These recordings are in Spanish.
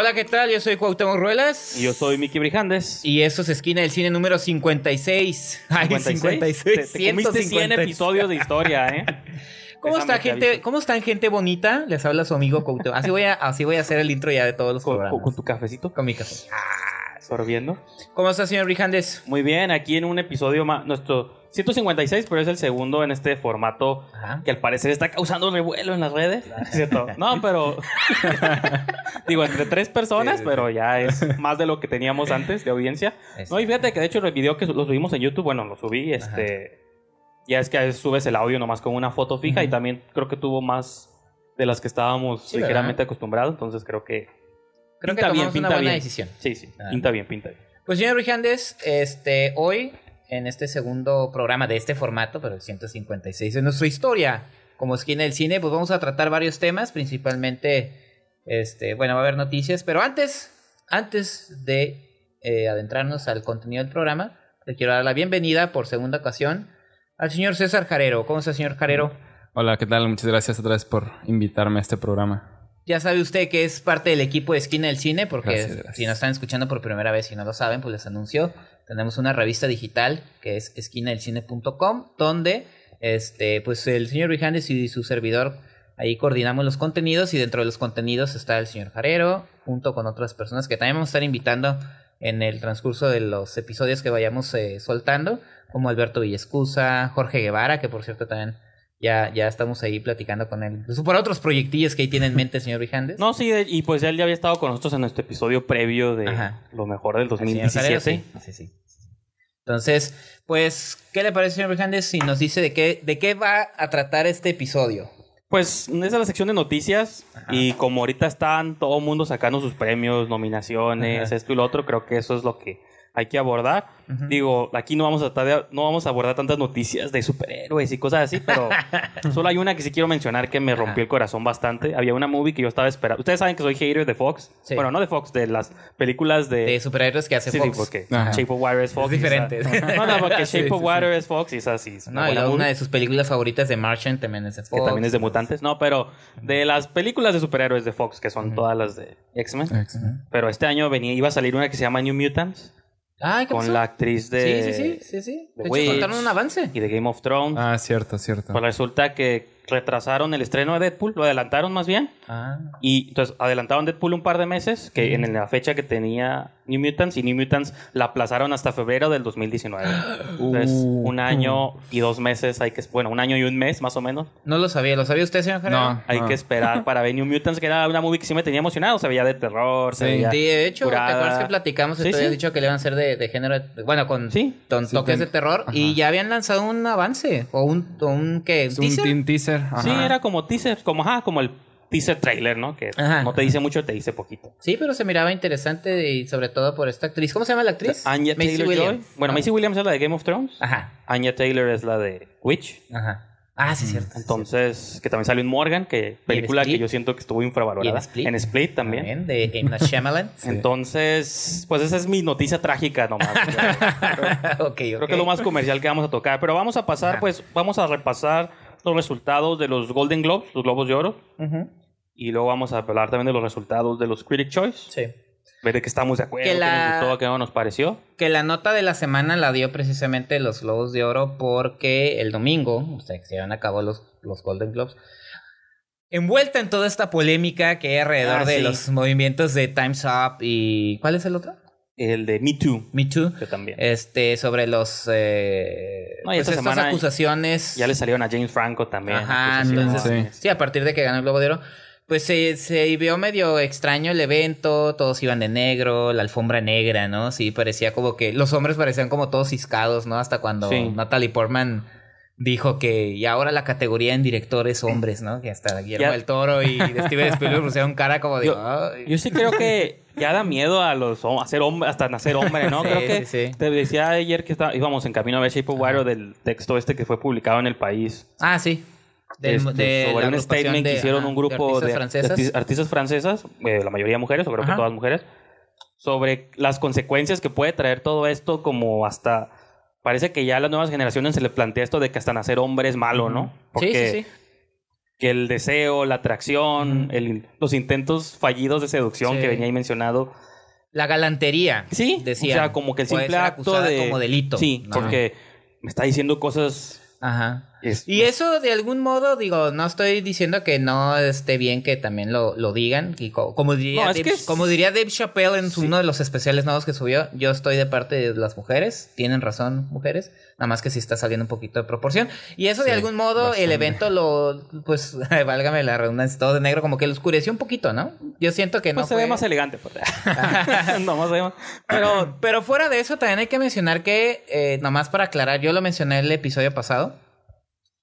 Hola, ¿qué tal? Yo soy Cuauhtémoc Ruelas. Y yo soy Miki Brijandes. Y eso es Esquina del Cine número 56. Ay, 56. 100 episodios de historia, ¿eh? ¿Cómo gente? ¿Cómo están gente bonita? Les habla su amigo Cuauhtémoc. Así voy a, así voy a hacer el intro ya de todos los con, ¿Con tu cafecito? Con mi café. Ah, sorbiendo. ¿Cómo está, señor Brijandes? Muy bien, aquí en un episodio más, nuestro 156, pero es el segundo en este formato que al parecer está causando revuelo en las redes. ¿Cierto? No, pero. digo, entre tres personas, pero ya es más de lo que teníamos antes de audiencia. No, y fíjate que de hecho el video que lo subimos en YouTube, bueno, lo subí, este. Ya es que subes el audio nomás con una foto fija y también creo que tuvo más de las que estábamos ligeramente acostumbrados, entonces creo que. Creo que bien, pinta una buena decisión. Sí, sí, ah. pinta bien, pinta bien. Pues señor Rijandes, este, hoy en este segundo programa de este formato, pero el 156 de nuestra historia como esquina del cine, pues vamos a tratar varios temas, principalmente, este, bueno, va a haber noticias, pero antes, antes de eh, adentrarnos al contenido del programa, le quiero dar la bienvenida por segunda ocasión al señor César Jarero. ¿Cómo está, señor Jarero? Hola, ¿qué tal? Muchas gracias otra vez por invitarme a este programa. Ya sabe usted que es parte del equipo de Esquina del Cine, porque si nos están escuchando por primera vez y no lo saben, pues les anuncio. Tenemos una revista digital que es cine.com donde este, pues el señor Brijandes y su servidor ahí coordinamos los contenidos y dentro de los contenidos está el señor Jarero, junto con otras personas que también vamos a estar invitando en el transcurso de los episodios que vayamos eh, soltando, como Alberto Villescusa, Jorge Guevara, que por cierto también ya, ya estamos ahí platicando con él. por otros proyectillos que ahí tiene en mente, señor Vijandes. No, sí, y pues él ya había estado con nosotros en nuestro episodio previo de lo mejor del 2017. sí, sí, Entonces, pues, ¿qué le parece, señor Vijandes, si nos dice de qué, de qué va a tratar este episodio? Pues esa es la sección de noticias y como ahorita están todo el mundo sacando sus premios, nominaciones, esto y lo otro, creo que eso es lo que hay que abordar. Digo, aquí no vamos, a no vamos a abordar tantas noticias de superhéroes y cosas así, pero solo hay una que sí quiero mencionar que me rompió el corazón bastante. Había una movie que yo estaba esperando. Ustedes saben que soy hater de Fox. Bueno, no de Fox, de las películas de... De superhéroes que hace Fox. Sí, porque Shape of Water es Fox. diferentes No, no, porque Shape of Water es Fox y es así. una, no, una de sus películas favoritas de Martian también es de Fox. Que también es de mutantes. No, pero de las películas de superhéroes de Fox, que son todas las de X-Men. Pero este año venía, iba a salir una que se llama New Mutants Ah, con la actriz de. Sí, sí, sí, sí, sí. De hecho, contaron un avance. Y de Game of Thrones. Ah, cierto, cierto. Pues resulta que retrasaron el estreno de Deadpool, lo adelantaron más bien. Ah. Y entonces adelantaron Deadpool un par de meses, que en la fecha que tenía New Mutants, y New Mutants la aplazaron hasta febrero del 2019. Entonces, uh. un año y dos meses hay que, bueno, un año y un mes más o menos. No lo sabía, ¿lo sabía usted, señor Gerardo No, hay que esperar para ver New Mutants, que era una movie que sí me tenía emocionado, se veía de terror, sí. De hecho, ¿te acuerdas que platicamos? Sí, sí. dicho que le iban a ser de, género, bueno, con toques de terror, y ya habían lanzado un avance, o un, que un teaser Sí, era como teaser, como, como el teaser trailer, ¿no? Que no te dice mucho, te dice poquito. Sí, pero se miraba interesante y sobre todo por esta actriz. ¿Cómo se llama la actriz? Anya Taylor Bueno, Macy Williams es la de Game of Thrones. Ajá. Anya Taylor es la de Witch. Ajá. Ah, sí, mm, es cierto. Entonces, que también salió en Morgan, que película que yo siento que estuvo infravalorada. en Split. también. de Emma Entonces, pues esa es mi noticia trágica nomás. creo, creo que es lo más comercial que vamos a tocar. Pero vamos a pasar, pues, vamos a repasar los resultados de los Golden Globes, los Globos de Oro. Y luego vamos a hablar también de los resultados de los Critic Choice. Sí. Ver de qué estamos de acuerdo, que qué nos nos pareció. Que la nota de la semana la dio precisamente los Globos de Oro porque el domingo, o se llevan a cabo los, los Golden Globes, envuelta en toda esta polémica que hay alrededor ah, de los movimientos de Time's Up y... ¿Cuál es el otro? el de Me Too. Me Too. Yo también. Este, sobre los. Eh, no, pues estas acusaciones. Ya le salieron a James Franco también. Ajá, entonces. Sí. a partir de que ganó el Globo de Pues se, vio medio extraño el evento, todos iban de negro, la alfombra negra, ¿no? Sí, parecía como que los hombres parecían como todos ciscados, ¿no? Hasta cuando Natalie Portman dijo que y ahora la categoría en directores hombres, ¿no? Que hasta Guillermo del Toro y Steven Spielberg pusieron cara como de... yo sí creo que ya da miedo a los hacer hombres, hasta nacer hombre, ¿no? Creo que te decía ayer que estábamos en camino a ver Shape of del texto este que fue publicado en el país. Ah, sí. Este, sobre un statement que hicieron un grupo de artistas francesas, eh, la mayoría mujeres, sobre todo todas mujeres, sobre las consecuencias que puede traer todo esto, como hasta. Parece que ya a las nuevas generaciones se le plantea esto de que hasta nacer hombre es malo, ¿no? sí, sí, sí que el deseo, la atracción, el, los intentos fallidos de seducción que venía ahí mencionado. La galantería. Sí, decía. O sea, como que el simple acto de. como delito. Sí, porque me está diciendo cosas. Ajá y eso de algún modo, digo, no estoy diciendo que no esté bien que también lo, digan. como, diría Dave, como diría Dave Chappelle en uno de los especiales nuevos que subió, yo estoy de parte de las mujeres. Tienen razón, mujeres. Nada más que si está saliendo un poquito de proporción. Y eso de algún modo, el evento lo, pues, válgame la redundancia, todo de negro, como que lo oscureció un poquito, ¿no? Yo siento que pues no. se ve más elegante, pues. Pero, pero fuera de eso, también hay que mencionar que, eh, nomás para aclarar, yo lo mencioné el episodio pasado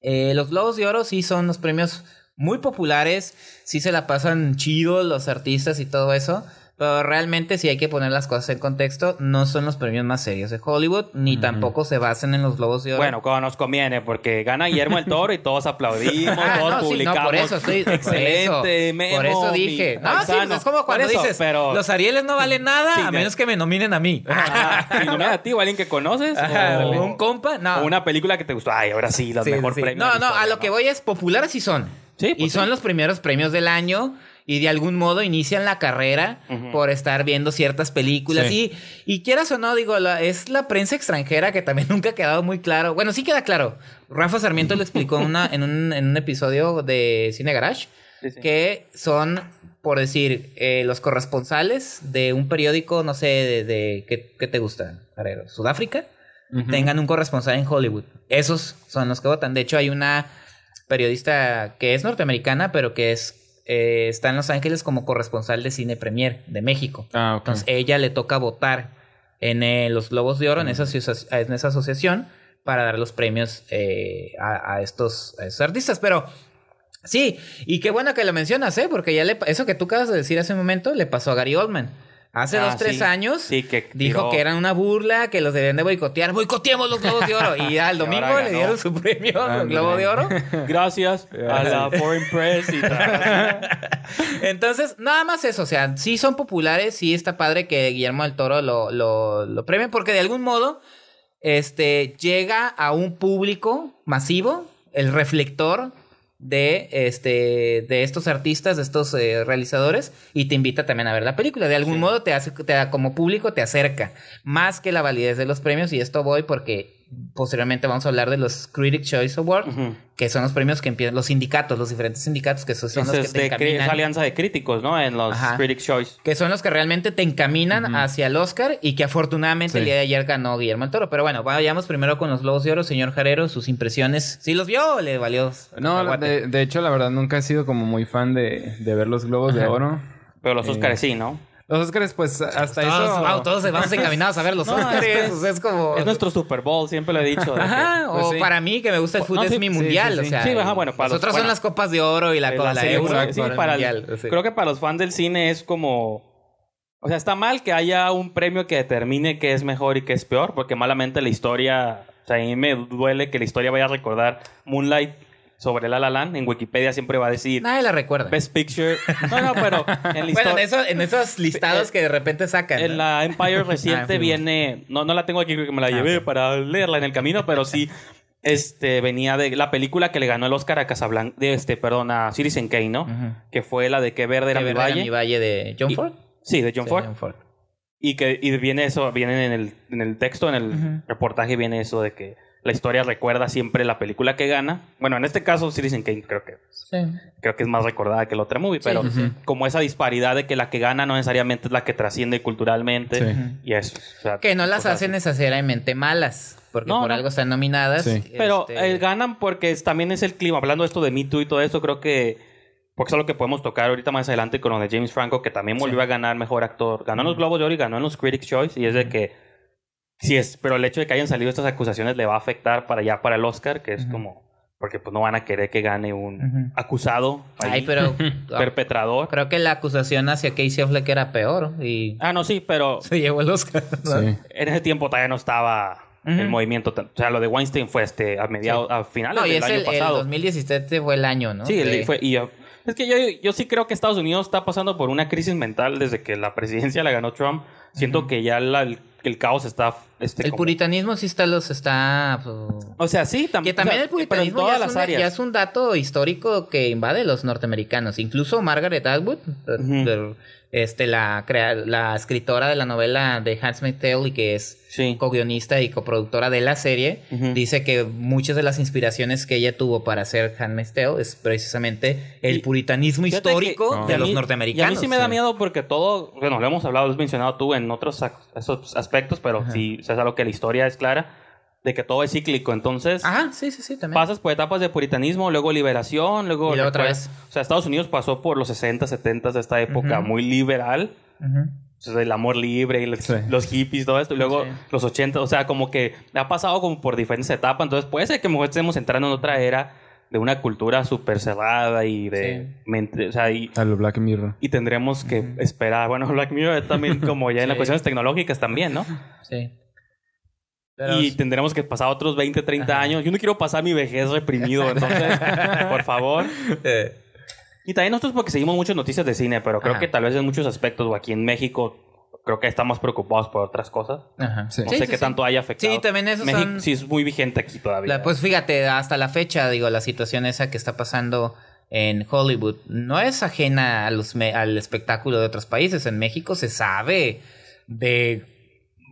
eh, los Globos de Oro sí son los premios muy populares, sí se la pasan chido los artistas y todo eso. Pero realmente si hay que poner las cosas en contexto, no son los premios más serios de Hollywood, ni tampoco se basan en los Globos de Oro. Bueno, como nos conviene, porque gana Guillermo el Toro y todos aplaudimos, ah, todos publicamos. por eso Excelente, por eso, dije. No, sí, es como cuando dices, pero... los Arieles no valen nada a menos que me nominen a mí. a ti o alguien que conoces. o un compa, no. una película que te gustó. Ay, ahora sí, los mejores premios. No, no, a lo que voy es, populares sí son. Pues y son los primeros premios del año y de algún modo inician la carrera por estar viendo ciertas películas. Y, y quieras o no, digo, es la prensa extranjera que también nunca ha quedado muy claro. Bueno, sí queda claro. Rafa Sarmiento lo explicó en, un, episodio de Cine Garage. que son, por decir, eh, los corresponsales de un periódico, no sé, de, ¿qué, te gusta? Sudáfrica, tengan un corresponsal en Hollywood. Esos son los que votan. De hecho, hay una periodista que es norteamericana, pero que es eh, está en Los Ángeles como corresponsal de Cine Premier de México. Ah, Entonces ella le toca votar en eh, los Globos de Oro, mm. en, esa asociación, para dar los premios eh, a, estos, artistas. Pero sí, y qué bueno que lo mencionas, ¿eh? porque ya eso que tú acabas de decir hace un momento le pasó a Gary Oldman. Hace ah, dos, tres años dijo que eran una burla, que los debían de boicotear. boicoteamos los Globos de Oro. Y al domingo le dieron su premio Globo de Oro. Gracias a la Foreign Press y tal. Entonces, nada más eso. O sea, sí son populares, sí está padre que Guillermo del Toro lo, lo, premie, porque de algún modo este, llega a un público masivo, el reflector de, este, de estos artistas, de estos eh, realizadores, y te invita también a ver la película. De algún modo te hace, te, como público te acerca, más que la validez de los premios, y esto voy porque posteriormente vamos a hablar de los Critic Choice Awards, que son los premios que empiezan los sindicatos, los diferentes sindicatos que son los que te encaminan. Esa alianza de críticos, ¿no? En los Critic Choice. Que son los que realmente te encaminan hacia el Oscar y que afortunadamente el día de ayer ganó Guillermo el Toro. Pero bueno, vayamos primero con los Globos de Oro, señor Jarero, sus impresiones. ¿Sí los vio o le valió? No, de, hecho, la verdad nunca he sido como muy fan de, de ver los Globos de Oro. Pero los Oscars eh, sí, ¿no? Los Oscars, pues hasta pues eso. Wow, todos vamos encaminados a ver los Oscars. Es, nuestro Super Bowl, siempre lo he dicho. Pues o para mí, que me gusta el fútbol, es mi mundial. Sí, bueno, para los otros son las copas de oro y la, eh, de euro. creo que para los fans del cine es como. O sea, está mal que haya un premio que determine qué es mejor y qué es peor, porque malamente la historia. O sea, a mí me duele que la historia vaya a recordar Moonlight sobre La La Land, en Wikipedia siempre va a decir... Nadie la recuerda. Best Picture. No, no, pero en, en, esos listados que de repente sacan. En la Empire ah, reciente viene... No, no la tengo aquí, creo que me la ah, llevé para leerla en el camino, pero sí este, venía de la película que le ganó el Oscar a Casablanca, de este, perdón, a Citizen Kane, ¿no? Que fue la de Qué verde, era, la mi valle. Era mi valle de John Ford. sí, de John Ford. Y que y viene eso, viene en el, en el texto, en el reportaje viene eso de que la historia recuerda siempre la película que gana. Bueno, en este caso Citizen Kane creo que, creo que es más recordada que la otra movie, pero como esa disparidad de que la que gana no necesariamente es la que trasciende culturalmente y eso. que no las hacen necesariamente malas, porque por algo están nominadas. Pero este, eh, ganan porque también es el clima. Hablando esto de Me Too y todo eso, creo que porque es algo que podemos tocar ahorita más adelante con lo de James Franco, que también volvió a ganar mejor actor. Ganó en los Globos de Oro y ganó en los Critics' Choice, y es de que Sí es, pero el hecho de que hayan salido estas acusaciones le va a afectar para ya para el Oscar, que es como porque pues no van a querer que gane un acusado pero perpetrador. Creo que la acusación hacia Casey Affleck era peor y Ah, no, sí, pero se llevó el Oscar. En ese tiempo todavía no estaba el movimiento, o sea, lo de Weinstein fue este a mediados a finales no, del año pasado. 2017 fue el año, ¿no? Sí, fue y es que yo, yo sí creo que Estados Unidos está pasando por una crisis mental desde que la presidencia la ganó Trump Siento que ya el, caos está... Este, el puritanismo sí está... los está pues, O sea, sí, también. Que también el puritanismo ya, es un, dato histórico que invade los norteamericanos. Incluso Margaret Atwood este, la, la escritora de la novela de Hans Tale y que es co-guionista y coproductora de la serie, dice que muchas de las inspiraciones que ella tuvo para hacer Hans Tale es precisamente el puritanismo histórico de los norteamericanos. Y a mí sí me da miedo porque todo, bueno, lo hemos hablado, lo has mencionado tú en otros esos aspectos, pero si sí, es algo que la historia es clara de que todo es cíclico. Entonces, Ajá, sí, sí, sí, pasas por etapas de puritanismo, luego liberación, luego... otra vez. O sea, Estados Unidos pasó por los 60, 70 de esta época muy liberal. el amor libre y los, hippies, todo esto. Y luego los 80, o sea, como que ha pasado como por diferentes etapas. Entonces, puede ser que mejor estemos entrando en otra era de una cultura súper cerrada y de sí. o sea, y, a Black Mirror. Y tendremos que esperar, bueno, Black Mirror también como ya en las cuestiones tecnológicas también, ¿no? Sí y tendremos que pasar otros 20, 30 años. Yo no quiero pasar mi vejez reprimido, entonces, por favor. Eh. Y también nosotros porque seguimos muchas noticias de cine, pero creo que tal vez en muchos aspectos, o aquí en México, creo que estamos preocupados por otras cosas. No sé qué tanto haya afectado. Sí, también eso sí es muy vigente aquí todavía. pues fíjate, hasta la fecha, digo, la situación esa que está pasando en Hollywood no es ajena al espectáculo de otros países. En México se sabe de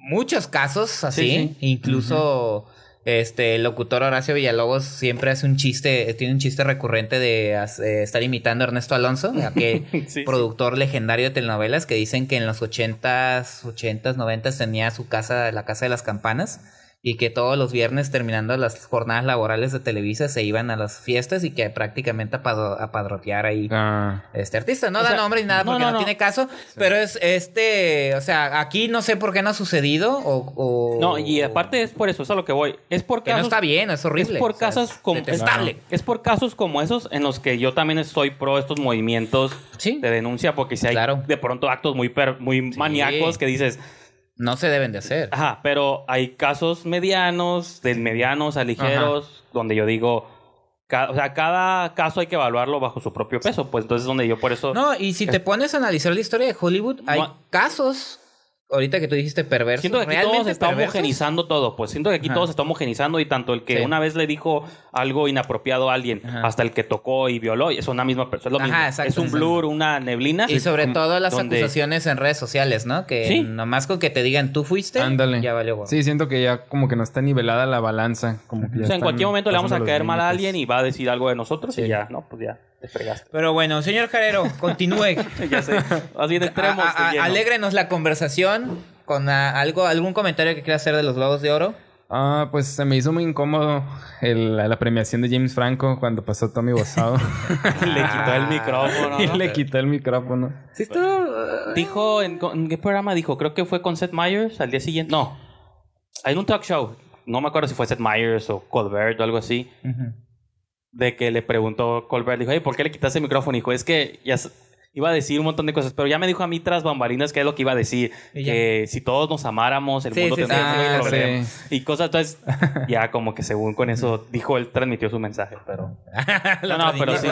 muchos casos así, incluso... Este, el locutor Horacio Villalobos siempre hace un chiste, tiene un chiste recurrente de eh, estar imitando a Ernesto Alonso, aquel productor legendario de telenovelas que dicen que en los 80s, 80 90s tenía su casa, la casa de las campanas y que todos los viernes terminando las jornadas laborales de Televisa se iban a las fiestas y que prácticamente a padrotear ahí ah. este artista. No da nombre ni nada porque no, tiene caso, pero es este, o sea, aquí no sé por qué no ha sucedido o... no, y aparte es por eso, es a lo que voy. Es por no está bien, es horrible. Es por, casos como, Es, por casos como esos en los que yo también estoy pro estos movimientos de denuncia porque si hay de pronto actos muy, muy maníacos que dices... No se deben de hacer. Ajá, pero hay casos medianos, de medianos a ligeros, donde yo digo, o sea, cada caso hay que evaluarlo bajo su propio peso, pues entonces es donde yo por eso... No, y si te pones a analizar la historia de Hollywood, hay casos ahorita que tú dijiste perverso. Siento que aquí todos estamos homogenizando todo, pues siento que aquí todos estamos se homogenizando y tanto el que una vez le dijo algo inapropiado a alguien, hasta el que tocó y violó, es una misma persona, es, es un blur, una neblina. Y sobre mm, todo las acusaciones en redes sociales, ¿no? Que nomás con que te digan tú fuiste, ya valió. Sí, siento que ya como que no está nivelada la balanza. Como o sea, en cualquier momento le vamos a caer mal a alguien y va a decir algo de nosotros y ya, ¿no? Pues ya. Te fregaste. Pero bueno, señor Jarero, continúe. ya sé. Así de extremos. la conversación con ah, algo, algún comentario que quiera hacer de los Globos de Oro. Ah, pues se me hizo muy incómodo la premiación de James Franco cuando pasó Tommy Bozado. le quitó el micrófono. Y le quitó el micrófono. Ah. dijo, en, qué programa dijo? Creo que fue con Seth Myers al día siguiente. No, en un talk show. No me acuerdo si fue Seth Myers o Colbert o algo así. De que le preguntó Colbert, dijo, hey, ¿por qué le quitaste el micrófono? dijo, es que ya iba a decir un montón de cosas, pero ya me dijo a mí tras bambalinas que es lo que iba a decir. Que si todos nos amáramos, el mundo tendría Y cosas, entonces, ya como que según con eso dijo, él transmitió su mensaje, pero... no, pero sí.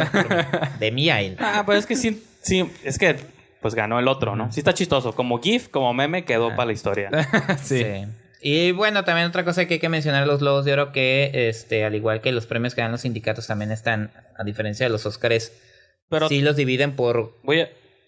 De mí a él. Ah, pero es que sí, sí, es que pues ganó el otro, ¿no? Sí está chistoso. Como GIF, como meme, quedó ah. para la historia. sí. Y bueno, también otra cosa que hay que mencionar los Lobos de Oro que, este, al igual que los premios que dan los sindicatos, también están, a diferencia de los Oscars. Pero sí los dividen por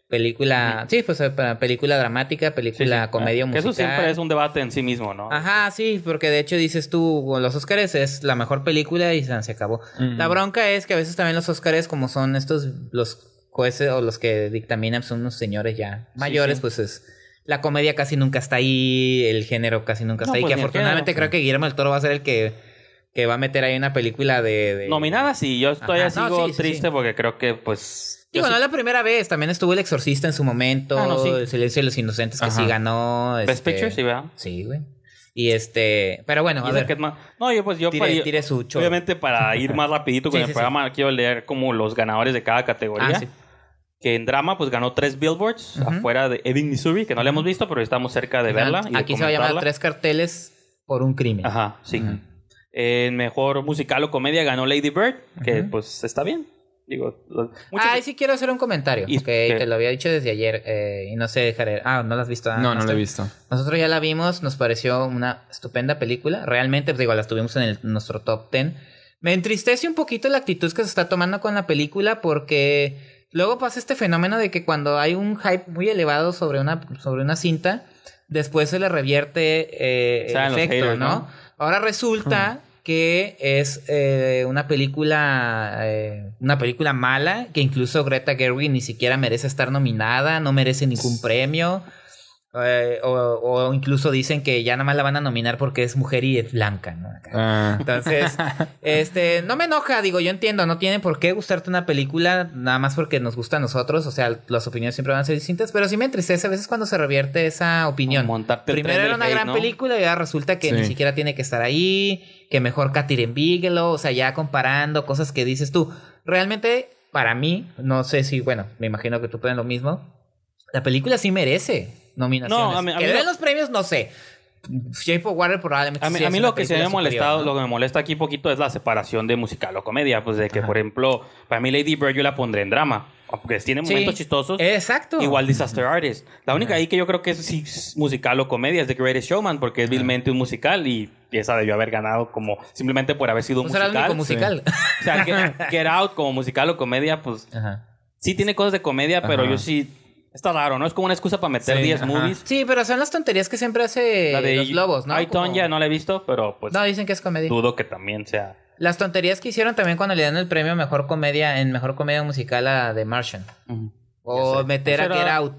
película, sí, pues eh, película dramática, película comedia ah, musical. Eso siempre es un debate en sí mismo, ¿no? Ajá, sí, porque de hecho dices tú, los Oscars es la mejor película y se acabó. La bronca es que a veces también los Oscars como son estos los jueces o los que dictaminan son unos señores ya mayores, pues es la comedia casi nunca está ahí, el género casi nunca está ahí, pues, que afortunadamente creo pues. que Guillermo del Toro va a ser el que que va a meter ahí una película de... Nominada, sí. Yo estoy así triste porque creo que, pues... Digo, no es la primera vez. También estuvo El Exorcista en su momento. Ah, el Silencio de los Inocentes, que sí ganó. Best este, Picture, sí, ¿verdad? Sí, güey. Y este... Pero bueno, a ver. No, yo pues yo... Obviamente, para ir más rapidito con el programa, quiero leer como los ganadores de cada categoría. Ah, que en drama pues ganó tres billboards afuera de Ebbing, Missouri, que no la hemos visto, pero estamos cerca de verla. Aquí se va a llamar Tres carteles por un crimen. Ajá, sí. En mejor musical o comedia ganó Lady Bird, que pues está bien. Digo, ah, sí quiero hacer un comentario. que... te lo había dicho desde ayer eh, y no sé, dejaré Ah, no la has visto. Ah, no, no, la he visto. Nosotros ya la vimos, nos pareció una estupenda película. Realmente, pues, digo, la tuvimos en el, nuestro top 10. Me entristece un poquito la actitud que se está tomando con la película porque luego pasa este fenómeno de que cuando hay un hype muy elevado sobre una, sobre una cinta, después se le revierte eh, el efecto, ¿no? Ahora resulta que es eh, una película, eh, una película mala, que incluso Greta Gerwig ni siquiera merece estar nominada, no merece ningún premio. Eh, o, incluso dicen que ya nada más la van a nominar porque es mujer y es blanca, ah. Entonces, este, no me enoja, digo, yo entiendo, no tiene por qué gustarte una película nada más porque nos gusta a nosotros, o sea, las opiniones siempre van a ser distintas, pero sí me entristece a veces cuando se revierte esa opinión. Primero era una gran película y ahora resulta que ni siquiera tiene que estar ahí, que mejor en Bigelow, o sea, ya comparando cosas que dices tú. Realmente, para mí, no sé si, bueno, me imagino que tú puedes lo mismo, la película sí merece nominaciones. No, a mí, los premios, no sé. Shape of probablemente. A mí, a mí lo que se me ha molestado, lo que me molesta aquí poquito es la separación de musical o comedia. Pues de que, por ejemplo, para mí Lady Bird yo la pondré en drama. Porque tiene momentos chistosos. Exacto. Igual Disaster Artist. La única ahí que yo creo que es musical o comedia es The Greatest Showman, porque es vilmente un musical y esa debió haber ganado como simplemente por haber sido un pues musical. musical. o sea, Get, Get, Out como musical o comedia, pues Ajá. sí tiene cosas de comedia, pero yo sí Está raro, ¿no? Es como una excusa para meter 10 movies. Sí, pero son las tonterías que siempre hace la de los lobos, ¿no? ya no la he visto, pero pues. No, dicen que es comedia. Dudo que también sea. Las tonterías que hicieron también cuando le dan el premio Mejor Comedia en Mejor Comedia Musical a The Martian. O meter a Get Out.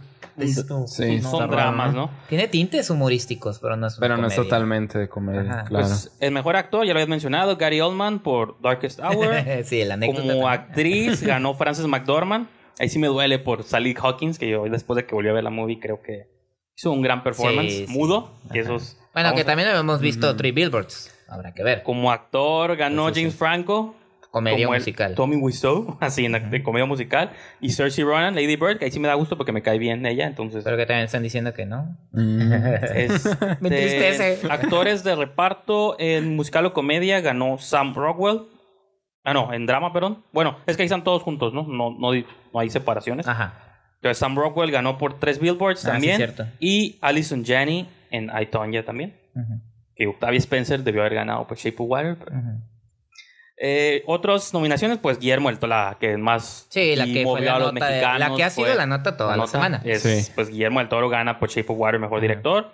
sí, son dramas, ¿no? Tiene tintes humorísticos, pero no es Pero no es totalmente de comedia, claro. Pues, el mejor actor, ya lo habías mencionado, Gary Oldman por Darkest Hour. sí, la anécdota. Como actriz ganó Frances McDormand ahí sí me duele por Sally Hawkins, que yo después de que volví a ver la movie creo que hizo un gran performance, mudo. esos, bueno, que también hemos visto Three Billboards, habrá que ver. Como actor ganó James Franco. Comedia musical. Tommy Wiseau, así, en, comedia musical. Y Cersei Ronan, Lady Bird, que ahí sí me da gusto porque me cae bien ella, entonces... Pero que también están diciendo que no. Mm. Este, me de, Actores de reparto en musical o comedia ganó Sam Rockwell, Ah, no, en drama, perdón. Bueno, es que ahí están todos juntos, ¿no? No, no, hay separaciones. Ajá. Entonces Sam Rockwell ganó por tres Billboards ah, también. Y Alison Janney en I, Tonya también. Que Octavio Spencer debió haber ganado por pues, Shape of Water. Eh, otras nominaciones, pues Guillermo el Toro, que más sí, la que es la, la que ha sido la nota toda la, semana. Es, sí. Pues Guillermo del Toro gana por Shape of Water, mejor director.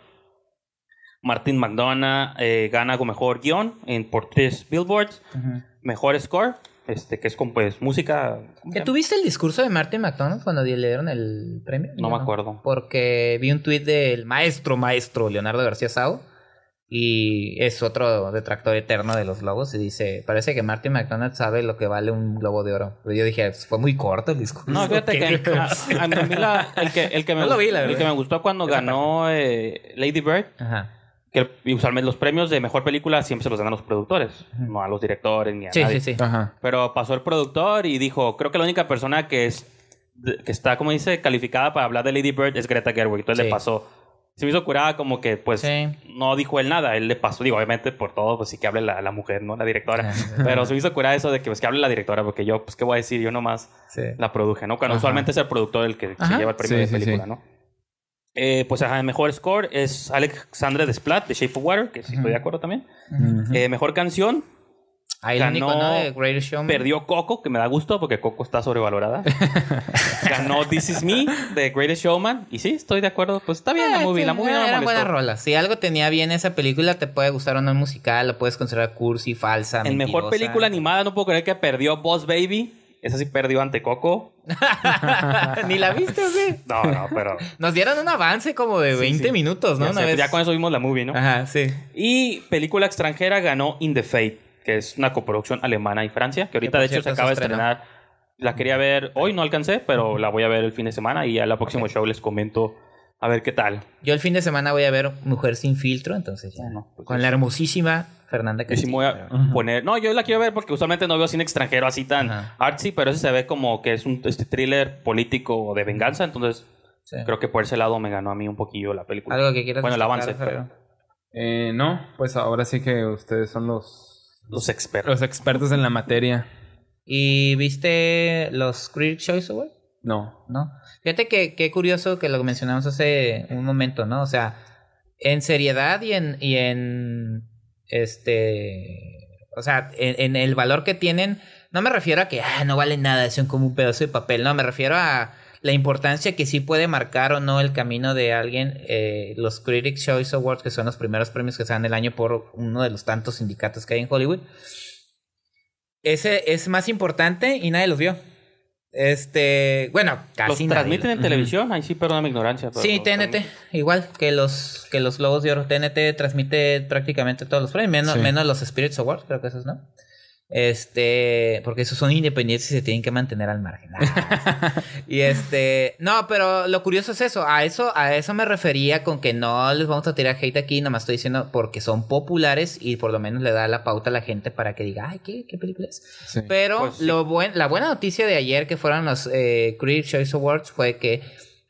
Martin McDonough eh, gana con mejor guión en, por tres Billboards. Ajá mejor score, este, que es con pues música. ¿Tuviste el discurso de Martin McDonald cuando le dieron el premio? No, me acuerdo. Porque vi un tuit del maestro, maestro Leonardo García Sau, Y es otro detractor eterno de los globos. Y dice: Parece que Martin McDonald sabe lo que vale un globo de oro. Pero yo dije: Fue muy corto el discurso. No, fíjate que. El, que, me, gustó cuando ganó eh, Lady Bird. Ajá que usualmente los premios de mejor película siempre se los dan a los productores, no a los directores ni a sí, Sí, sí. Ajá. Pero pasó el productor y dijo, creo que la única persona que es que está, como dice, calificada para hablar de Lady Bird es Greta Gerwig. Entonces le pasó. Se me hizo curada como que, pues, no dijo él nada. Él le pasó, digo, obviamente por todo, pues sí que hable la, mujer, ¿no? La directora. Pero se me hizo curada eso de que, pues, que hable la directora, porque yo, pues, ¿qué voy a decir? Yo nomás la produje, ¿no? Cuando usualmente es el productor el que, se lleva el premio de película, ¿no? Eh, pues el mejor score es Alexandre Desplat de Shape of Water, que sí estoy de acuerdo también. Eh, mejor canción. Ahí ganó, Perdió Coco, que me da gusto porque Coco está sobrevalorada. ganó This Is Me de Greatest Showman. Y sí, estoy de acuerdo. Pues está bien la ah, movie. la movie era buena rola. Si algo tenía bien esa película, te puede gustar o no musical, lo puedes considerar cursi, falsa. En mejor película animada, no puedo creer que perdió Boss Baby esa sí perdió ante Coco. Ni la viste, güey. No, no, pero. Nos dieron un avance como de 20 minutos, ¿no? Ya, pues con eso vimos la movie, ¿no? Ajá, sí. Y película extranjera ganó In the Fate, que es una coproducción alemana y Francia, que ahorita de hecho se acaba de estrenar. La quería ver hoy, no alcancé, pero la voy a ver el fin de semana y al próximo show les comento a ver qué tal. Yo el fin de semana voy a ver Mujer sin filtro, entonces ya. No, con pues la hermosísima Fernanda que voy poner. No, yo la quiero ver porque usualmente no veo cine extranjero así tan artsy, pero ese se ve como que es un este, thriller político de venganza, entonces creo que por ese lado me ganó a mí un poquillo la película. Algo que quieras Bueno, el avance, eh, no, pues ahora sí que ustedes son los expertos. Los expertos en la materia. ¿Y viste los Critics Choice Awards? No. ¿No? Fíjate que, qué curioso que lo mencionamos hace un momento, ¿no? O sea, en seriedad y en, en este, o sea, en, el valor que tienen, no me refiero a que ah, no vale nada, son como un pedazo de papel, no, me refiero a la importancia que sí puede marcar o no el camino de alguien, eh, los Critics Choice Awards, que son los primeros premios que se dan el año por uno de los tantos sindicatos que hay en Hollywood, ese es más importante y nadie los vio. Este, bueno, casi ¿Los transmiten en televisión? Ahí sí, perdona mi ignorancia. sí, TNT, igual que los que los Globos de Oro. TNT transmite prácticamente todos los premios, menos, menos los Spirits Awards, creo que esos, ¿no? Este, porque esos son independientes y se tienen que mantener al margen. Ah, y este, no, pero lo curioso es eso, a eso a eso me refería con que no les vamos a tirar hate aquí, nomás estoy diciendo porque son populares y por lo menos le da la pauta a la gente para que diga, "Ay, qué, qué película es." pero pues lo buen, la buena noticia de ayer que fueron los eh, Choice Awards fue que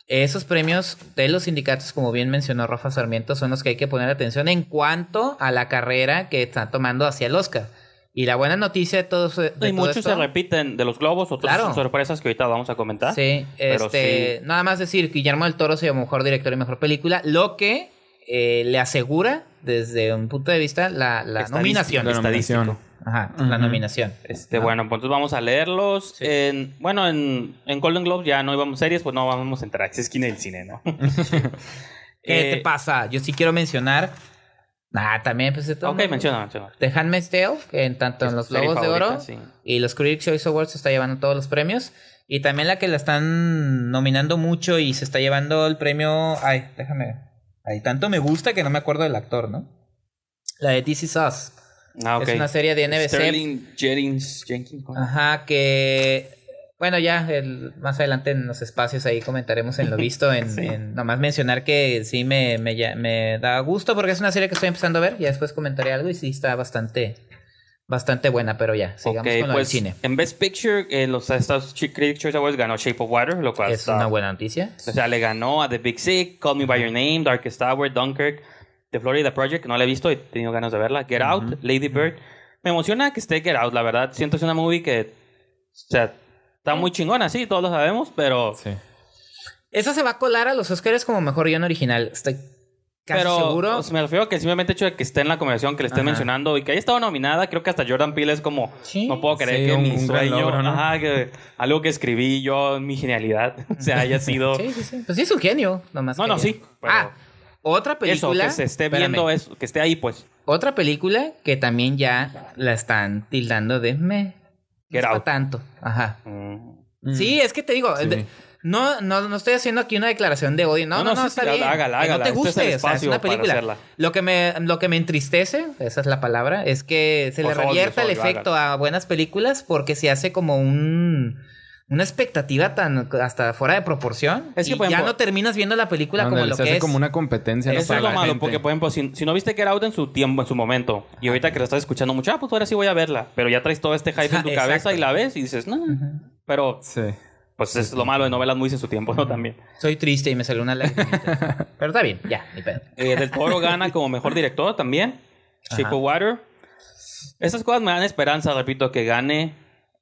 esos premios de los sindicatos, como bien mencionó Rafa Sarmiento, son los que hay que poner atención en cuanto a la carrera que están tomando hacia el Oscar. Y la buena noticia de todos Y muchos se repiten de los globos, otras claro. sorpresas que ahorita vamos a comentar. Sí, este, nada más decir que Guillermo del Toro sea mejor director y mejor película, lo que eh, le asegura, desde un punto de vista, la, nominación. La nominación. Ajá, la nominación. Este, bueno, pues entonces vamos a leerlos. En, bueno, en, Golden Globe ya no íbamos series, pues no vamos a entrar. Es esquina del cine, ¿no? ¿Qué te eh, pasa? Yo sí quiero mencionar Ah, también, pues todo. Ok, menciona, menciona. The Handmaid's que en tanto en los Lobos de Oro y los Critics Choice Awards se está llevando todos los premios. Y también la que la están nominando mucho y se está llevando el premio. Ay, déjame. Ay, tanto me gusta que no me acuerdo del actor, ¿no? La de This Is Us. Ah, Es una serie de NBC. Sterling Jenkins. Ajá, que bueno, ya el, más adelante en los espacios ahí comentaremos en lo visto. En, nomás mencionar que sí me, da gusto porque es una serie que estoy empezando a ver. y después comentaré algo y sí está bastante, bastante buena, pero ya, sigamos con lo del pues, cine. En Best Picture, eh, los Estados Critics Awards ganó Shape of Water, lo cual es una buena noticia. O sea, le ganó a The Big Sick, Call Me By Your Name, Darkest Hour, Dunkirk, The Florida Project, no la he visto y he tenido ganas de verla, Get Out, Lady Bird. Me emociona que esté Get Out, la verdad. Siento que es una movie que, o sea, Está muy chingona, sí, todos lo sabemos, pero. Sí. Esa se va a colar a los Oscars como mejor guión original. Estoy casi pero, seguro. me refiero que simplemente hecho de que esté en la conversación, que le estén mencionando y que haya estado nominada, creo que hasta Jordan Peele es como, no puedo creer que un, mi sueño, que, algo que escribí yo, mi genialidad, se haya sido. Sí, sí, sí. Pues sí, es un genio, nomás. No, no, sí. Ah, otra película. Eso, que se esté viendo eso, que esté ahí, pues. Otra película que también ya la están tildando de me es para tanto. Ajá. Mm. Sí, es que te digo, no, no, estoy haciendo aquí una declaración de odio. No, no, está bien. no te guste. es, una película. Lo que, me, lo que me entristece, esa es la palabra, es que se le revierta el efecto a buenas películas porque se hace como un una expectativa tan hasta fuera de proporción. Es que y ya no terminas viendo la película como lo que hace es. como una competencia. Eso es lo malo, porque por ejemplo, si, no viste que era Out en su tiempo, en su momento, y ahorita que la estás escuchando mucho, ah, pues ahora sí voy a verla, pero ya traes todo este hype en tu cabeza y la ves y dices, no, pero pues es lo malo de novelas muy en su tiempo, ¿no? También. Soy triste y me salió una lágrima. pero está bien, ya, ni pedo. Eh, El Toro gana como mejor director también. Chico Water. Esas cosas me dan esperanza, repito, que gane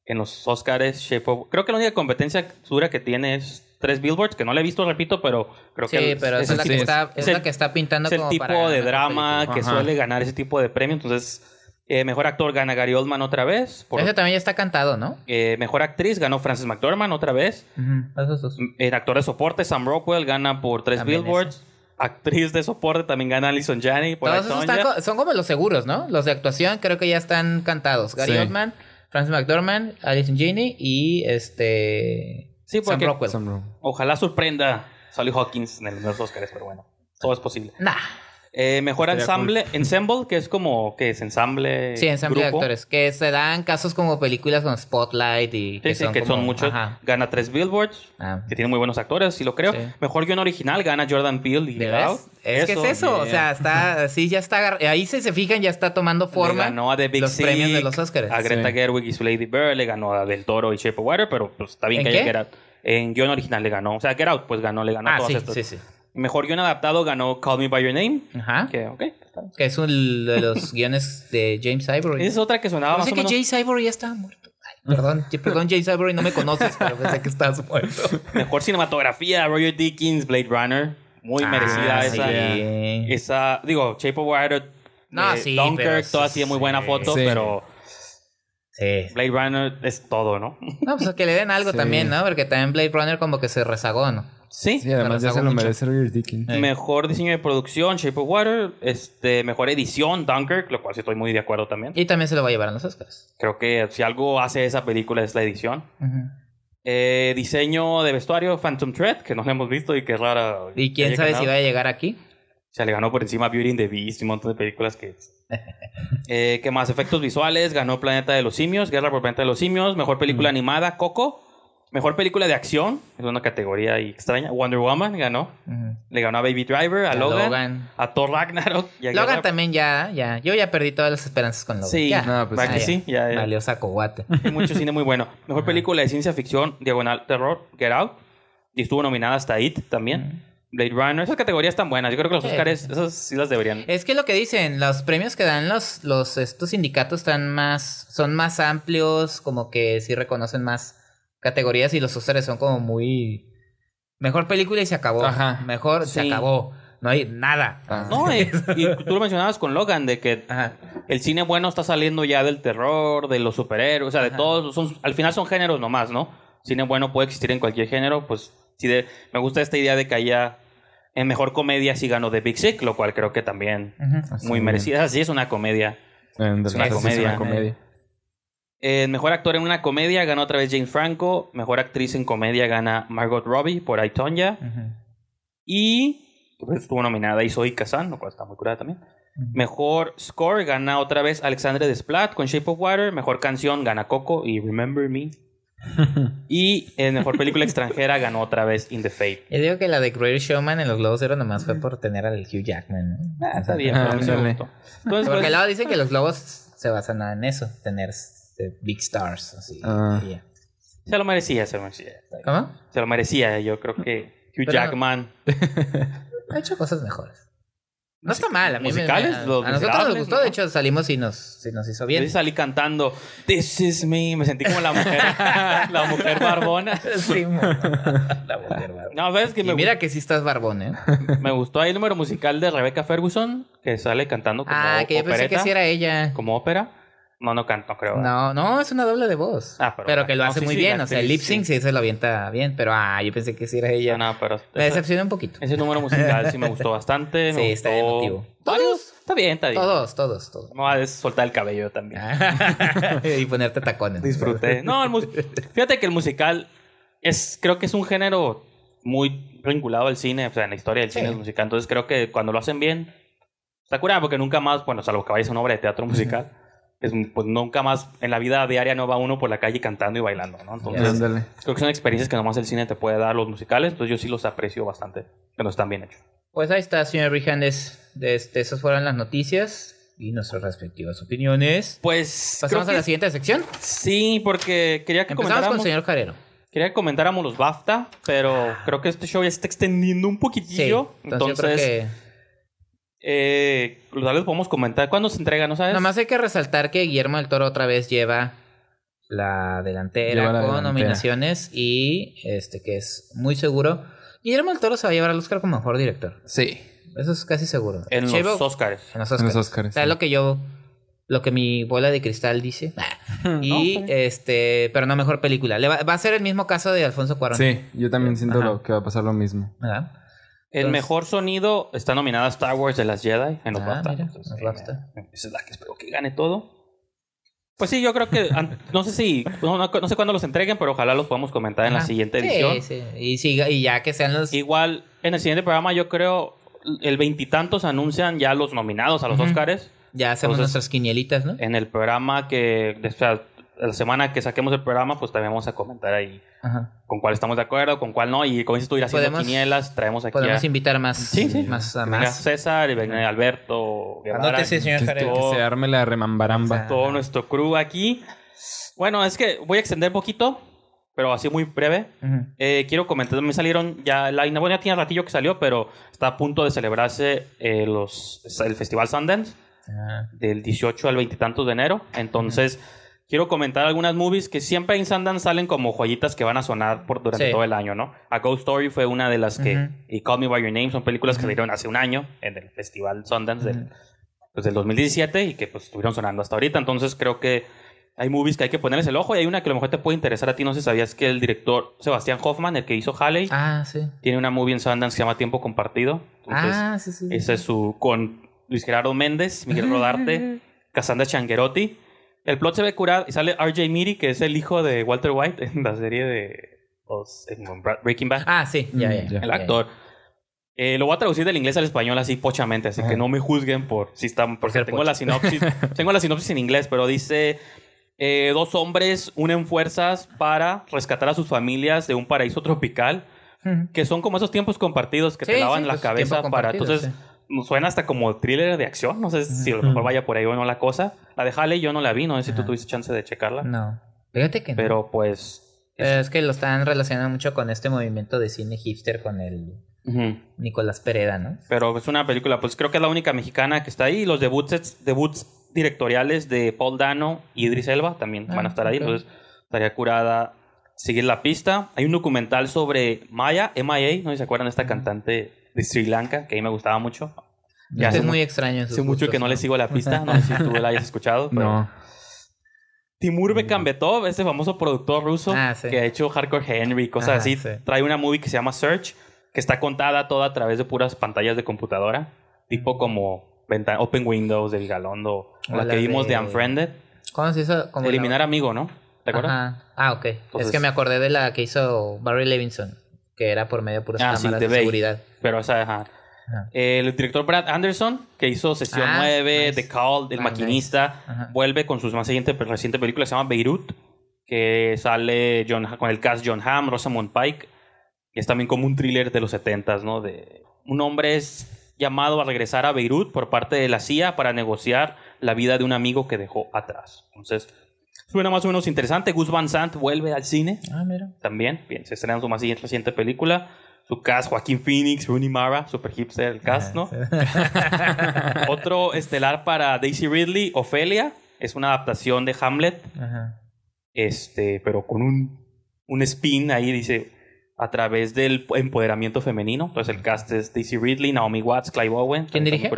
en los Oscars Creo que la única competencia dura que tiene es tres billboards, que no la he visto, repito, pero creo que... pero es, la, que está, es, la que pintando Es el tipo de drama que suele ganar ese tipo de premio entonces... Eh, mejor actor gana Gary Oldman otra vez. Por, Ese también ya está cantado, ¿no? Eh, mejor actriz ganó Frances McDormand otra vez. Mm, actor de soporte, Sam Rockwell, gana por tres Billboards. Actriz de soporte también gana Alison Janney. Todos son como los seguros, ¿no? Los de actuación creo que ya están cantados. Gary Oldman, Francis McDormand, Alison Janney y este. Sí, porque Sam Rockwell. Ojalá sorprenda Sally Hawkins en los Oscars, pero bueno, todo es posible. Nah. Eh, mejor ensamble, ensemble, que es como que es ensamble. Sí, ensamble de actores, que se dan casos como películas con Spotlight y que, son, que son, muchos. Gana tres Billboards, ah. que tiene muy buenos actores, si lo creo. Mejor guión original gana Jordan Peele y Out Es que es eso, o sea, está, sí, ya está, ahí si se fijan, ya está tomando forma. Le ganó a The Big los premios de los Oscars. A Greta Gerwig y su Lady Bird, le ganó a Del Toro y Shape of Water, pero pues, está bien que haya Get Out en guión original le ganó. O sea, Get Out, pues ganó, le ganó ah, todos sí, Sí, sí. Mejor guion adaptado ganó Call Me By Your Name. Ajá. Que, es uno de los guiones de James Ivory. Es otra que sonaba más o menos... que James Ivory ya está muerto. Ay, perdón, perdón, James Ivory, no me conoces, pero pensé que estás muerto. Mejor cinematografía, Roger Dickens, Blade Runner. Muy ah, merecida sí. esa. Esa, digo, Shape of Water, no, eh, sí, Dunkirk, así muy buena foto, pero... Sí. Blade Runner es todo, ¿no? No, pues que le den algo también, ¿no? Porque también Blade Runner como que se rezagó, ¿no? Sí. Sí, además ya se lo merece Roger Mejor diseño de producción, Shape of Water. Este, mejor edición, Dunkirk, lo cual sí estoy muy de acuerdo también. Y también se lo va a llevar a los Oscars. Creo que si algo hace esa película es la edición. Eh, diseño de vestuario, Phantom Thread, que no lo hemos visto y que es rara. ¿Y quién sabe si va a llegar aquí? Se le ganó por encima Beauty and the Beast y un montón de películas que... eh, ¿Qué más? Efectos visuales, ganó Planeta de los Simios, Guerra por Planeta de los Simios, Mejor Película Animada, Coco, Mejor película de acción, es una categoría ahí extraña. Wonder Woman ganó. Le ganó a Baby Driver, a, Logan, a Thor Ragnarok. Logan también ya, ya. Yo ya perdí todas las esperanzas con Logan. Sí, No, pues, ah, sí. saco guate. Hay mucho cine muy bueno. Mejor película de ciencia ficción, Diagonal Terror, Get Out. Y estuvo nominada hasta It también. Blade Runner, esas categorías están buenas. Yo creo que los Oscars, esas sí las deberían. Es que lo que dicen, los premios que dan los, los estos sindicatos están más, son más amplios, como que sí reconocen más categorías y los sucesores son como muy... Mejor película y se acabó. Ajá. Mejor se acabó. No hay nada. Ah. No, y, tú lo mencionabas con Logan, de que el cine bueno está saliendo ya del terror, de los superhéroes, o sea, de todos. al final son géneros nomás, ¿no? Cine bueno puede existir en cualquier género, pues sí de, me gusta esta idea de que haya en eh, mejor comedia si ganó de Big Sick, lo cual creo que también muy merecida. Sí, Es una comedia. Es una comedia. Eh, mejor actor en una comedia ganó otra vez Jane Franco. Mejor actriz en comedia gana Margot Robbie por I, Y pues, estuvo nominada Soy Kazan, lo cual está muy curada también. Mejor score gana otra vez Alexandre Desplat con Shape of Water. Mejor canción gana Coco y Remember Me. y en eh, mejor película extranjera ganó otra vez In the Fate. Yo digo que la de Great Showman en los Globos era nomás fue por tener al Hugh Jackman. Ah, bien, Porque al lado dicen que los Globos se basan en eso, tener este, big stars. Así, ah. Se lo merecía, se lo merecía. ¿Cómo? Se lo merecía, yo creo que Hugh Jackman. ha hecho cosas mejores. No está mal, a mí me, a, a nosotros nos gustó, de hecho salimos y nos, nos hizo bien. salí cantando This is me, me sentí como la mujer, la mujer barbona. Sí, la mujer barbona. y mira que sí estás barbón, ¿eh? Me gustó ahí el número musical de Rebecca Ferguson que sale cantando como Ah, que yo pensé que sí era ella. Como ópera. No, no canto, creo. No, no, es una doble de voz. Ah, pero, pero que lo hace muy bien. o sea, el lip sync sí se lo avienta bien. Pero ah, yo pensé que sí era ella. No, pero. Me decepcioné un poquito. Ese número musical sí me gustó bastante. Me sí, gustó... está emotivo. ¿Todos? Está bien, está bien. Todos, todos, todos. No, es soltar el cabello también. y ponerte tacones. Disfruté. No, el fíjate que el musical es, creo que es un género muy vinculado al cine, o sea, en la historia del cine es musical. Entonces creo que cuando lo hacen bien, está curado porque nunca más, bueno, salvo que vaya a una obra de teatro musical, pues nunca más en la vida diaria no va uno por la calle cantando y bailando, ¿no? Entonces, creo que son experiencias que nomás el cine te puede dar, los musicales, entonces yo sí los aprecio bastante, que pero están bien hechos. Pues ahí está, señor de este, esas fueron las noticias y nuestras respectivas opiniones. Pues... ¿Pasamos a la siguiente sección? Sí, porque quería que Empezamos comentáramos... con el señor jarero Quería que comentáramos los BAFTA, pero creo que este show ya se está extendiendo un poquitillo, entonces... entonces eh, podemos comentar. ¿Cuándo se entrega? ¿No sabes? Nomás hay que resaltar que Guillermo del Toro otra vez lleva la delantera con nominaciones y este que es muy seguro. Guillermo del Toro se va a llevar al Oscar como mejor director. Sí. Eso es casi seguro. En los, Oscars. en los Oscars. En los lo que yo. Lo que mi bola de cristal dice. y este. Pero no mejor película. va, a ser el mismo caso de Alfonso Cuarón. Sí, yo también siento que va a pasar lo mismo. ¿Verdad? El mejor sonido está nominada a Star Wars de las Jedi en los ah, eh, es la que espero que gane todo. Pues sí, yo creo que no sé si no, sé cuándo los entreguen, pero ojalá los podamos comentar en la siguiente edición. Sí, sí. Y, y ya que sean los igual en el siguiente programa yo creo el veintitantos anuncian ya los nominados a los Oscars. Ya hacemos nuestras quinielitas, ¿no? En el programa que la semana que saquemos el programa, pues también vamos a comentar ahí con cuál estamos de acuerdo, con cuál no. Y como dices tú, haciendo quinielas, traemos aquí Podemos invitar más, sí, sí. más a más. César, y venga Alberto, señor Jared. que se arme la remambaramba. todo nuestro crew aquí. Bueno, es que voy a extender poquito, pero así muy breve. eh, quiero comentar, me salieron ya... La bueno, ya tiene ratillo que salió, pero está a punto de celebrarse eh, los, el Festival Sundance. Ah. Del 18 al 20 y tantos de enero. Entonces quiero comentar algunas movies que siempre en Sundance salen como joyitas que van a sonar por, durante todo el año, ¿no? A Ghost Story fue una de las que... Y Call Me By Your Name son películas que salieron hace un año en el Festival Sundance del, 2017 pues, y que pues estuvieron sonando hasta ahorita. Entonces creo que hay movies que hay que ponerles el ojo y hay una que a lo mejor te puede interesar a ti. No sé, si sabías que el director Sebastián Hoffman, el que hizo Halley, ah, tiene una movie en Sundance que se llama Tiempo Compartido. ah, sí, sí. Ese es su... con Luis Gerardo Méndez, Miguel Rodarte, Casandra Changuerotti el plot se ve curado y sale RJ Miri, que es el hijo de Walter White en la serie de Breaking Bad. Ah, sí, ya, ya, mm, El actor. Eh, lo voy a traducir del inglés al español así pochamente, así que no me juzguen por si están. tengo la sinopsis. tengo la sinopsis en inglés, pero dice. Eh, dos hombres unen fuerzas para rescatar a sus familias de un paraíso tropical, que son como esos tiempos compartidos que te lavan la pues, cabeza para suena hasta como thriller de acción. No sé si a lo mejor vaya por ahí o no la cosa. La de yo no la vi, no sé si tú tuviste chance de checarla. No. Fíjate que Pero pues. Eh, es que lo están relacionando mucho con este movimiento de cine hipster con el Nicolás Pereda, ¿no? Pero es una película, pues creo que es la única mexicana que está ahí. Los debuts, debuts directoriales de Paul Dano y Idris Elba también van a ah, estar ahí. Entonces estaría curada seguir la pista. Hay un documental sobre Maya, MIA, no se acuerdan de esta cantante de Sri Lanka, que a mí me gustaba mucho. ya es muy extraño. Hace mucho que no, le sigo la pista, no sé si tú la hayas escuchado. Pero... Timur Bekambetov, ese famoso productor ruso ah, que ha hecho Hardcore Henry, cosas así, trae una movie que se llama Search, que está contada toda a través de puras pantallas de computadora, tipo como Open Windows del Galondo, la, que vimos de, Unfriended. ¿Cómo se hizo? Como Eliminar Amigo, ¿no? ¿Te acuerdas? Ah, ok. es que me acordé de la que hizo Barry Levinson que era por medio de ah, de seguridad. Pero, esa, El director Brad Anderson, que hizo Sesión 9, ah, The Call, El ah, Maquinista, vuelve con su más pues, reciente película películas, se llama Beirut, que sale John, con el cast John Hamm, Rosamund Pike, que es también como un thriller de los 70s, ¿no? De, un hombre es llamado a regresar a Beirut por parte de la CIA para negociar la vida de un amigo que dejó atrás. Entonces, Suena más o menos interesante. Gus Van Sant vuelve al cine. Ah, mira. También. Bien, se estrena su más siguiente, película. Su cast, Joaquín Phoenix, Rooney Mara, super hipster el cast, ¿no? Otro estelar para Daisy Ridley, Ofelia. Es una adaptación de Hamlet. Ajá. Este, pero con un, spin ahí, dice, a través del empoderamiento femenino. Entonces el cast es Daisy Ridley, Naomi Watts, Clive Owen. ¿Quién dirige?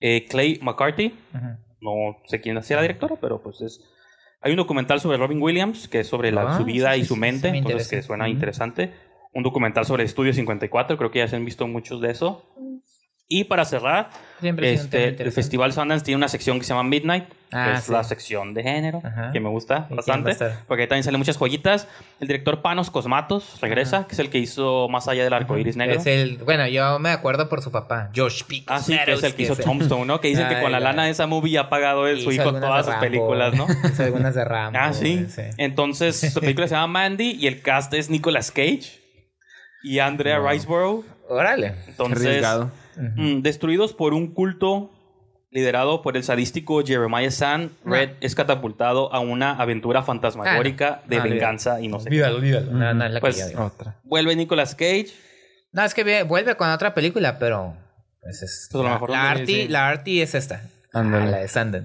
Eh, Clay McCarthy. No sé quién hacía la directora, pero pues es hay un documental sobre Robin Williams, que es sobre la, ah, su vida y su mente, que suena interesante. Un documental sobre Estudio 54, creo que ya se han visto muchos de eso. Y para cerrar, este, el Festival Sundance tiene una sección que se llama Midnight, ah, que es la sección de género, que me gusta bastante, porque ahí también salen muchas joyitas. El director Panos Cosmatos regresa, que es el que hizo Más allá del arco iris negro. Es el, bueno, yo me acuerdo por su papá, Josh Pick. Ah, sí, que es el que, hizo Tombstone, ¿no? Que dicen que con la lana de esa movie ha pagado él, su hijo todas sus películas, ¿no? hizo algunas de Rambo. Ah, sí. Entonces, su película se llama Mandy y el cast es Nicolas Cage y Andrea Riseborough Riceborough. Órale. Entonces, Mm, destruidos por un culto liderado por el sadístico Jeremiah Sand, ah. Red es catapultado a una aventura fantasmagórica de ah, venganza y no sé. Pues, vuelve Nicolas Cage. No, es que vuelve con otra película, pero. Pues, pues, la, arty, es esta.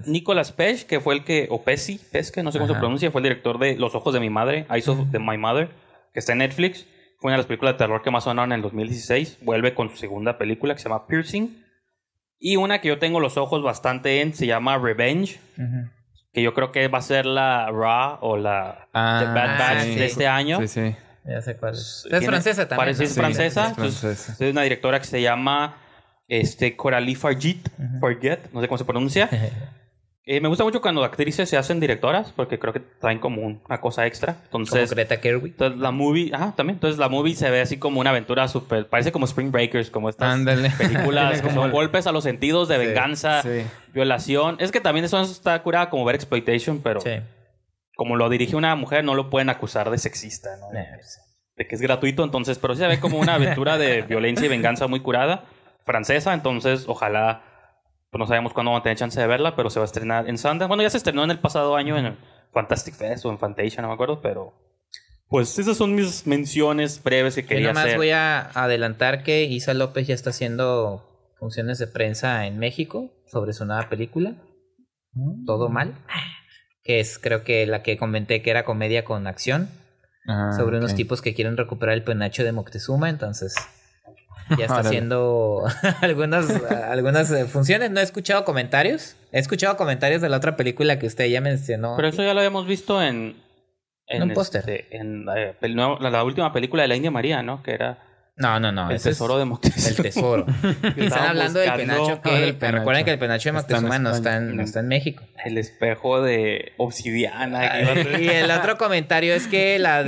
Nicolas Page, que fue el que, o Pesci, que no sé cómo se pronuncia, fue el director de Los ojos de mi madre, Eyes of My Mother, que está en Netflix fue una de las películas de terror que más sonaron en el 2016. Vuelve con su segunda película que se llama Piercing. Y una que yo tengo los ojos bastante en se llama Revenge. Que yo creo que va a ser la Raw o la ah, Bad Batch de este año. Sí, sí. Ya sé cuál es. Es francesa también. Parece francesa. Es, francesa. es una directora que se llama este, Coralie Fargit, Forget, no sé cómo se pronuncia. Eh, me gusta mucho cuando actrices se hacen directoras porque creo que traen como una cosa extra. Entonces, como Greta Entonces la movie, ajá, también. Entonces la movie se ve así como una aventura súper, parece como Spring Breakers, como estas películas películas, como golpes a los sentidos de venganza, violación. Es que también eso está curada como ver exploitation, pero como lo dirige una mujer no lo pueden acusar de sexista, pues de que es gratuito, entonces, pero sí se ve como una aventura de violencia y venganza muy curada, francesa, entonces ojalá pues no sabemos cuándo van a tener chance de verla, pero se va a estrenar en Sundance. Bueno, ya se estrenó en el pasado año en Fantastic Fest o en Fantasia, no me acuerdo, pero pues esas son mis menciones breves que quería Yo voy a adelantar que Isa López ya está haciendo funciones de prensa en México sobre su nueva película. Todo mal. Que es creo que la que comenté que era comedia con acción. Ah, sobre unos tipos que quieren recuperar el penacho de Moctezuma. Entonces ya está haciendo algunas, algunas eh, funciones. No he escuchado comentarios. He escuchado comentarios de la otra película que usted ya mencionó. Pero eso ya lo habíamos visto en... En, un póster. Este, en eh, la, última película de la India María, ¿no? Que era no, no, no. El tesoro de Moctezuma. El tesoro. están hablando del penacho que. Recuerden que el penacho de Moctezuma no está, en, México. El espejo de obsidiana. y el otro comentario es que la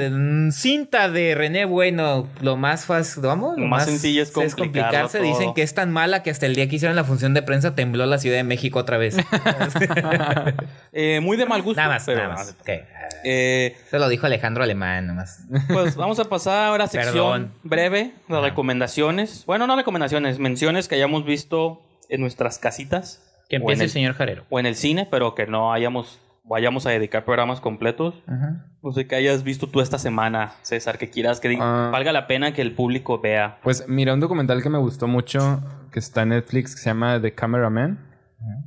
cinta de René Bueno, lo más fácil. Vamos, lo, más, sencillo es, complicarse. Dicen que es tan mala que hasta el día que hicieron la función de prensa tembló la Ciudad de México otra vez. Eh, muy de mal gusto. Nada más, nada más. Ah, okay. Eh, se lo dijo Alejandro Alemán nomás. Pues vamos a pasar ahora a sección breve de recomendaciones. Bueno, no recomendaciones, menciones que hayamos visto en nuestras casitas. Que empiece el, señor Jarero. O en el cine, pero que no hayamos vayamos a dedicar programas completos. No sé qué hayas visto tú esta semana, César, que quieras que ah. valga la pena que el público vea. Pues mira, un documental que me gustó mucho, que está en Netflix, que se llama The Cameraman,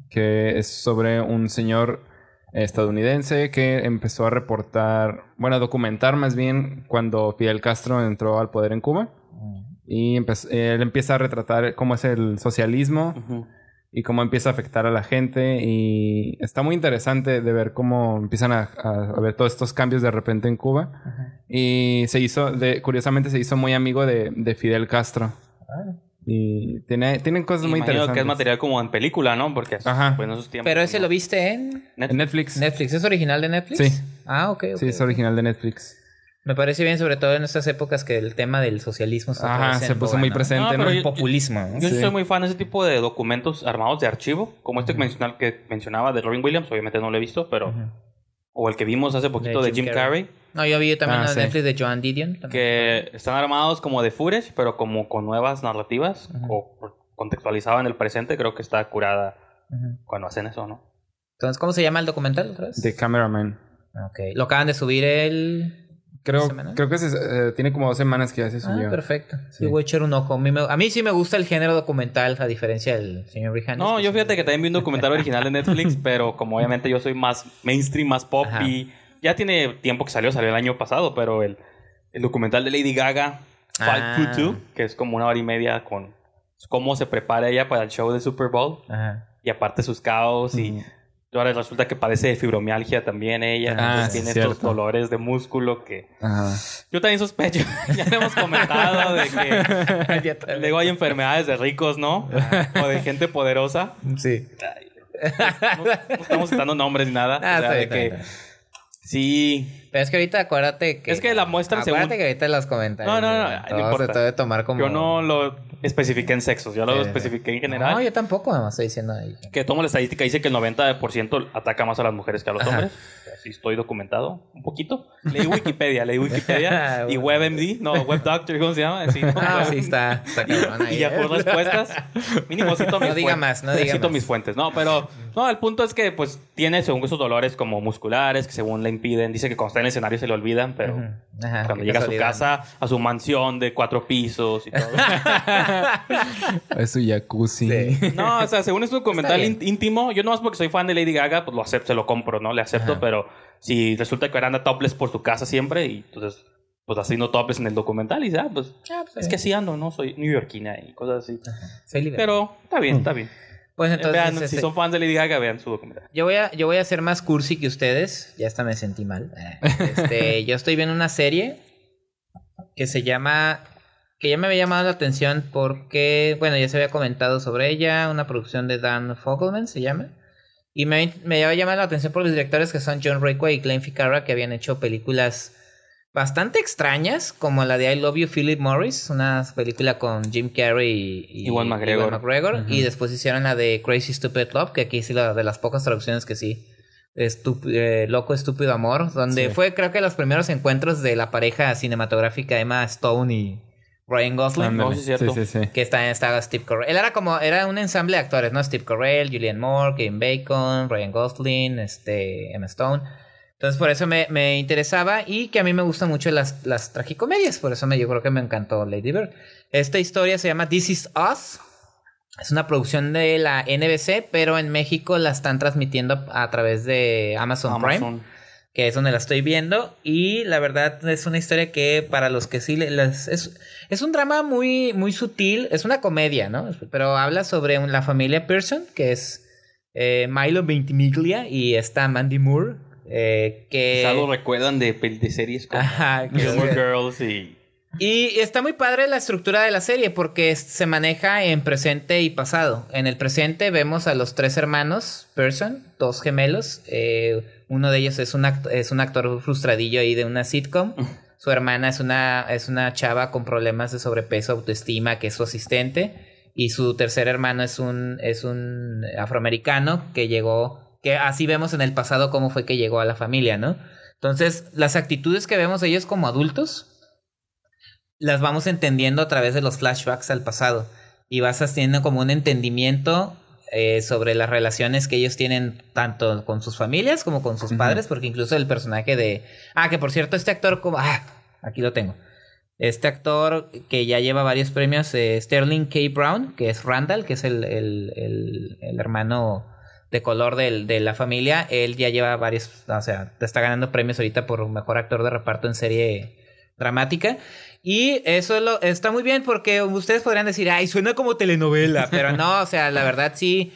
que es sobre un señor estadounidense que empezó a reportar, bueno, a documentar más bien cuando Fidel Castro entró al poder en Cuba. Y él empieza a retratar cómo es el socialismo y cómo empieza a afectar a la gente. Y está muy interesante de ver cómo empiezan a, ver todos estos cambios de repente en Cuba. Y se hizo, de, curiosamente, se hizo muy amigo de, de Fidel Castro. Ah, y tiene, tienen cosas muy interesantes. que es material como en película, ¿no? Porque pues, pues, en esos tiempos, Pero pues, ese lo viste en Netflix. Netflix. ¿Es original de Netflix? Sí. Ah, ok. sí, es original de Netflix. Me parece bien, sobre todo en estas épocas que el tema del socialismo se, puso muy presente, ¿no? el populismo. Yo, soy muy fan de ese tipo de documentos armados de archivo, como este que, mencionaba de Robin Williams, obviamente no lo he visto, pero. O el que vimos hace poquito de Jim, Carrey no, yo vi también ah, las Netflix de Joan Didion. Que están armados como de fures pero como con nuevas narrativas o contextualizado en el presente. Creo que está curada cuando hacen eso, ¿no? Entonces, ¿cómo se llama el documental otra vez? The Cameraman. Ok. Lo acaban de subir el... Creo, creo que eh, tiene como dos semanas que ya se subió. Ah, perfecto. Yo voy a echar un ojo. A mí, sí me gusta el género documental, a diferencia del señor Brihan. No, yo fíjate que también vi un documental original de Netflix, pero como obviamente yo soy más mainstream, más pop y ya tiene tiempo que salió, salió el año pasado, pero el, el documental de Lady Gaga, ah. que es como una hora y media con cómo se prepara ella para el show de Super Bowl. Y aparte sus caos y... Ahora resulta que padece de fibromialgia también ella. Ah, tiene esos estos dolores de músculo que... Yo también sospecho. ya hemos comentado de que... luego hay enfermedades de ricos, ¿no? o de gente poderosa. Sí. no, estamos dando nombres ni nada. Ah, o sea, de que... Sí, pero es que ahorita acuérdate que. Es que la muestra Acuérdate que ahorita en los comentarios. No, no, no. no, no importa. De tomar como... Yo no lo especifiqué en sexos, yo lo especificé especifiqué en general. No, yo tampoco, además estoy diciendo ahí. Que tomo la estadística, dice que el 90% ataca más a las mujeres que a los hombres. Así estoy documentado, un poquito. Leí Wikipedia, leí Wikipedia y WebMD, no, WebDoctor. ¿cómo se llama? Sí, ah, sí, está. está ahí. y ya por ¿eh? respuestas, mínimo cito mis No diga más, no diga cito mis fuentes. No, pero, no, el punto es que, pues, tiene según esos dolores como musculares que según le impiden, dice que consta escenario se le olvidan, pero cuando llega a su casa, a su mansión de cuatro pisos y todo. a su jacuzzi. No, o sea, según es este un documental íntimo, yo nomás porque soy fan de Lady Gaga, pues lo acepto, se lo compro, ¿no? Le acepto, pero si resulta que anda topless por su casa siempre y entonces pues, pues haciendo topless en el documental y ya, pues, ah, pues es que así ando, ¿no? Soy neoyorquina y cosas así. Pero está bien, mm. está bien. Pues entonces. Vean, si este, son fans de Lady Gaga, vean su documental. Yo voy, a, yo voy a ser más cursi que ustedes. Ya hasta me sentí mal. Eh, este, yo estoy viendo una serie que se llama. Que ya me había llamado la atención porque, bueno, ya se había comentado sobre ella, una producción de Dan Fogelman se llama. Y me, me había llamado la atención por los directores que son John Requa y Glenn Ficarra, que habían hecho películas bastante extrañas, como la de I Love You, Philip Morris, una película con Jim Carrey y, Iwan McGregor. Y, después hicieron la de Crazy Stupid Love, que aquí sí la de las pocas traducciones que sí. Eh, loco, estúpido amor, donde fue creo que los primeros encuentros de la pareja cinematográfica Emma Stone y Ryan Gosling, que está, estaba Steve Carell. Él era como, era un ensamble de actores, ¿no? Steve Correll, Julian Moore, Kevin Bacon, Ryan Gosling, este, Emma Stone. Entonces por eso me, interesaba y que a mí me gustan mucho las, las tragicomedias, por eso yo creo que me encantó Lady Bird. Esta historia se llama This Is Us, es una producción de la NBC, pero en México la están transmitiendo a, través de Amazon, Prime, que es donde la estoy viendo. Y la verdad es una historia que para los que sí les, es, un drama muy, muy sutil, es una comedia, ¿no? Pero habla sobre la familia Pearson, que es eh, Milo Ventimiglia y está Mandy Moore eh, que... Quizá pues lo recuerdan de, series como Gilmore Girls y... está muy padre la estructura de la serie porque se maneja en presente y pasado. En el presente vemos a los tres hermanos Person, dos gemelos. Eh, uno de ellos es un, es un actor frustradillo ahí de una sitcom. Su hermana es una, es una chava con problemas de sobrepeso, autoestima, que es su asistente. Y su tercer hermano es un, es un afroamericano que llegó que así vemos en el pasado cómo fue que llegó a la familia, ¿no? Entonces, las actitudes que vemos ellos como adultos, las vamos entendiendo a través de los flashbacks al pasado y vas haciendo como un entendimiento eh, sobre las relaciones que ellos tienen tanto con sus familias como con sus padres, porque incluso el personaje de... Ah, que por cierto, este actor como... Ah, aquí lo tengo. Este actor que ya lleva varios premios, eh, Sterling K. Brown, que es Randall, que es el hermano de color del, de la familia, él ya lleva varios, o sea, está ganando premios ahorita por mejor actor de reparto en serie dramática. Y eso lo, está muy bien porque ustedes podrían decir, ay, suena como telenovela, pero no, o sea, la verdad sí.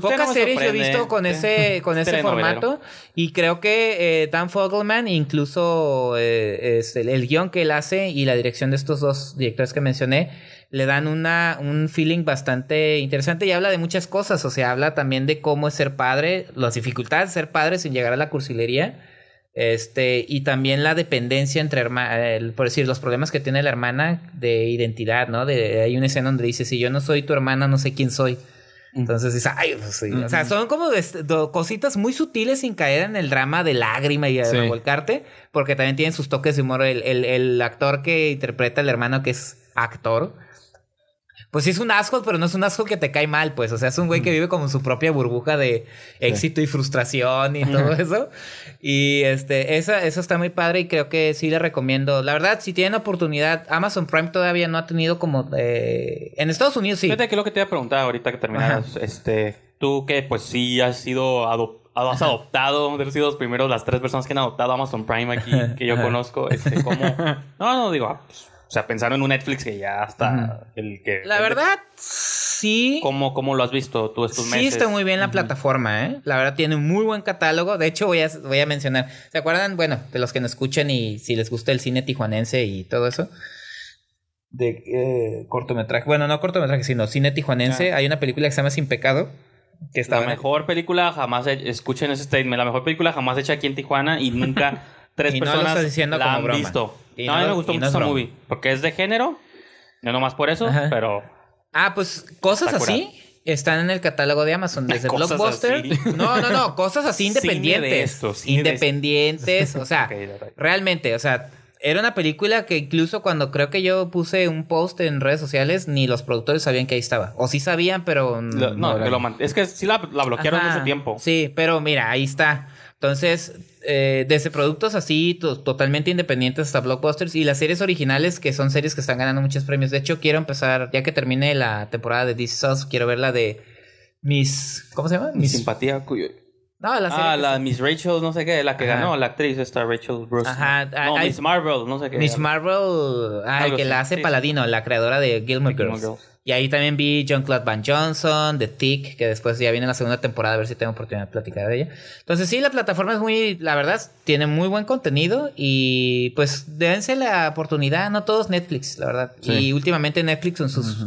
Pocas series yo he visto con ¿eh? ese, con ese formato y creo que eh, Dan Fogelman, incluso eh, es el, el guión que él hace y la dirección de estos dos directores que mencioné, le dan una, un feeling bastante interesante y habla de muchas cosas, o sea, habla también de cómo es ser padre, las dificultades de ser padre sin llegar a la cursilería, este, y también la dependencia entre hermanas por decir, los problemas que tiene la hermana de identidad, ¿no? De, hay una escena donde dice, si yo no soy tu hermana, no sé quién soy. Mm. Entonces dice, ay, o sea, mm. son como cositas muy sutiles sin caer en el drama de lágrima y de porque también tienen sus toques de humor. El, el actor que interpreta al hermano, que es actor, pues sí es un asco, pero no es un asco que te cae mal, pues. O sea, es un güey que mm. vive como su propia burbuja de éxito y frustración y todo eso. Y este, esa, eso está muy padre y creo que sí le recomiendo. La verdad, si tienen oportunidad, Amazon Prime todavía no ha tenido como. Eh, en Estados Unidos sí. Fíjate que lo que te iba a preguntar ahorita que terminas. Este, tú que pues sí has sido adoptado has adoptado, has sido los primeros, las tres personas que han adoptado Amazon Prime aquí que yo conozco. Este, como... No, no, digo, ah, pues, o sea, pensaron en un Netflix que ya está el que... La verdad, sí. ¿Cómo, ¿Cómo, lo has visto tú estos meses? Sí, está muy bien la plataforma, ¿eh? La verdad, tiene un muy buen catálogo. De hecho, voy a, voy a mencionar... ¿Se acuerdan? Bueno, de los que nos escuchan y si les gusta el cine tijuanense y todo eso. De eh, cortometraje. Bueno, no cortometraje, sino cine tijuanense. Ah. Hay una película que se llama Sin Pecado. Que está la mejor película jamás... Escuchen ese statement. La mejor película jamás hecha aquí en Tijuana y nunca... tres personas no diciendo como han visto no, me gustó mucho esa movie. Porque es de género. No nomás por eso, pero. Ah, pues cosas así están en el catálogo de Amazon. Desde Blockbuster. No, no, no. Cosas así independientes. independientes. O sea, realmente, o sea. Era una película que incluso cuando creo que yo puse un post en redes sociales, ni los productores sabían que ahí estaba. O sí sabían, pero... no, es que sí la, bloquearon hace tiempo. Sí, pero mira, ahí está. Entonces, eh, desde productos así totalmente independientes hasta blockbusters y las series originales que son series que están ganando muchos premios. De hecho, quiero empezar, ya que termine la temporada de This Sauce, quiero ver la de Miss... ¿Cómo se llama? simpatía No, ah, la Miss Rachel, no sé qué, la que ganó, la actriz esta Rachel Bruce. Ajá, Miss Marvel, no sé qué. Miss Marvel, ah, que la hace Paladino, la creadora de Gilmore, Girls. Y ahí también vi John Claude Van Johnson, The Tick que después ya viene la segunda temporada, a ver si tengo oportunidad de platicar de ella. Entonces sí, la plataforma es muy, la verdad, tiene muy buen contenido y pues Déjense la oportunidad, no todos Netflix, la verdad. Y últimamente Netflix en sus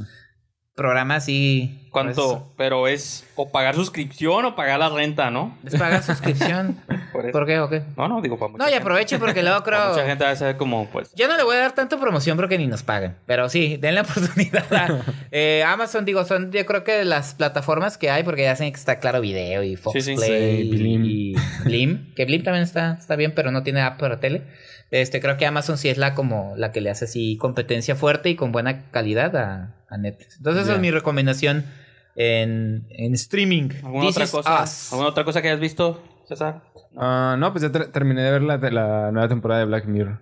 programas y... ¿Cuánto? Pues, pero es o pagar suscripción o pagar la renta, ¿no? Es pagar suscripción. Por, qué o qué? No, no, digo para No, y aproveche porque luego creo... mucha gente va a saber como, pues... Yo no le voy a dar tanto promoción porque ni nos pagan. Pero sí, den la oportunidad a eh, Amazon. Digo, son yo creo que las plataformas que hay porque ya hacen que está claro video y Fox Play y Blim. Que Blim también está, está bien, pero no tiene app para tele. Este, creo que Amazon sí es la como la que le hace así competencia fuerte y con buena calidad a, Netflix. Entonces esa es mi recomendación en, streaming. ¿Alguna otra, cosa, que hayas visto, César? no, ah, pues ya terminé de ver la, la, nueva temporada de Black Mirror.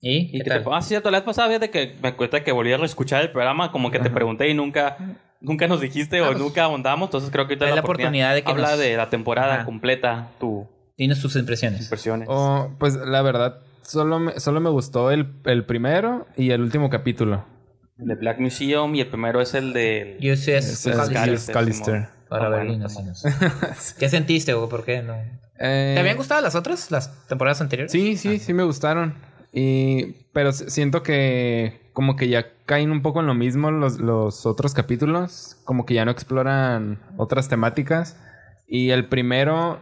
¿Y? ¿Qué Te, ah, sí, la vez fíjate que me cuesta que volví a escuchar el programa, como que te pregunté y nunca nunca nos dijiste o ah, pues, nunca ahondamos, entonces creo que ahorita es la oportunidad, de que habla de la temporada completa, tú tienes tus impresiones. Impresiones. Oh, pues la verdad solo me, solo me gustó el primero y el último capítulo. El de Black Museum y el primero es el de... UCS, Callister. Para ah, ¿Qué sentiste o por qué no? Eh, ¿Te habían gustado las otras, las temporadas anteriores? Sí, sí, ah. sí me gustaron. Y, pero siento que como que ya caen un poco en lo mismo los, los otros capítulos, como que ya no exploran otras temáticas. Y el primero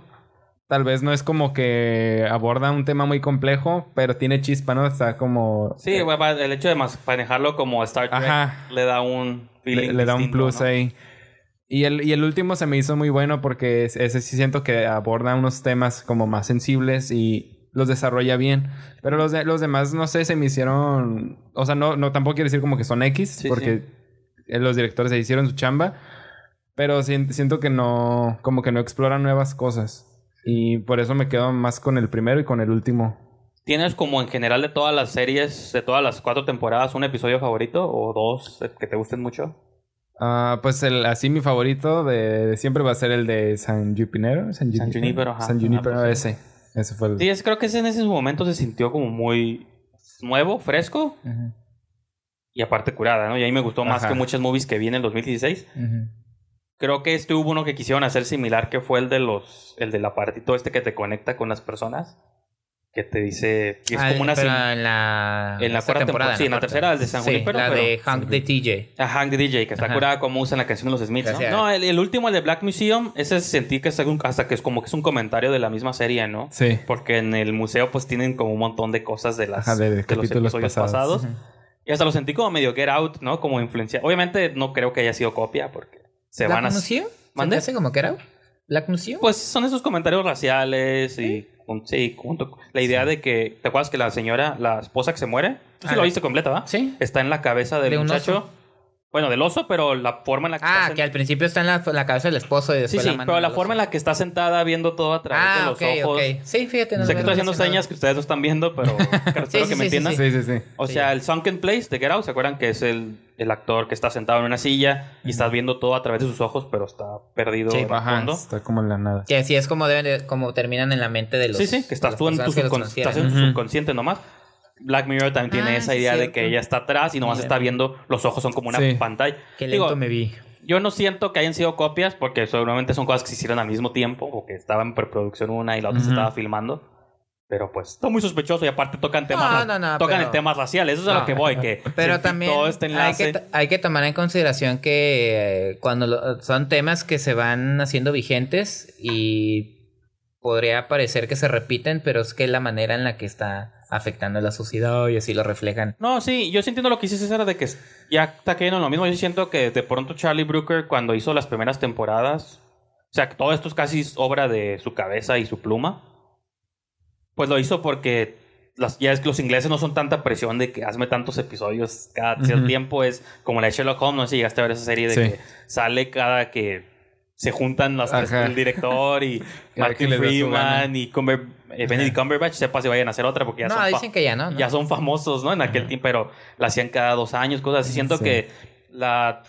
Tal vez no es como que aborda un tema muy complejo, pero tiene chispa, ¿no? Está como... Sí, eh, el hecho de manejarlo como Star Trek le da un Le, da un plus ahí. Y el, último se me hizo muy bueno porque ese sí siento que aborda unos temas como más sensibles y los desarrolla bien. Pero los, los demás, no sé, se me hicieron... O sea, no, no tampoco quiero decir como que son X, porque eh, los directores se hicieron su chamba. Pero siento que no... Como que no exploran nuevas cosas. Y por eso me quedo más con el primero y con el último. ¿Tienes como en general de todas las series, de todas las cuatro temporadas, un episodio favorito o dos que te gusten mucho? Ah, pues el, así mi favorito de, siempre va a ser el de San Junipero. San, Junipero, San Junipero, ese. Ese fue el... Sí, es, creo que ese, en ese momento se sintió como muy nuevo, fresco. Y aparte curada, ¿no? Y a mí me gustó más que muchas movies que vi en el 2016. Creo que este hubo uno que quisieron hacer similar, que fue el de los, el de del todo este que te conecta con las personas, que te dice, es ah, como una pero en la, en la cuarta temporada, sí, en la, tercera, el de San sí, la de Hank the DJ. Ah, Hank the DJ, que está curada como usan la canción de los Smiths. ¿no? no el, último, el de Black Museum, ese sentí que es algún, hasta que es como que es un comentario de la misma serie, ¿no? Sí. Porque en el museo pues tienen como un montón de cosas de las de, los episodios pasados. pasados. Y hasta lo sentí como medio Get Out, ¿no? Como influencia. Obviamente no creo que haya sido copia, porque se van a. como que era? ¿Black Pues son esos comentarios raciales y. sí, junto, la idea de que. ¿Te acuerdas que la señora, la esposa que se muere? Ah, lo viste completa, ¿va? Sí. Está en la cabeza del muchacho. Bueno, del oso, pero la forma en la que. Ah, que al principio está en la, cabeza del esposo y después. Sí, sí, pero la forma en la que está sentada viendo todo a través de ah, los okay, ojos. Okay. Sí, fíjate. No sé que estoy haciendo señas que ustedes no están viendo, pero espero que me sí, entiendan. Sí, sí, sí. O sea, el Sunken Place de Get ¿se acuerdan que es el, el actor que está sentado en una silla y está estás viendo todo a través de sus ojos, pero está perdido sí, Está como en la nada. Que así es como como terminan en la mente de los. Sí, sí, que estás tú en tu subconsciente nomás. Black Mirror también tiene ah, esa idea de que ella está atrás y nomás está viendo, los ojos son como una pantalla. Qué lento me vi. Yo no siento que hayan sido copias porque seguramente son cosas que se hicieron al mismo tiempo o que estaban en preproducción una y la otra se estaba filmando. Pero pues está muy sospechoso y aparte tocan temas, tocan temas raciales, eso es a lo que voy, que pero también este hay, que tomar en consideración que eh, cuando son temas que se van haciendo vigentes y podría parecer que se repiten, pero es que es la manera en la que está afectando a la sociedad y así lo reflejan. No, sí, yo sí entiendo lo que dices, César, de que ya está cayendo lo mismo. Yo siento que de pronto Charlie Brooker, cuando hizo las primeras temporadas, o sea, todo esto es casi obra de su cabeza y su pluma, pues lo hizo porque ya es que los ingleses no son tanta presión de que hazme tantos episodios cada cierto tiempo. Es como la de Sherlock Holmes, no sé si llegaste a ver esa serie de que sale cada que se juntan las el director y Martin Freeman y eh, Benedict Cumberbatch, sepa si vayan a hacer otra porque ya, no, son, dicen que ya, no, ya son famosos, ¿no? En aquel tiempo, pero la hacían cada dos años, cosas así. Siento que la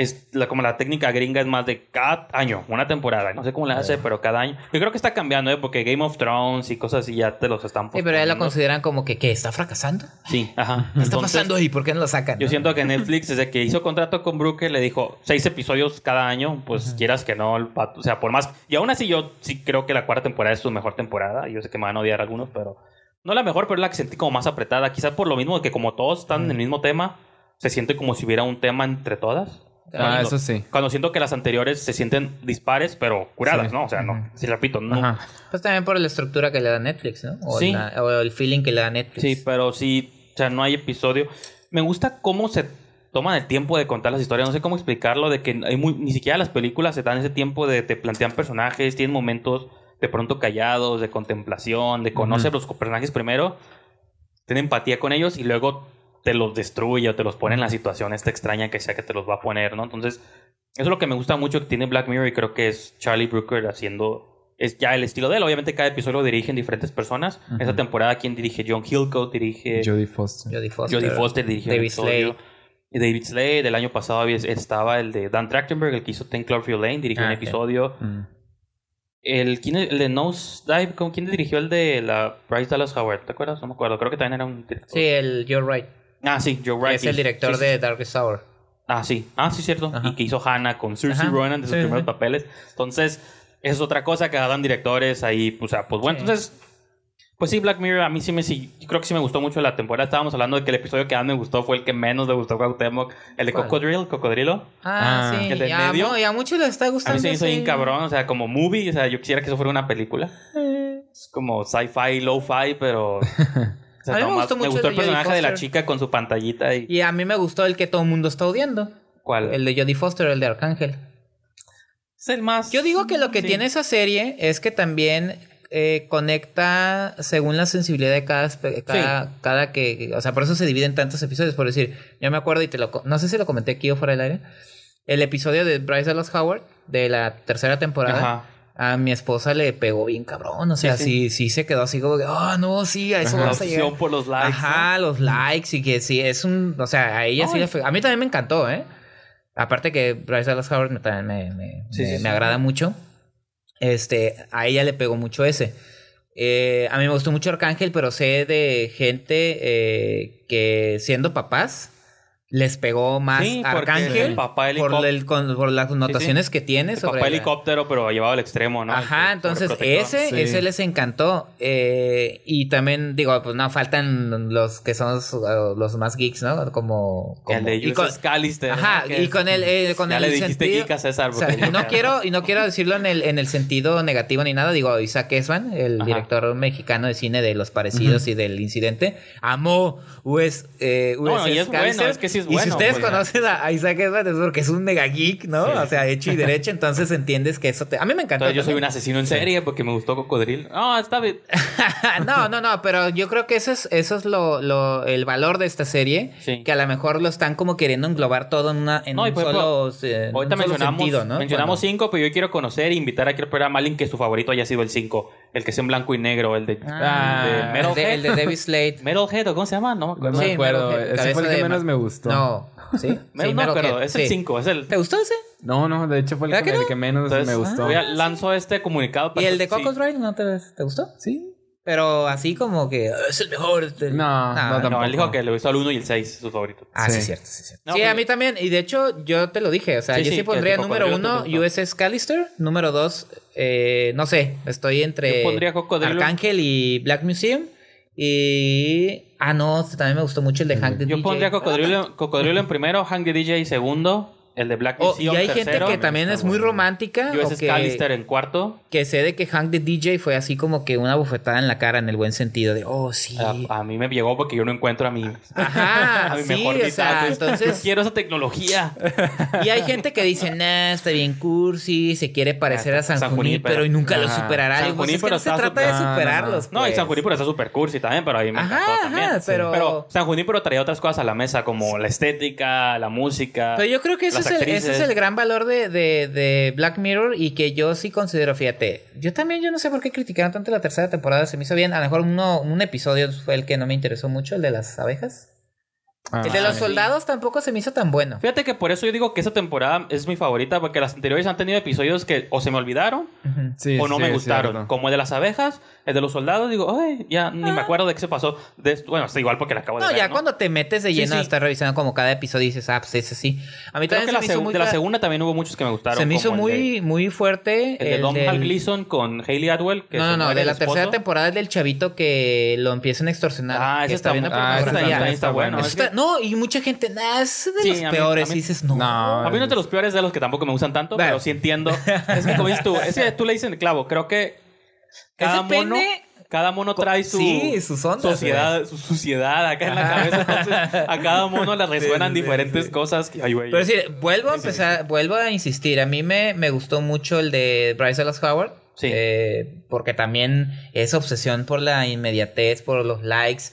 es la, como la técnica gringa es más de cada año, una temporada. No sé cómo la hace, pero cada año. Yo creo que está cambiando, ¿eh? porque Game of Thrones y cosas así ya te los están poniendo. pero ya lo consideran como que, ¿Está fracasando? Sí, ajá. ¿Qué está pasando ahí? ¿Por qué no la sacan? Yo siento que Netflix, desde que hizo contrato con Brooke, le dijo seis episodios cada año, pues quieras que no, o sea, por más. Y aún así, yo sí creo que la cuarta temporada es su mejor temporada. Yo sé que me van a odiar algunos, pero. No la mejor, pero la que sentí como más apretada. Quizás por lo mismo que como todos están en el mismo tema, se siente como si hubiera un tema entre todas. Ah, eso sí. Cuando siento que las anteriores se sienten dispares, pero curadas, ¿no? O sea, no. Si repito, no. Pues también por la estructura que le da Netflix, ¿no? O, sí. o el feeling que le da Netflix. Sí, pero sí, o sea, no hay episodio. Me gusta cómo se toman el tiempo de contar las historias. No sé cómo explicarlo, de que hay ni siquiera las películas se dan ese tiempo de te plantean personajes, tienen momentos de pronto callados, de contemplación, de conocer los personajes primero, tener empatía con ellos y luego te los destruye o te los pone en la situación esta extraña que sea que te los va a poner, ¿no? Entonces, eso es lo que me gusta mucho que tiene Black Mirror y creo que es Charlie Brooker haciendo, es ya el estilo de él. Obviamente cada episodio lo dirigen diferentes personas. esa Esta temporada, quién dirige? John Hillcoat, dirige... Jodie Foster. Jodie Foster. Foster dirige David Slade. David Slade, del año pasado estaba el de Dan Trachtenberg, el que hizo Ten Cloverfield Lane, dirigió ah, un episodio. El, ¿quién, el de Nose Dive, ¿quién dirigió el de la Bryce Dallas Howard? ¿Te acuerdas? No me acuerdo, creo que también era un director. Sí, el You're Right. Ah, sí, Joe Wright. Es el director de Darkest Hour. Ah, sí. Ah, sí, cierto. Y que hizo Hannah con Cersei Ronan de sus primeros papeles. Entonces, es otra cosa que dan directores ahí. O sea, pues bueno, entonces... Pues sí, Black Mirror a mí sí me... Sí, creo que sí me gustó mucho la temporada. Estábamos hablando de que el episodio que mí me gustó fue el que menos le gustó a Cuauhtémoc. El de Cocodrilo. Cocodrilo. Ah, ah, sí. El y a muchos les está gustando. A mí se hizo cabrón. O sea, como movie. O sea, yo quisiera que eso fuera una película. Eh. Es como sci-fi, low-fi, pero... A mí me gustó mucho. el, personaje de la chica con su pantallita. Y... a mí me gustó el que todo el mundo está odiando. ¿Cuál? El de Jodie Foster, el de Arcángel. Es el más. Yo digo que lo que tiene esa serie es que también eh, conecta según la sensibilidad de cada, cada, cada, que. O sea, por eso se dividen tantos episodios. Por decir, yo me acuerdo y te lo. No sé si lo comenté aquí o fuera del aire. El episodio de Bryce Dallas Howard de la tercera temporada. Ajá a mi esposa le pegó bien cabrón. O sea, sí, sí, se quedó así como que, oh, no, sí, a eso no vamos a llegar. por los likes. Ajá, los likes y que sí, es un. O sea, a ella sí le fue, A mí también me encantó, ¿eh? Aparte que Bryce Dallas Howard también me, me, me, agrada mucho. Este, a ella le pegó mucho ese. Eh, a mí me gustó mucho Arcángel, pero sé de gente eh, que siendo papás les pegó más Arcángel por, las notaciones que tienes El papá helicóptero, pero llevado al extremo, ¿no? Ajá, entonces ese, ese les encantó. Eh, y también, digo, pues no, faltan los que son eh, los, más geeks, ¿no? Como... el de y con, Ajá, y con el, no, quiero, y no quiero decirlo en el, en el sentido negativo ni nada. Digo, Isaac Eswan, el director mexicano de cine de Los Parecidos y del Incidente, amó eh, es es que sí y si ustedes conocen a, Isaac Edward es porque es un mega geek, ¿no? O sea, hecho y derecho, entonces entiendes que eso te... A mí me encanta. yo soy un asesino en serie porque me gustó Cocodril. No, está bien. no, no, no, pero yo creo que eso es, eso es lo, el valor de esta serie, que a lo mejor lo están como queriendo englobar todo en, una, en un eh, solo, mencionamos, sentido, ¿no? Mencionamos 5, pero yo quiero conocer e invitar a que a malin que su favorito haya sido el 5, el que sea en blanco y negro, el de, ah, el de Metalhead. David Slade. Metalhead, cómo se llama? No, me acuerdo. Ese el que menos me gustó. No. ¿Sí? me pero es el 5. el... ¿Te gustó ese? No, no, de hecho fue el, que, menos me gustó. Lanzó ah. este comunicado para ¿Y el de Cocos Ride no te, te gustó? Sí. Pero así como que ah, es el mejor. No, ah. no, tampoco. él dijo que le gustó el 1 y el 6, su favorito. Ah, sí, es cierto, sí, cierto. sí, pues a mí también. Y de hecho, yo te lo dije. O sea, yo sí, pondría número 1 USS Callister, número 2, eh, no sé, estoy entre Arcángel y Black Museum. Y Ah, no, este también me gustó mucho el de Hank the DJ. Yo pondría Cocodrilo, Cocodrilo en primero, Hank the DJ segundo. El de Black oh, Y hay gente que también es muy romántica. Yo es Callister en cuarto. Que sé de que Hank de DJ fue así como que una bofetada en la cara en el buen sentido de, oh, sí. A, mí me llegó porque yo no encuentro a mi, Ajá, a sí, mejor o entonces... quiero esa tecnología. Y hay gente que dice, nah, está bien cursi, se quiere parecer ah, a San, Junipero pero y nunca lo superará. San pues pero se trata de superarlos. No, y San Juní, pues. está super cursi también, pero ahí me ajá, también. Pero... San Juní, pero traía otras cosas a la mesa, como la estética, la música. Pero yo creo que eso ese, es el, gran valor de, Black Mirror y que yo sí considero, fíjate, yo también yo no sé por qué criticaron tanto la tercera temporada, se me hizo bien, a lo mejor uno, un episodio fue el que no me interesó mucho, el de las abejas. Ah, el de los soldados tampoco se me hizo tan bueno. Fíjate que por eso yo digo que esa temporada es mi favorita, porque las anteriores han tenido episodios que o se me olvidaron o no me gustaron, como el de las abejas, el de los soldados, digo, ay, ya ni me ah. acuerdo de qué se pasó. De esto. Bueno, está igual porque la acabo de ver. no, ya cuando te metes de lleno, sí, revisando como cada episodio dices, ah, pues es sí. A mí también la me de la segunda también hubo muchos que me gustaron. Se me hizo muy, muy fuerte. El, de Donald Gleason con Hayley Atwell. no, no, de la tercera temporada es del chavito que lo empiezan a extorsionar. Ah, está, ah, bien. Ah, está, bueno. No, y mucha gente, nace de los peores. dices, no. A mí no de los peores de los que tampoco me gustan tanto, pero sí entiendo. Es que como dices tú, tú le dices, clavo, creo que cada mono, cada mono trae su, sí, sociedad, su suciedad acá en la cabeza. Entonces, a cada mono le resuenan diferentes cosas. Pero decir, vuelvo a empezar, vuelvo a insistir. A mí me, me gustó mucho el de Bryce Dallas Howard. Sí. Eh, porque también esa obsesión por la inmediatez, por los likes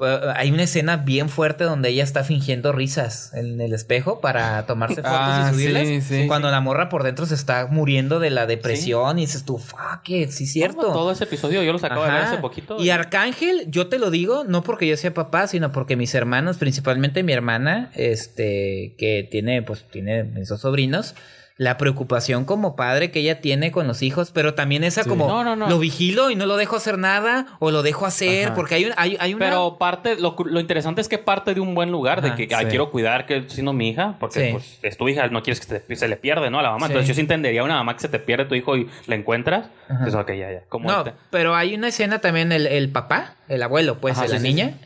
pues, hay una escena bien fuerte donde ella está fingiendo risas en el espejo para tomarse fotos y ah, subirlas. cuando la morra por dentro se está muriendo de la depresión y dices tú, fuck sí cierto. Todo, ese episodio yo lo sacaba de hace poquito. Y Arcángel, yo te lo digo, no porque yo sea papá, sino porque mis hermanos, principalmente mi hermana, este, que tiene, pues, tiene esos sobrinos, la preocupación como padre que ella tiene con los hijos, pero también esa como lo vigilo y no lo dejo hacer nada o lo dejo hacer porque hay un hay, hay una... Pero parte lo, lo, interesante es que parte de un buen lugar de que quiero cuidar que si no mi hija, porque pues, es tu hija, no quieres que se le pierde, ¿no? a la mamá. Entonces yo sí entendería a una mamá que se te pierde tu hijo y la encuentras, entonces pues, ya ya. Como no, este. pero hay una escena también el, el papá, el abuelo, pues de la niña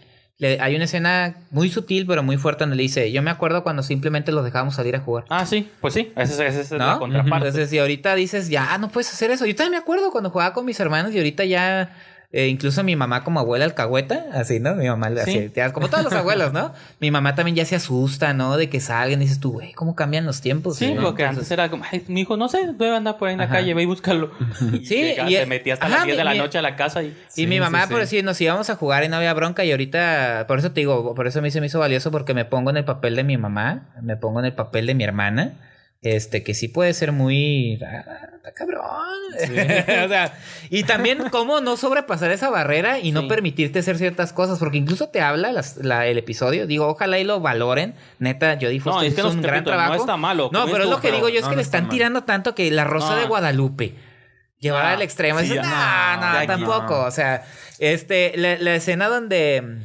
hay una escena muy sutil pero muy fuerte donde le dice, yo me acuerdo cuando simplemente los dejábamos salir a jugar. Ah, sí, pues sí, esa es, la contraparte. Entonces, y ahorita dices, ya, no puedes hacer eso. Yo también me acuerdo cuando jugaba con mis hermanos y ahorita ya eh, incluso mi mamá como abuela alcahueta, así, ¿no? Mi mamá, así, como todos los abuelos, ¿no? Mi mamá también ya se asusta, ¿no? De que salgan y dices tú, güey, ¿cómo cambian los tiempos? Sí, porque antes era como, mi hijo, no sé, debe andar por ahí en la calle, ve y búscalo. sí, y se metía hasta las 10 de la noche a la casa. Y, mi mamá, por decir, nos íbamos a jugar y no había bronca y ahorita, por eso te digo, por eso a mí se me hizo valioso porque me pongo en el papel de mi mamá, me pongo en el papel de mi hermana este, que sí puede ser muy. cabrón. o sea, y también cómo no sobrepasar esa barrera y no permitirte hacer ciertas cosas, porque incluso te habla el episodio. Digo, ojalá y lo valoren. Neta, yo digo... Esto es un gran trabajo. No está malo. No, pero es lo que digo yo, es que le están tirando tanto que la rosa de Guadalupe llevar al extremo. no, no, tampoco. O sea, este, la escena donde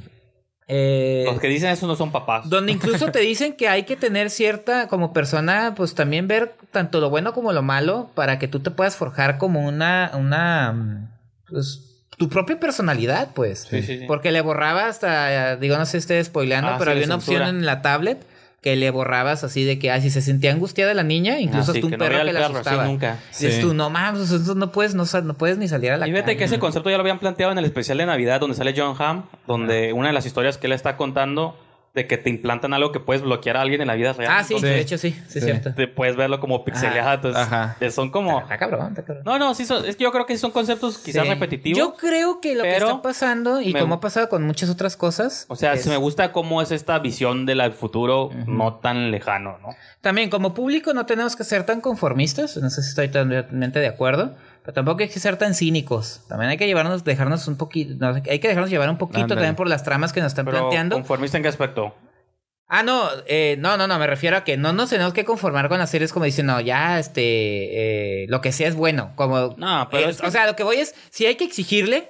eh, Los que dicen eso no son papás. Donde incluso te dicen que hay que tener cierta, como persona, pues también ver tanto lo bueno como lo malo para que tú te puedas forjar como una, una, pues, tu propia personalidad, pues. Porque le borraba hasta, digo, no sé si estoy spoileando, ah, pero había una opción en la tablet que le borrabas así de que, así si se sentía angustiada la niña, incluso ah, hasta un perro que la asustaba. nunca. Dices tú, no mames, no puedes, no, no puedes ni salir a la Y vete que ese concepto ya lo habían planteado en el especial de Navidad donde sale John Hamm, donde una de las historias que él está contando de que te implantan algo que puedes bloquear a alguien en la vida real. Ah, sí, de hecho sí, sí, es cierto. Te puedes verlo como pixeleado. Entonces, son como. No, no, sí, es que yo creo que son conceptos quizás repetitivos. Yo creo que lo que está pasando y como ha pasado con muchas otras cosas. O sea, me gusta cómo es esta visión del futuro no tan lejano, ¿no? También, como público, no tenemos que ser tan conformistas. No sé si estoy totalmente de acuerdo. Pero tampoco hay que ser tan cínicos. También hay que llevarnos, dejarnos un poquito, hay que dejarnos llevar un poquito también por las tramas que nos están planteando. ¿Conformista en qué aspecto? Ah, no, eh, no, no, no, me refiero a que no nos tenemos que conformar con las series como dicen... no, ya, este, eh, lo que sea es bueno. Como, no, pero. O sea, lo que voy es, si hay que exigirle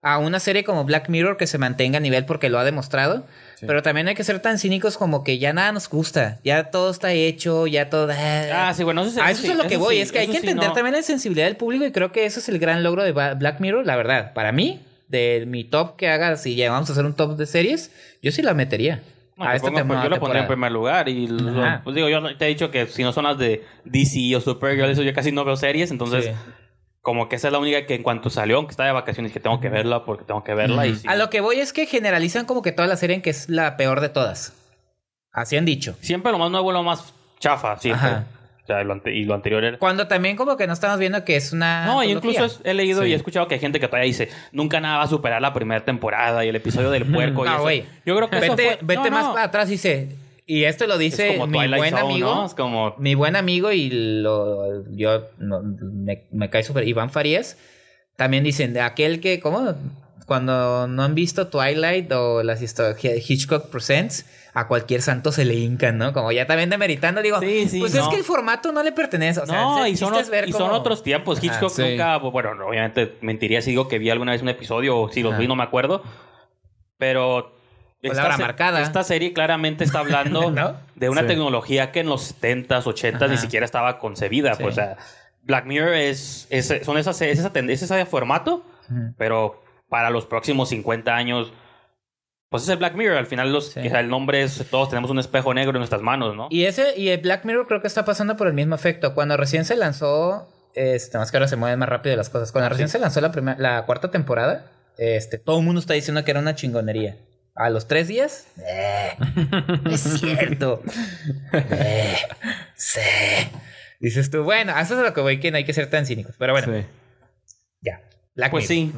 a una serie como Black Mirror que se mantenga a nivel porque lo ha demostrado, pero también hay que ser tan cínicos como que ya nada nos gusta. Ya todo está hecho, ya todo. Eh. Ah, sí, bueno, eso, es, lo que voy. es que hay que entender también la sensibilidad del público y creo que eso es el gran logro de Black Mirror, la verdad. Para mí, de mi top que haga, si vamos a hacer un top de series, yo sí la metería. a yo lo pues, pondría en primer lugar y pues, digo, yo te he dicho que si no son las de DC o Supergirl, eso yo casi no veo series, entonces como que esa es la única que en cuanto salió, aunque está de vacaciones, que tengo que verla porque tengo que verla. y A lo que voy es que generalizan como que toda la serie en que es la peor de todas. Así han dicho. Siempre lo más nuevo, lo más chafa, siempre. O sea, y lo anterior era... Cuando también como que no estamos viendo que es una... No, incluso he leído y he escuchado que hay gente que todavía dice, nunca nada va a superar la primera temporada y el episodio del puerco. Yo creo que... Vete, vete más para atrás y dice, y esto lo dice mi buen amigo. como... Mi buen amigo y lo, yo me, me, cae súper. Iván Farías. También dicen, de aquel que, ¿cómo? Cuando no han visto Twilight o las historias Hitchcock Presents, a cualquier santo se le hincan, ¿no? Como ya también demeritando, digo, pues es que el formato no le pertenece. O sea, no, y son, otros tiempos. Hitchcock nunca, bueno, obviamente mentiría si digo que vi alguna vez un episodio o si los vi, no me acuerdo. Pero esta, marcada. Esta serie claramente está hablando de una tecnología que en los 70s, 80s ni siquiera estaba concebida. Pues, Black Mirror es, son esas, es esa ese formato, pero para los próximos 50 años, pues es Black Mirror. Al final, el nombre es todos tenemos un espejo negro en nuestras manos, ¿no? Y, ese, y el Black Mirror creo que está pasando por el mismo efecto. Cuando recién se lanzó, este, más que ahora se mueven más rápido las cosas. Cuando ah, recién se lanzó la, la cuarta temporada, este, todo el mundo está diciendo que era una chingonería. ¿A los tres días? Eh, es cierto. Eh, Dices tú, bueno, eso es lo que voy, que no hay que ser tan cínicos. Pero bueno. Sí. Ya. pues sí,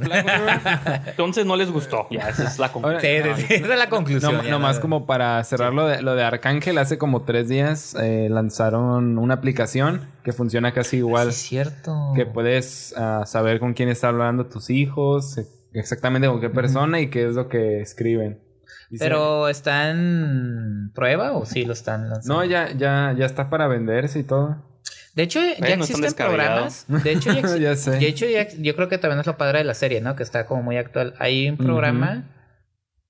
entonces no les gustó. Ya, esa es la conclusión. esa es la conclusión. nomás como para cerrar lo de, lo de Arcángel, hace como tres días eh, lanzaron una aplicación que funciona casi igual. Ah, es cierto. Que puedes ah, saber con quién está hablando tus hijos, exactamente con qué persona y qué es lo que escriben. Pero ¿están en prueba o sí lo están No, ya, ya, ya está para venderse y todo. De hecho, ya existen programas. De hecho, yo creo que también es lo padre de la serie, ¿no? Que está como muy actual. Hay un programa.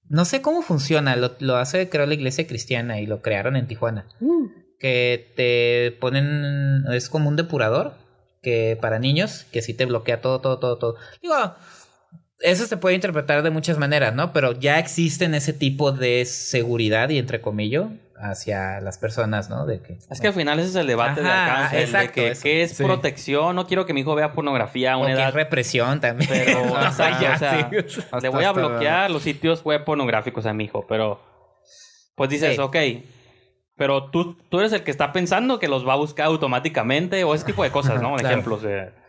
No sé cómo funciona. Lo, hace, creo, la iglesia cristiana y lo crearon en Tijuana. Mm. Que te ponen. Es como un depurador que para niños que sí te bloquea todo, todo, todo, todo. Digo, eso se puede interpretar de muchas maneras, ¿no? Pero ya existen ese tipo de seguridad y entre comillas hacia las personas, ¿no? De que, es que al final ese es el debate de alcance, de que, ¿qué es protección? No quiero que mi hijo vea pornografía a una edad. Que represión también. Pero, o sea, voy a bloquear los sitios web pornográficos a mi hijo, pero pues dices, ok, pero tú, tú eres el que está pensando que los va a buscar automáticamente o ese tipo de cosas, ¿no? Ejemplos de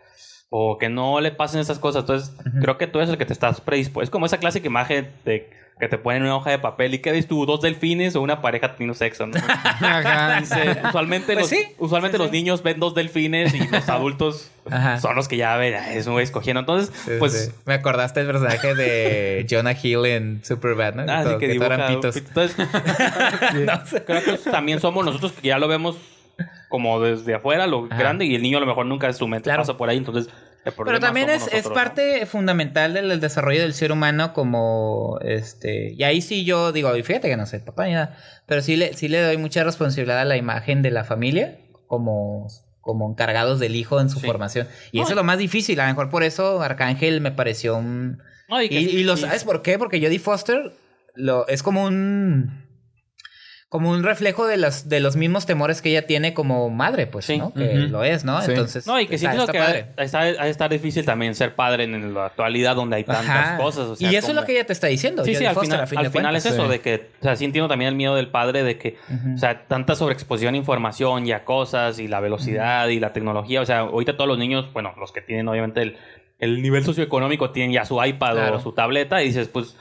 o que no le pasen esas cosas. Entonces, creo que tú eres el que te estás predispuesto. Es como esa clásica imagen de que te ponen una hoja de papel y que ves tú dos delfines o una pareja teniendo sexo, ¿no? usualmente, pues los, usualmente los niños ven dos delfines y los adultos son los que ya ven, eso escogiendo. Entonces, pues me acordaste el personaje de Jonah Hill en Superbad, ¿no? Ah, que, Entonces, creo que también somos nosotros que ya lo vemos como desde afuera lo grande y el niño a lo mejor nunca es su mente claro. pasa por ahí, entonces... Pero también es, parte fundamental del desarrollo del ser humano como este y ahí sí yo digo fíjate que no soy papá ni nada pero sí le sí le doy mucha responsabilidad a la imagen de la familia como como encargados del hijo en su formación. Y eso es lo más difícil. A lo mejor por eso Arcángel me pareció un... y, lo sabes por qué? Porque Jodie Foster lo, es como un como un reflejo de los, de los mismos temores que ella tiene como madre, pues, sí. ¿no? Que lo es, ¿no? Sí. Entonces. No, y que sí está, que padre. Está, difícil también ser padre en la actualidad donde hay tantas cosas. y eso es lo que ella te está diciendo. Sí, sí, al final, es eso, de que, o sea, sí entiendo también el miedo del padre de que, o sea, tanta sobreexposición a información y a cosas y la velocidad y la tecnología. O sea, ahorita todos los niños, bueno, los que tienen obviamente el, el nivel socioeconómico, tienen ya su iPad o su tableta y dices, pues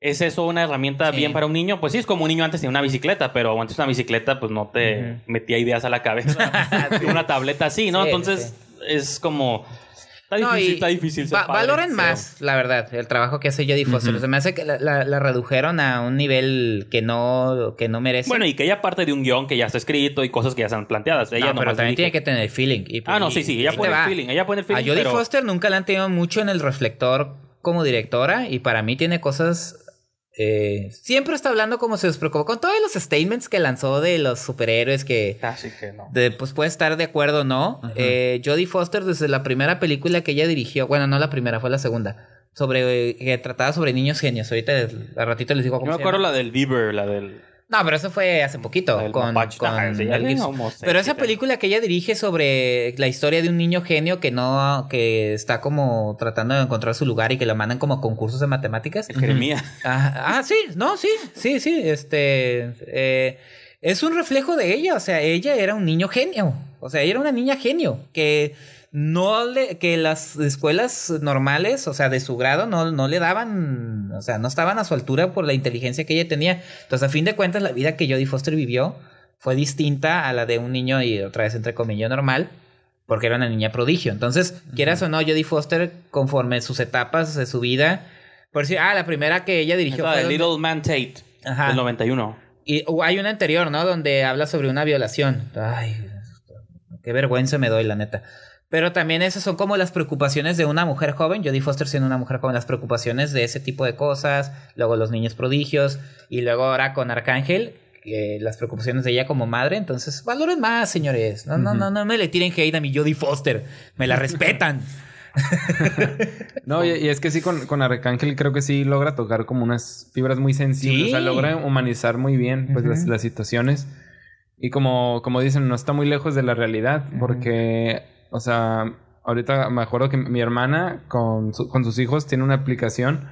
¿Es eso una herramienta bien para un niño? Pues sí, es como un niño antes tenía una bicicleta, pero antes una bicicleta pues no te metía ideas a la cabeza. Una tableta así, ¿no? Entonces es como... Está difícil, está difícil. Valoren más, la verdad, el trabajo que hace Jodie Foster. Se me hace que la, redujeron a un nivel que no, que no merece. Bueno, y que ella parte de un guión que ya está escrito y cosas que ya están planteadas. pero también tiene que tener feeling. ah, no, sí, sí, ella pone el feeling. Ella pone el feeling. A Jodie Foster nunca la han tenido mucho en el reflector como directora y para mí tiene cosas eh, siempre está hablando como se os con todos los statements que lanzó de los superhéroes que, Así ah, que no. de, pues puede estar de acuerdo o no. Eh, Jodie Foster desde la primera película que ella dirigió, bueno, no la primera, fue la segunda, sobre eh, que trataba sobre niños genios. Ahorita al ratito les digo cómo Yo me acuerdo la del Bieber, la del no, pero eso fue hace poquito. con, con pero esa película que ella dirige sobre la historia de un niño genio que no, que está como tratando de encontrar su lugar y que lo mandan como concursos de matemáticas. El ah, ah, sí, no, sí, sí, sí. Este eh, es un reflejo de ella. O sea, ella era un niño genio. O sea, ella era una niña genio que no le, que las escuelas normales, o sea, de su grado, no, no le daban, o sea, no estaban a su altura por la inteligencia que ella tenía. Entonces, a fin de cuentas, la vida que Jodie Foster vivió fue distinta a la de un niño y otra vez entre comillas normal, porque era una niña prodigio. Entonces, quieras o no, Jodie Foster, conforme sus etapas de su vida, por decir, ah, la primera que ella dirigió fue Little Man Tate, del 91. Y hay una anterior, ¿no? Donde habla sobre una violación. Ay, qué vergüenza me doy, la neta. Pero también esas son como las preocupaciones de una mujer joven. Jodie Foster siendo una mujer joven, las preocupaciones de ese tipo de cosas. Luego los niños prodigios. Y luego ahora con Arcángel, eh, las preocupaciones de ella como madre. Entonces, valoren más, señores. No, no, no, no me le tiren hate a mi Jodie Foster. Me la respetan. no, y, es que sí, con, Arcángel creo que sí logra tocar como unas fibras muy sensibles. O sea, logra humanizar muy bien pues, las, situaciones. Y como, como dicen, no está muy lejos de la realidad, porque. O sea, ahorita me acuerdo que mi hermana con, con sus hijos tiene una aplicación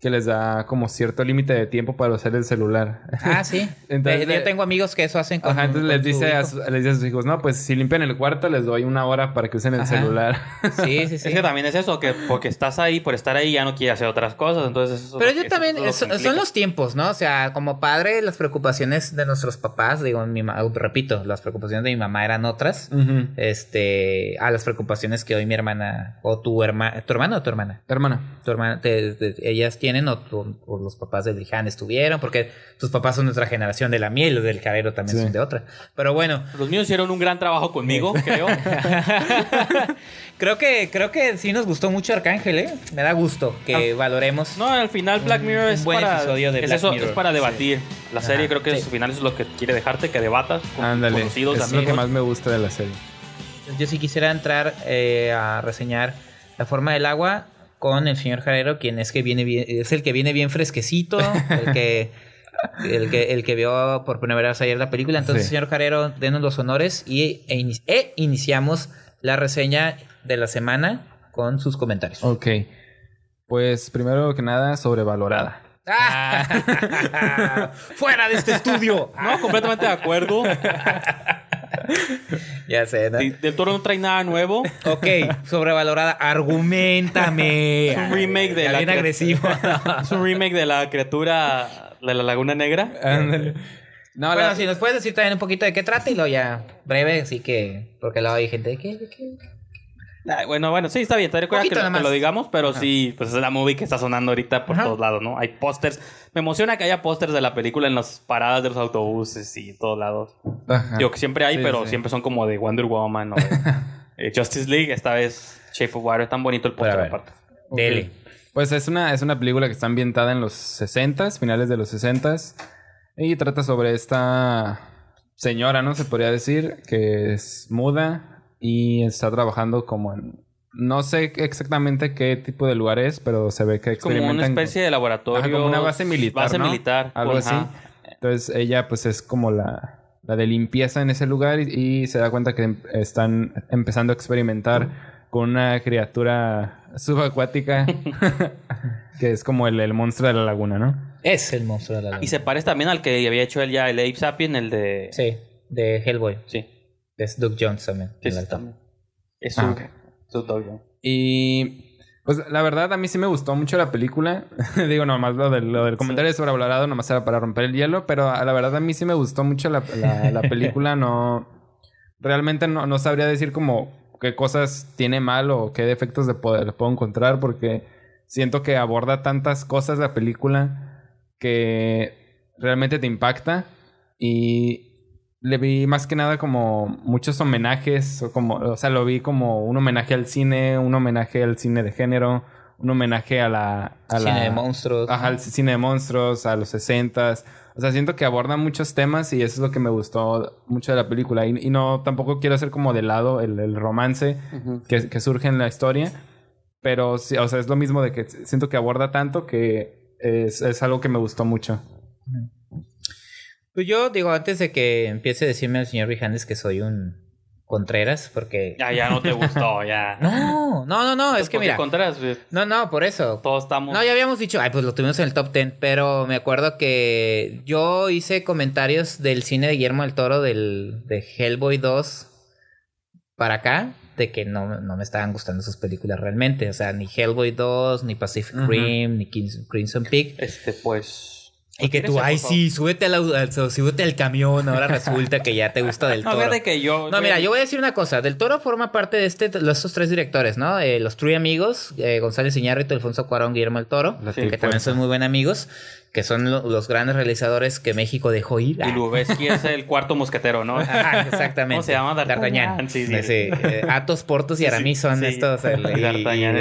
que les da como cierto límite de tiempo para usar el celular. Ah, sí. yo, eh, tengo amigos que eso hacen entonces les, dice a les dice sus hijos, no, pues si limpian el cuarto les doy una hora para que usen el celular. Sí, sí, sí. es que también es eso, que porque estás ahí, por estar ahí ya no quieres hacer otras cosas, entonces Pero yo también, son los tiempos, ¿no? O sea, como padre, las preocupaciones de nuestros papás, digo, mi repito, las preocupaciones de mi mamá eran otras, este, a las preocupaciones que hoy mi hermana, o tu hermana, tu hermana o tu hermana? Tu hermana. Tu hermana, ellas tienen o, los papás de Liján estuvieron, porque tus papás son de otra generación de la miel y los del Jarero también son de otra. Pero bueno. Los míos hicieron un gran trabajo conmigo, creo. creo que creo que sí nos gustó mucho Arcángel, ¿eh? Me da gusto que ah, valoremos. No, al final Black Mirror es para, es Es para debatir. La serie creo que su final es lo que quiere dejarte, que debatas con Ándale, Es lo que más me gusta de la serie. Yo sí quisiera entrar eh, a reseñar La forma del agua con el señor Jarero, quien es el que viene bien fresquecito, el que el que, vio por primera vez ayer la película. Entonces, señor Jarero, denos los honores y e, e, iniciamos la reseña de la semana con sus comentarios. Ok. Pues primero que nada, sobrevalorada. Ah. ¡Fuera de este estudio! No, completamente de acuerdo ya sé, ¿no? Del Toro no trae nada nuevo. Ok, sobrevalorada. Argumentame. Es un remake de la. agresivo. es un remake de la criatura de la Laguna Negra. No, bueno, si nos puedes decir también un poquito de qué trata y lo ya breve, así que. Porque luego hay gente. ¿Qué? ¿Qué? Ah, bueno, bueno, sí, está bien, te recuerdo que, lo digamos, pero sí, pues es la movie que está sonando ahorita por todos lados, ¿no? Hay pósters. Me emociona que haya pósters de la película en las paradas de los autobuses y en todos lados. Digo que siempre hay, pero siempre son como de Wonder Woman o eh, Justice League. Esta vez Shape of Water, tan bonito el póster aparte. Pues es una, es una película que está ambientada en los 60 finales de los 60 y trata sobre esta señora, ¿no? Se podría decir, que es muda, y está trabajando como en... No sé exactamente qué tipo de lugar es, pero se ve que experimentan... Como una especie de laboratorio. una base militar, Base militar. Algo así. Entonces ella pues es como la, de limpieza en ese lugar y, se da cuenta que em, están empezando a experimentar con una criatura subacuática que es como el, monstruo de la laguna, ¿no? Es el monstruo de la laguna. Y se parece también al que había hecho él ya, el Ape Sapien, el de... Sí, de Hellboy. Sí. Es Doug Jones también. Es ah, Y pues la verdad a mí sí me gustó mucho la película. Digo, nomás lo del, lo del comentario sobre no nomás era para romper el hielo, pero a ah, la verdad a mí sí me gustó mucho la, película. No, realmente no, sabría decir como qué cosas tiene mal o qué defectos de puedo encontrar porque siento que aborda tantas cosas la película que realmente te impacta y, le vi más que nada como muchos homenajes, o, como, o sea, lo vi como un homenaje al cine, un homenaje al cine de género, un homenaje a la... cine de monstruos. al cine de monstruos, a los 60 O sea, siento que aborda muchos temas y eso es lo que me gustó mucho de la película. Y, no, tampoco quiero hacer como de lado el, romance que, surge en la historia. Pero, o sea, es lo mismo de que siento que aborda tanto que es, es algo que me gustó mucho. Pues yo digo, antes de que empiece a decirme al señor Vijanes que soy un Contreras, porque. Ya, ya no te gustó, ya. No, no, no, no, es que mira. Contreras, No, no, por eso. Todos estamos. No, ya habíamos dicho, ay, pues lo tuvimos en el top 10, pero me acuerdo que yo hice comentarios del cine de Guillermo del Toro, del, de Hellboy 2 para acá, de que no, me estaban gustando esas películas realmente. O sea, ni Hellboy 2, ni Pacific Rim, ni Crimson Peak. Este, pues. Y que tú, ay, sí, súbete, al, al camión, ahora resulta que ya te gusta del toro. No, mira, yo voy a decir una cosa. Del toro forma parte de este, los, estos tres directores, ¿no? Eh, los True Amigos, eh, González Iñárritu, Alfonso Cuarón, Guillermo el Toro, que también son muy buenos amigos, que son los grandes realizadores que México dejó ir. Y ah. Lubeski es el cuarto mosquetero, ¿no? Ajá, exactamente. ¿Cómo se llama? D'Artagnan. Sí, sí. Eh, Atos, Portos y Aramis son estos. y, D'Artagnan.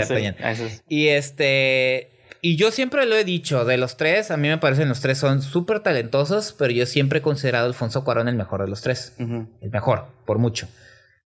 y este y yo siempre lo he dicho, de los tres, a mí me parecen los tres son súper talentosos, pero yo siempre he considerado a Alfonso Cuarón el mejor de los tres. El mejor, por mucho.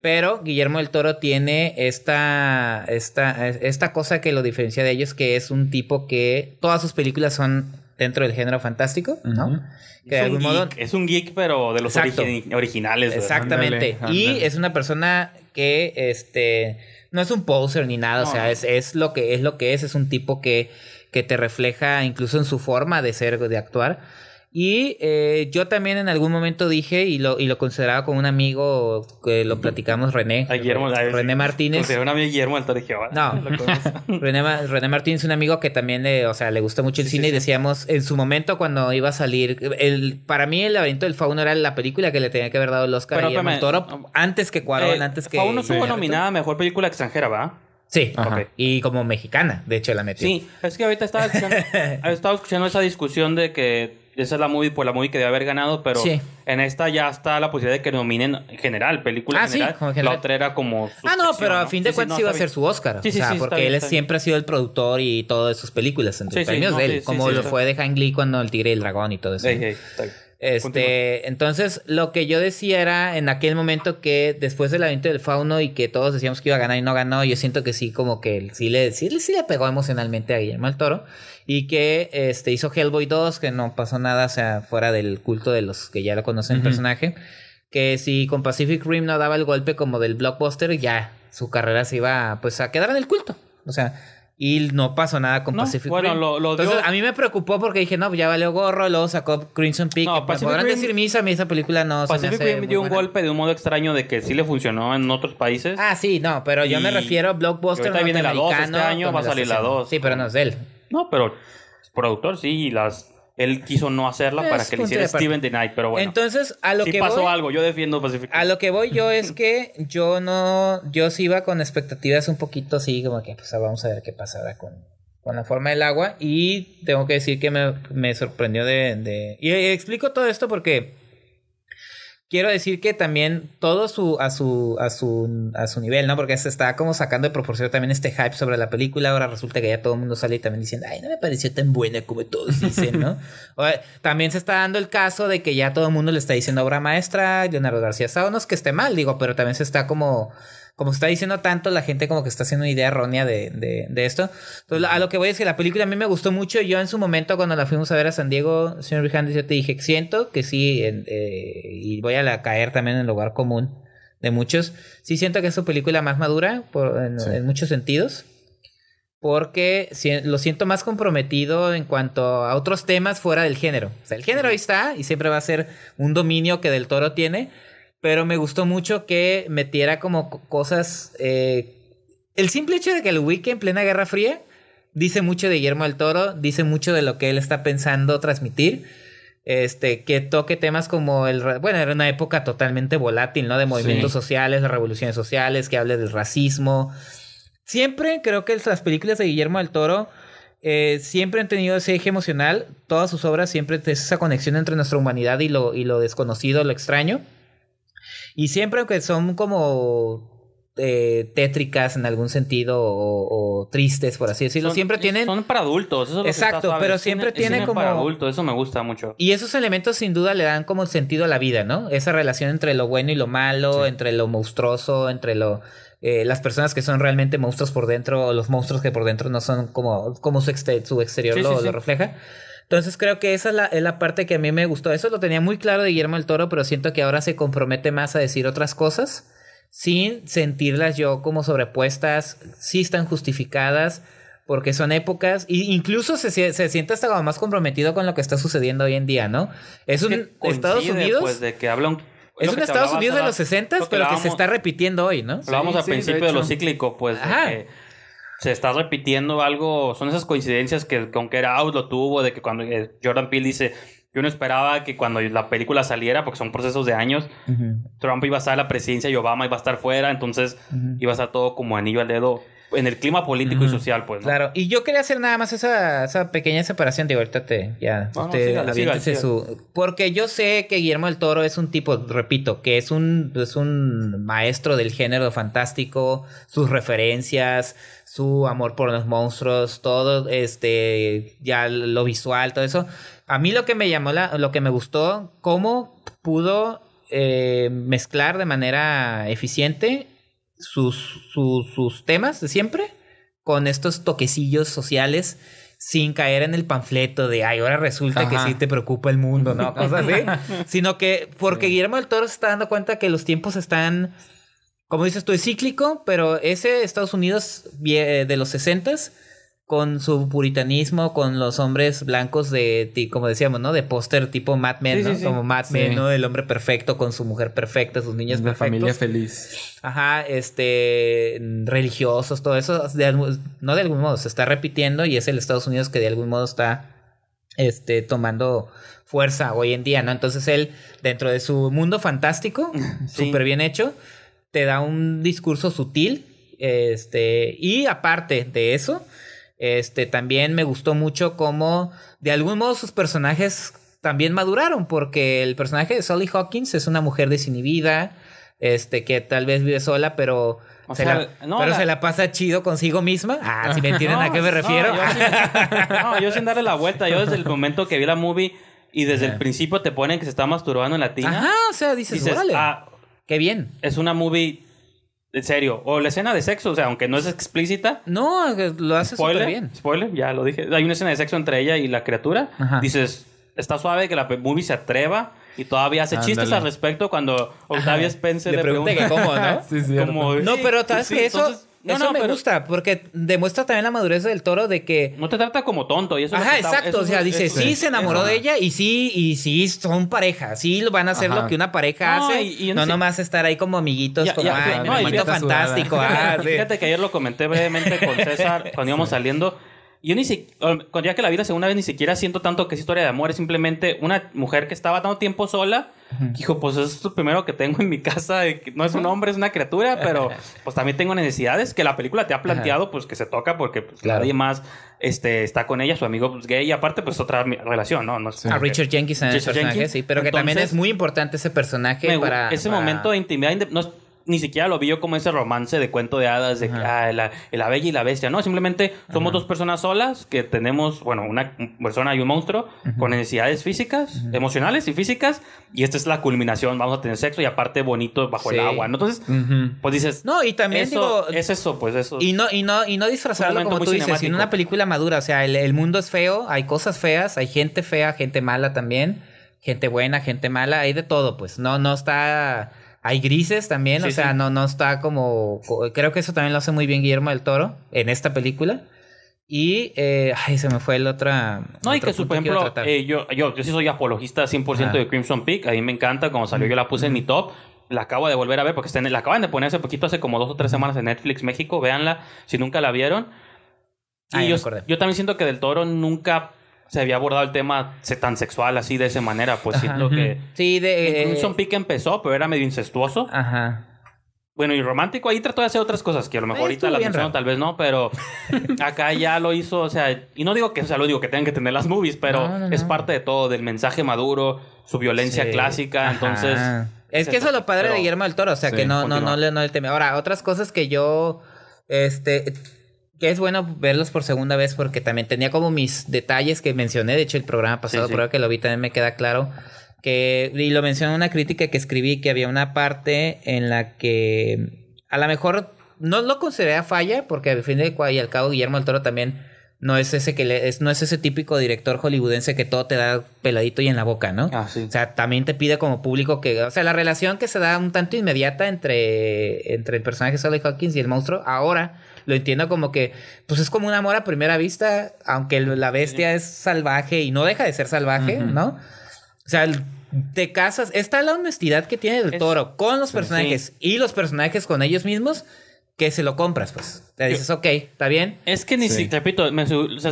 Pero Guillermo del Toro tiene esta, esta cosa que lo diferencia de ellos, que es un tipo que todas sus películas son dentro del género fantástico, ¿no? Que de algún modo... es un geek, pero de los originales. Exactamente. Y es una persona que este, no es un poser ni nada, o sea, es, es, lo que, es lo que es, es un tipo que que te refleja incluso en su forma de ser, de actuar. Y eh, yo también en algún momento dije, y lo, y lo consideraba con un amigo que lo platicamos, René. Guillermo, René, Martínez. un amigo Guillermo No, René, René Martínez, un amigo que también le, o sea, le gusta mucho el cine. y decíamos, en su momento cuando iba a salir, el, para mí El Laberinto del Fauno era la película que le tenía que haber dado el Oscar a antes que Cuarón, eh, antes que. Fauno estuvo nominada a mejor película extranjera, ¿va? Sí, y como mexicana, de hecho la metió. Sí, es que ahorita estaba escuchando, esa discusión de que esa es la movie, por pues, la movie que debe haber ganado, pero en esta ya está la posibilidad de que nominen en general, película ah, general. La otra era como. Ah, no, pero a fin de cuentas iba a ser su Oscar. o sea, porque él siempre ha sido el productor y todas sus películas, en premios de él, como lo fue de Hang Lee cuando El Tigre y el Dragón y todo eso. Este, entonces, lo que yo decía era en aquel momento que después del evento del fauno y que todos decíamos que iba a ganar y no ganó, yo siento que sí, como que sí le, sí, le pegó emocionalmente a Guillermo el Toro y que este, hizo Hellboy 2, que no pasó nada, o sea, fuera del culto de los que ya lo conocen el personaje. Que si con Pacific Rim no daba el golpe como del blockbuster, ya su carrera se iba pues a quedar en el culto. O sea, y no pasó nada con Pacifico. Pacific bueno, Lo, Entonces, a mí me preocupó porque dije, no, pues ya valió gorro, luego sacó Crimson Peak. No, Pacific podrán decir misa, a mí esa película no Pacific se me dio un golpe de un modo extraño de que sí le funcionó en otros países. Ah, sí, no, pero yo me refiero a Blockbuster norteamericano. Viene la este año va a salir la 2. Sí, pero no es él. No, pero productor sí, y las él quiso no hacerla para que le hiciera Steven the pero bueno. Entonces, a lo que pasó algo, yo defiendo pacíficamente... A lo que voy yo es que yo no, yo sí iba con expectativas un poquito así, como que pues vamos a ver qué pasará con, con la forma del agua y tengo que decir que me, me sorprendió de, de, Y explico todo esto porque quiero decir que también todo su, a, su, a, su, a su nivel, ¿no? Porque se está como sacando de proporción también este hype sobre la película. Ahora resulta que ya todo el mundo sale y también diciendo, ay, no me pareció tan buena como todos dicen, ¿no? también se está dando el caso de que ya todo el mundo le está diciendo obra maestra, Leonardo García es que esté mal, digo, pero también se está como como se está diciendo tanto, la gente como que está haciendo una idea errónea de, de, esto. a lo que voy es que la película a mí me gustó mucho. Yo en su momento, cuando la fuimos a ver a San Diego, señor Vijandes, yo te dije, siento que sí, eh, y voy a caer también en el lugar común de muchos. Sí siento que es su película más madura en, muchos sentidos. Porque lo siento más comprometido en cuanto a otros temas fuera del género. O sea, el género ahí está y siempre va a ser un dominio que Del Toro tiene pero me gustó mucho que metiera como cosas... Eh, el simple hecho de que el wiki en plena Guerra Fría dice mucho de Guillermo del Toro, dice mucho de lo que él está pensando transmitir. Este, que toque temas como el. Bueno, era una época totalmente volátil, ¿no? De movimientos sociales, de revoluciones sociales, que hable del racismo. Siempre creo que las películas de Guillermo del Toro eh, siempre han tenido ese eje emocional. Todas sus obras siempre es esa conexión entre nuestra humanidad y lo, y lo desconocido, lo extraño. Y siempre que son como eh, tétricas en algún sentido o, tristes, por así decirlo. siempre tienen. Son para adultos, eso es lo Exacto, pero siempre tienen como. para adultos, eso me gusta mucho. Y esos elementos sin duda le dan como sentido a la vida, ¿no? Esa relación entre lo bueno y lo malo, entre lo monstruoso, entre lo. Eh, las personas que son realmente monstruos por dentro o los monstruos que por dentro no son como, como su, su exterior lo refleja. Entonces creo que esa es la, parte que a mí me gustó. Eso lo tenía muy claro de Guillermo el Toro, pero siento que ahora se compromete más a decir otras cosas sin sentirlas yo como sobrepuestas, sí están justificadas, porque son épocas, e incluso se, se siente hasta más comprometido con lo que está sucediendo hoy en día, ¿no? Es un Estados pues Unidos... de que es, un Estados Unidos de los 60, pero que se está repitiendo hoy, ¿no? Vamos al principio de, lo cíclico, pues. Ajá se está repitiendo algo, son esas coincidencias que con que era out lo tuvo, de que cuando eh, Jordan Peele dice, yo no esperaba que cuando la película saliera, porque son procesos de años, Trump iba a estar en la presidencia y Obama iba a estar fuera, entonces iba a estar todo como anillo al dedo en el clima político y social, pues. ¿no? Claro, y yo quería hacer nada más esa, esa pequeña separación, digo, ahorita te, ya, su... Porque yo sé que Guillermo del Toro es un tipo, repito, que es un, es un maestro del género fantástico, sus referencias, su amor por los monstruos, todo, este, ya lo visual, todo eso. A mí lo que me llamó, la, lo que me gustó, cómo pudo eh, mezclar de manera eficiente sus, sus, temas de siempre con estos toquecillos sociales sin caer en el panfleto de ay, ahora resulta que sí te preocupa el mundo, ¿no? Cosas así. Sino que porque Guillermo del Toro se está dando cuenta que los tiempos están, como dices tú, es cíclico, pero ese Estados Unidos eh, de los 60 con su puritanismo, con los hombres blancos de, como decíamos, ¿no? De póster tipo Mad Men, Como Mad Men, ¿no? El hombre perfecto con su mujer perfecta, sus niñas Una familia feliz. Ajá, este, religiosos, todo eso, no de algún modo, se está repitiendo y es el Estados Unidos que de algún modo está, este, tomando fuerza hoy en día, ¿no? Entonces él, dentro de su mundo fantástico, súper bien hecho, te da un discurso sutil, este, y aparte de eso, este, también me gustó mucho cómo, de algún modo, sus personajes también maduraron, porque el personaje de Sally Hawkins es una mujer desinhibida, este, que tal vez vive sola, pero se la, se la pasa chido consigo misma. Ah, si me entienden a qué me refiero. No yo, sin, darle la vuelta. Yo desde el momento que vi la movie y desde el principio te ponen que se está masturbando en la tina. Ajá, o sea, dices, órale, ah, qué bien. Es una movie en serio, o la escena de sexo, o sea, aunque no es explícita. No, eh, lo hace súper bien. Spoiler, ya lo dije. Hay una escena de sexo entre ella y la criatura. Dices, está suave que la movie se atreva y todavía hace chistes al respecto cuando Octavia Spencer le, pregunta, cómo, ¿no? sí, sí, no, pero sabes que eso no, eso no, me gusta, porque demuestra también la madurez del toro de que. No te trata como tonto y eso. es lo que exacto. o sea, dice, sí, se enamoró de ella y sí, y sí, son pareja. Sí, van a hacer lo que una pareja hace. Y, no nomás estar ahí como amiguitos, como, ay, amiguito fantástico. Ah, fíjate que ayer lo comenté brevemente con César cuando íbamos saliendo. Yo ni siquiera, ya que la vida segunda vez, ni siquiera siento tanto que es historia de amor, es simplemente una mujer que estaba tanto tiempo sola Hijo, pues es lo primero que tengo en mi casa. No es un hombre, es una criatura, pero pues también tengo necesidades que la película te ha planteado, pues que se toca porque pues, nadie más este, está con ella, su amigo pues, gay, y aparte pues otra relación, ¿no? no A Richard Jenkins en Richard sí, pero que también es muy importante ese personaje Ese momento de intimidad, no, ni siquiera lo vi yo como ese romance de cuento de hadas, de ah, la, la, bella y la bestia. No, simplemente somos dos personas solas que tenemos, bueno, una persona y un monstruo con necesidades físicas, emocionales y físicas. Y esta es la culminación. Vamos a tener sexo y aparte bonito bajo el agua. ¿no? Entonces, pues dices. No, y también Es eso, pues eso. Y no, y no, y no disfrazarlo como tú dices, en una película madura. O sea, el, el mundo es feo, hay cosas feas, hay gente fea, gente mala también gente buena, gente mala, hay de todo, pues. No, no está hay grises también, o sea, no, no está como... Creo que eso también lo hace muy bien Guillermo del Toro en esta película. Y, eh, ay, se me fue el otra... No, y que, por ejemplo, eh, yo, sí soy apologista 100% de Crimson Peak. A mí me encanta, como salió yo la puse en mi top la acabo de volver a ver porque está la acaban de poner hace poquito, hace como dos o tres semanas en Netflix México. Véanla si nunca la vieron. Y yo, yo, también siento que Del Toro nunca se había abordado el tema tan sexual así de esa manera, pues sí, siento que... Sí, de... Eh, son empezó, pero era medio incestuoso. Ajá. Bueno, y romántico, ahí trató de hacer otras cosas que a lo mejor eh, ahorita la menciono, tal vez no, pero acá ya lo hizo, o sea, y no digo que, lo digo que tengan que tener las movies, pero es parte de todo, del mensaje maduro, su violencia clásica, entonces... Es que eso es lo padre de Guillermo del Toro, o sea, que no, no, no, le, no le teme. Ahora, otras cosas que yo, este, es bueno verlos por segunda vez porque también tenía como mis detalles que mencioné, de hecho el programa pasado, creo que lo vi también me queda claro, que, y lo mencioné una crítica que escribí, que había una parte en la que a lo mejor no lo consideré falla, porque al fin de y al cabo Guillermo del Toro también no es ese que es, no es ese típico director hollywoodense que todo te da peladito y en la boca, ¿no? Ah, o sea, también te pide como público que, o sea, la relación que se da un tanto inmediata entre, entre el personaje de Sally Hawkins y el monstruo, ahora lo entiendo como que, pues es como un amor a primera vista, aunque la bestia es salvaje y no deja de ser salvaje, ¿no? O sea, te casas, está la honestidad que tiene el toro con los personajes y los personajes con ellos mismos que se lo compras, pues. Te dices, ok, está bien. Es que ni si, repito,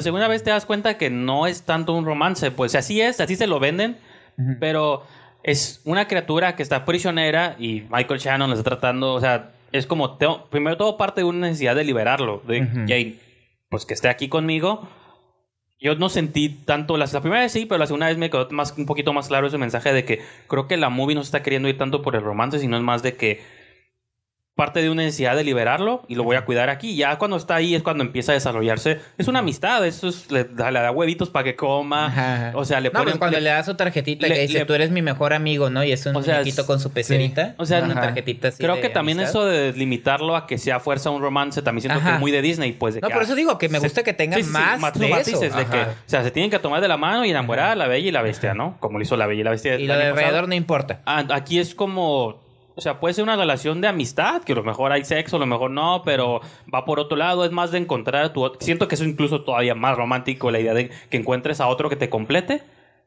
segunda vez te das cuenta que no es tanto un romance, pues así es, así se lo venden, pero es una criatura que está prisionera y Michael Shannon lo está tratando, o sea, es como, primero todo parte de una necesidad de liberarlo, de pues que esté aquí conmigo. Yo no sentí tanto, la, primera vez sí, pero la segunda vez me quedó más, un poquito más claro ese mensaje de que creo que la movie no se está queriendo ir tanto por el romance, sino es más de que parte de una necesidad de liberarlo y lo voy a cuidar aquí. Ya cuando está ahí es cuando empieza a desarrollarse. Es una amistad, eso es, le, da, huevitos para que coma. O sea, le no, pues ponen, cuando le, da su tarjetita le, que dice, tú eres mi mejor amigo, ¿no? Y es un o con su pecerita. O sea, una tarjetita Creo que también eso de limitarlo a que sea fuerza un romance, también siento que es muy de Disney, pues. no, por eso ah, digo que me gusta que tengan más, matices. Eso. o sea, se tienen que tomar de la mano y enamorar a la bella y la bestia, ¿no? Como lo hizo la bella y la bestia. Y lo de alrededor no importa. Ah, aquí es como o sea, puede ser una relación de amistad, que a lo mejor hay sexo, a lo mejor no, pero va por otro lado, es más de encontrar a tu Siento que es incluso todavía más romántico, la idea de que encuentres a otro que te complete,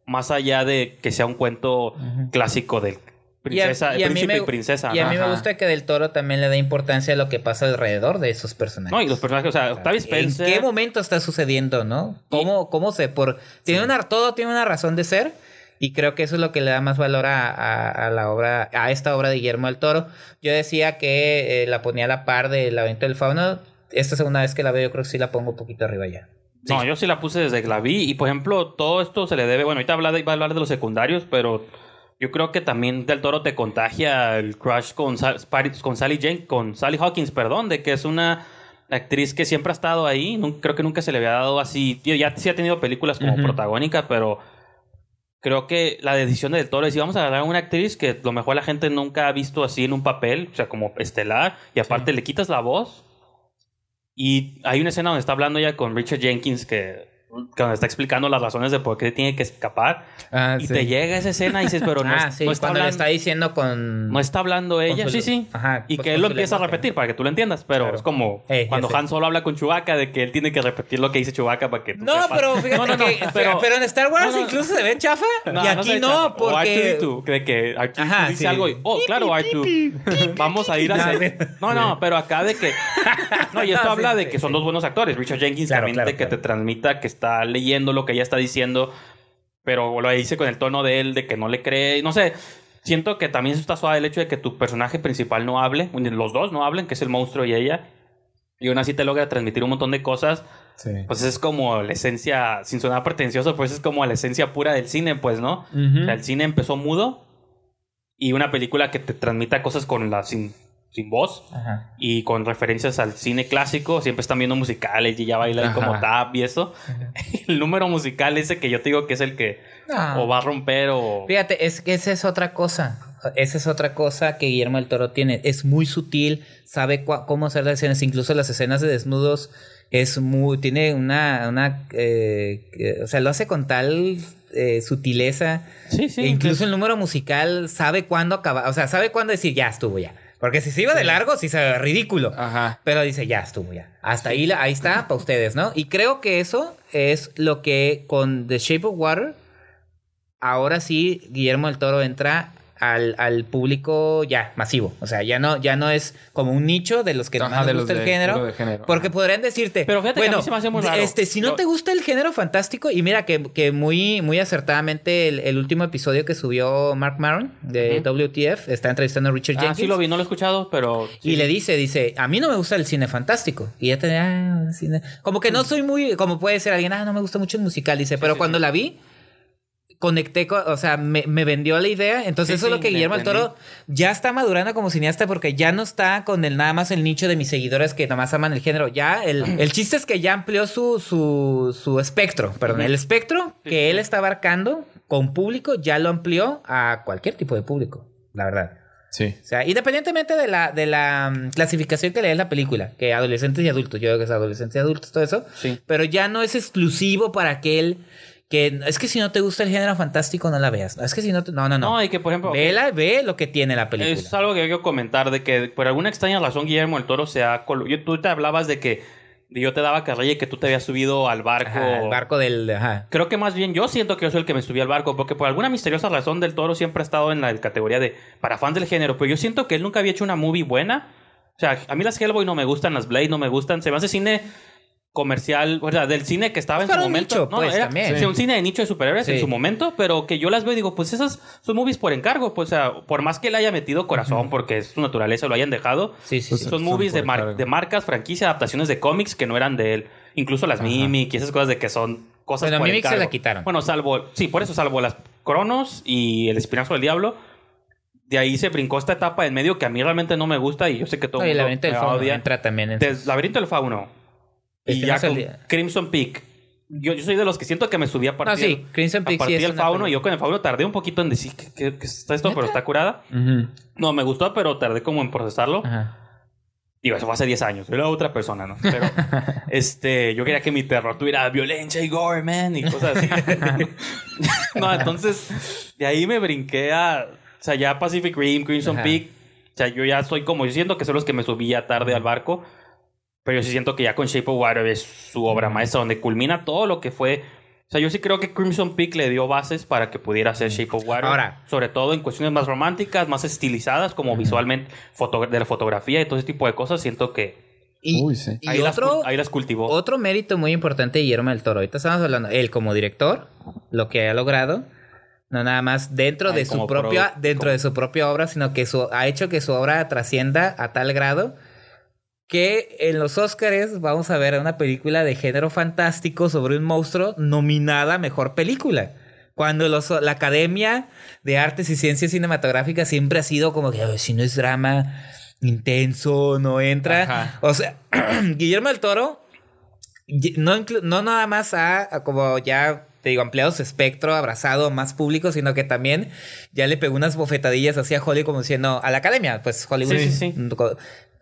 más allá de que sea un cuento clásico del princesa, y príncipe y princesa. Y a mí me gusta que Del Toro también le dé importancia a lo que pasa alrededor de esos personajes. No, y los personajes, o sea, Octavio Spencer. ¿En qué momento está sucediendo, no? ¿Cómo, cómo se por tiene todo tiene una razón de ser y creo que eso es lo que le da más valor a, la obra, a esta obra de Guillermo del Toro. Yo decía que eh, la ponía a la par del venta del Fauna. Esta segunda vez que la veo, yo creo que sí la pongo un poquito arriba ya. No, yo sí la puse desde que la vi. Y por ejemplo, todo esto se le debe. Bueno, ahorita va de, iba a hablar de los secundarios, pero yo creo que también Del Toro te contagia el crush con, con Sally Jane, con Sally Hawkins, perdón, de que es una actriz que siempre ha estado ahí. Creo que nunca se le había dado así. ya sí ha tenido películas como protagónica, pero creo que la decisión de Toro es si vamos a agarrar a una actriz que lo mejor la gente nunca ha visto así en un papel, o sea, como estelar, y aparte le quitas la voz. Y hay una escena donde está hablando ya con Richard Jenkins, que cuando está explicando las razones de por qué tiene que escapar ah, y te llega esa escena y dices, pero no, ah, sí, está cuando le está diciendo con no está hablando ella, sí, sí, y pues que él lo empieza a repetir para que tú lo entiendas, pero es como eh, cuando Han Solo habla con Chewbacca de que él tiene que repetir lo que dice Chewbacca para que tú No, pero fíjate pero, en Star Wars incluso se ve chafa y aquí no, porque o R2, de que dice algo y oh, claro, r Vamos a ir a No, no, pero acá de que No, y esto habla de que son dos buenos actores, Richard Jenkins también de que te transmita que está leyendo lo que ella está diciendo, pero lo dice con el tono de él, de que no le cree, no sé. Siento que también está suave el hecho de que tu personaje principal no hable, los dos no hablen, que es el monstruo y ella, y aún así te logra transmitir un montón de cosas. Pues es como la esencia, sin sonar pretencioso, pues es como la esencia pura del cine, pues, ¿no? el cine empezó mudo y una película que te transmita cosas con la sin sin voz y con referencias al cine clásico. Siempre están viendo musicales y ya bailan como tap y eso. El número musical ese que yo te digo que es el que o va a romper o... Fíjate, es que esa es otra cosa. Esa es otra cosa que Guillermo del Toro tiene. Es muy sutil, sabe cómo hacer las escenas, incluso las escenas de desnudos. Es muy, tiene una, una eh, eh, o sea, lo hace con tal eh, sutileza. Sí, sí, e incluso el número musical sabe cuándo acabar, o sea, sabe cuándo decir ya estuvo ya. Porque si se iba de largo, sí se ve ridículo. Ajá. Pero dice, ya estuvo, ya. Hasta ahí, ahí está para ustedes, ¿no? Y creo que eso es lo que con The Shape of Water, ahora sí Guillermo del Toro entra al, al, público ya masivo. O sea, ya no, ya no es como un nicho de los que más les gusta el género, Porque podrían decirte. Pero bueno, Este, si no, te gusta el género fantástico, y mira que, que muy, muy acertadamente el, último episodio que subió Mark Maron de WTF está entrevistando a Richard ah, Jenkins. Sí, lo vi, no lo he escuchado, pero. Y le dice, dice, a mí no me gusta el cine fantástico. Y ya ah, Como que no soy muy. Como puede ser alguien, ah, no me gusta mucho el musical. Dice, pero cuando la vi conecté, con, o sea, me, vendió la idea. Entonces, eso es lo que Guillermo del Toro ya está madurando como cineasta porque ya no está con el nada más el nicho de mis seguidores que nada más aman el género. Ya, el, chiste es que ya amplió su, su, su espectro, perdón, el espectro que él está abarcando con público ya lo amplió a cualquier tipo de público, la verdad. Sí. O sea, independientemente de la, de la mm, clasificación que le dé la película, que adolescentes y adultos, yo creo que es adolescentes y adultos, todo eso, sí. pero ya no es exclusivo para que él que es que si no te gusta el género fantástico, no la veas. Es que si no No, no, no. No, y que por ejemplo. ve lo que tiene la película. es algo que yo quiero comentar, de que por alguna extraña razón Guillermo el Toro se ha. Yo, tú te hablabas de que yo te daba carrilla y que tú te habías subido al barco. Ajá, barco del. Ajá. Creo que más bien yo siento que yo soy el que me subí al barco, porque por alguna misteriosa razón del Toro siempre ha estado en la categoría de. para fans del género, pero yo siento que él nunca había hecho una movie buena. O sea, a mí las Hellboy no me gustan, las Blade no me gustan. Se me hace cine comercial, o sea, del cine que estaba en su momento. Pues, también. un cine de nicho de superhéroes en su momento, pero que yo las veo y digo, pues esas son movies por encargo, pues, o sea, por más que le haya metido corazón, porque es su naturaleza, lo hayan dejado, pues, son, movies de, de marcas, franquicias, adaptaciones de cómics que no eran de él. Incluso las Mimic y esas cosas de que son cosas bueno, la Mimic se la quitaron. Bueno, salvo, sí, por eso, salvo las Cronos y el Espinazo del Diablo, de ahí se brincó esta etapa en medio que a mí realmente no me gusta y yo sé que todo el mundo entra también Laberinto del Fauno, y este ya con Crimson Peak. Yo, yo, soy de los que siento que me subí a ah, partir, ah, sí. Crimson Peak, a partir del fauno. Y yo con el fauno tardé un poquito en decir que, está esto, pero está curada. No, me gustó, pero tardé como en procesarlo. Y Digo, eso fue hace 10 años. Yo era otra persona, ¿no? Pero este, yo quería que mi terror tuviera violencia y gore, man, y cosas así. no, entonces de ahí me brinqué a. O sea, ya Pacific Rim, Crimson Peak. O sea, yo ya soy como diciendo que son los que me subía tarde al barco. Pero yo sí siento que ya con Shape of Water es su obra maestra, donde culmina todo lo que fue. O sea, yo sí creo que Crimson Peak le dio bases para que pudiera hacer Shape of Water. Ahora. Sobre todo en cuestiones más románticas, más estilizadas, como visualmente, de la fotografía y todo ese tipo de cosas. Siento que y, ahí, las, ahí, cultivó. Otro mérito muy importante de Guillermo del Toro. Ahorita estamos hablando, él como director, lo que ha logrado, no nada más dentro, de, su propia, dentro de su propia obra, sino que su, ha hecho que su obra trascienda a tal grado que en los Oscars vamos a ver una película de género fantástico sobre un monstruo nominada Mejor Película. Cuando la Academia de Artes y Ciencias Cinematográficas siempre ha sido como que si no es drama intenso, no entra. O sea, Guillermo del Toro no, no nada más ha, como ya te digo, ampliado su espectro, abrazado más público, sino que también ya le pegó unas bofetadillas así a Hollywood como diciendo a la academia, pues Hollywood. sí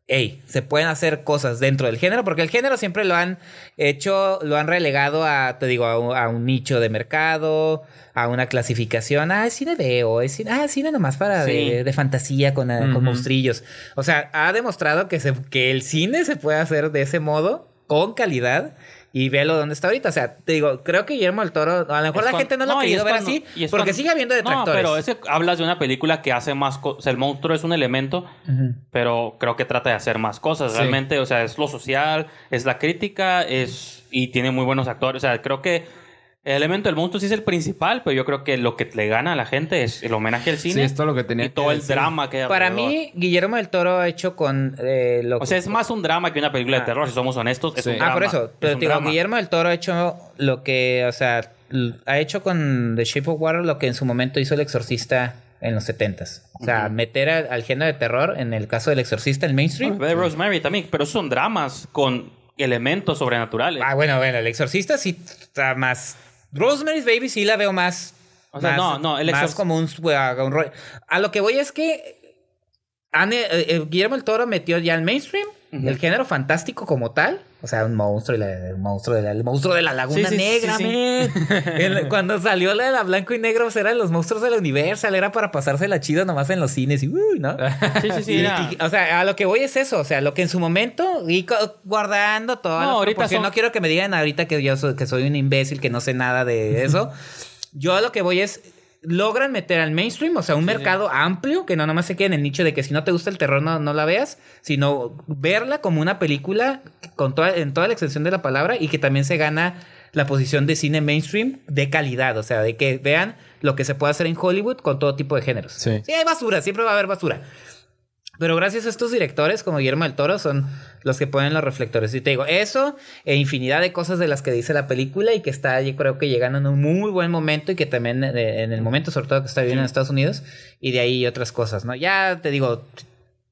hey, se pueden hacer cosas dentro del género, porque el género siempre lo han hecho, lo han relegado a, te digo, a un, nicho de mercado, a una clasificación, ah, es cine veo, es cine, ah, cine nomás para de, fantasía con, eh, monstrillos. O sea, ha demostrado que, se, que el cine se puede hacer de ese modo, con calidad, y velo dónde está ahorita. O sea, te digo, creo que Guillermo el Toro, a lo mejor la gente no lo ha querido ver así, porque sigue habiendo detractores. No, pero ese hablas de una película que hace más cosas. el monstruo es un elemento, pero creo que trata de hacer más cosas. Realmente, o sea, es lo social, es la crítica, es. y tiene muy buenos actores. O sea, creo que el elemento del monstruo sí es el principal, pero yo creo que lo que le gana a la gente es el homenaje al cine. esto lo que tenía. Y todo el drama que hay Para mí, Guillermo del Toro ha hecho con eh, lo O sea, es más un drama que una película de ah. terror, si somos honestos. ah, por eso. Pero digo, Guillermo del Toro ha hecho lo que, o sea, ha hecho con The Shape of Water lo que en su momento hizo El Exorcista en los 70 O sea, meter al, género de terror, en el caso del exorcista, el mainstream. de ah, Rosemary también, pero son dramas con elementos sobrenaturales. Ah, bueno, bueno, el exorcista sí está más Rosemary's Baby sí la veo más. más, no, no, el Más como un, A lo que voy es que eh, eh, Guillermo el Toro metió ya el mainstream, el género fantástico como tal. O sea, un monstruo, el, monstruo de la, monstruo de la Laguna Negra, cuando salió la de la Blanco y Negro, pues, eran los monstruos del universo. Universal, era para pasársela chida nomás en los cines y, ¿no? Sí, sí, sí. o sea, a lo que voy es eso, o sea, lo que en su momento, y guardando todo. No, no quiero que me digan ahorita que yo que soy un imbécil, que no sé nada de eso. yo a lo que voy es, logran meter al mainstream, o sea, un mercado amplio que no nomás se quede en el nicho de que si no te gusta el terror no, no la veas, sino verla como una película con toda, en toda la extensión de la palabra y que también se gana la posición de cine mainstream de calidad, o sea, de que vean lo que se puede hacer en Hollywood con todo tipo de géneros. Sí, sí hay basura, siempre va a haber basura, pero gracias a estos directores como Guillermo del Toro son los que ponen los reflectores. Y te digo, eso e infinidad de cosas de las que dice la película y que está, yo creo que llegando en un muy buen momento y que también eh, en el momento, sobre todo que está viviendo en Estados Unidos, y de ahí otras cosas, ¿no? Ya te digo,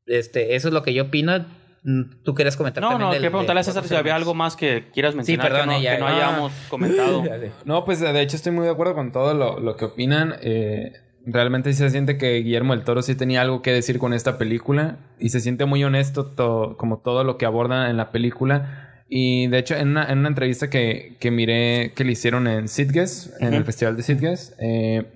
este, eso es lo que yo opino. Mm, Tú quieres comentar no, también No, no, quiero preguntarle a César si había algo más que quieras mencionar que eh, no, hayamos comentado. No, pues de hecho estoy muy de acuerdo con todo lo, lo que opinan. Eh, Realmente se siente que Guillermo del Toro sí tenía algo que decir con esta película y se siente muy honesto como todo lo que aborda en la película. Y de hecho, en una, entrevista que, que, miré que le hicieron en Sitges, en el Festival de Sitges, eh,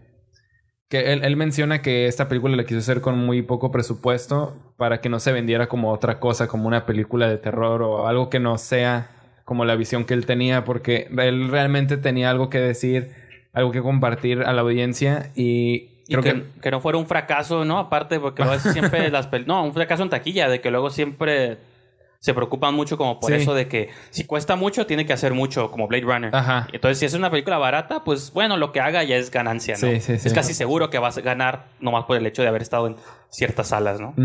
que él, menciona que esta película la quiso hacer con muy poco presupuesto para que no se vendiera como otra cosa, como una película de terror o algo que no sea como la visión que él tenía, porque él realmente tenía algo que decir, algo que compartir a la audiencia y Creo que, no fuera un fracaso, ¿no? Aparte, porque a veces siempre las películas... No, un fracaso en taquilla, de que luego siempre se preocupan mucho como por eso de que si cuesta mucho, tiene que hacer mucho, como Blade Runner. Entonces, si es una película barata, pues bueno, lo que haga ya es ganancia, ¿no? Sí, sí, es casi seguro que vas a ganar nomás por el hecho de haber estado en ciertas salas, ¿no?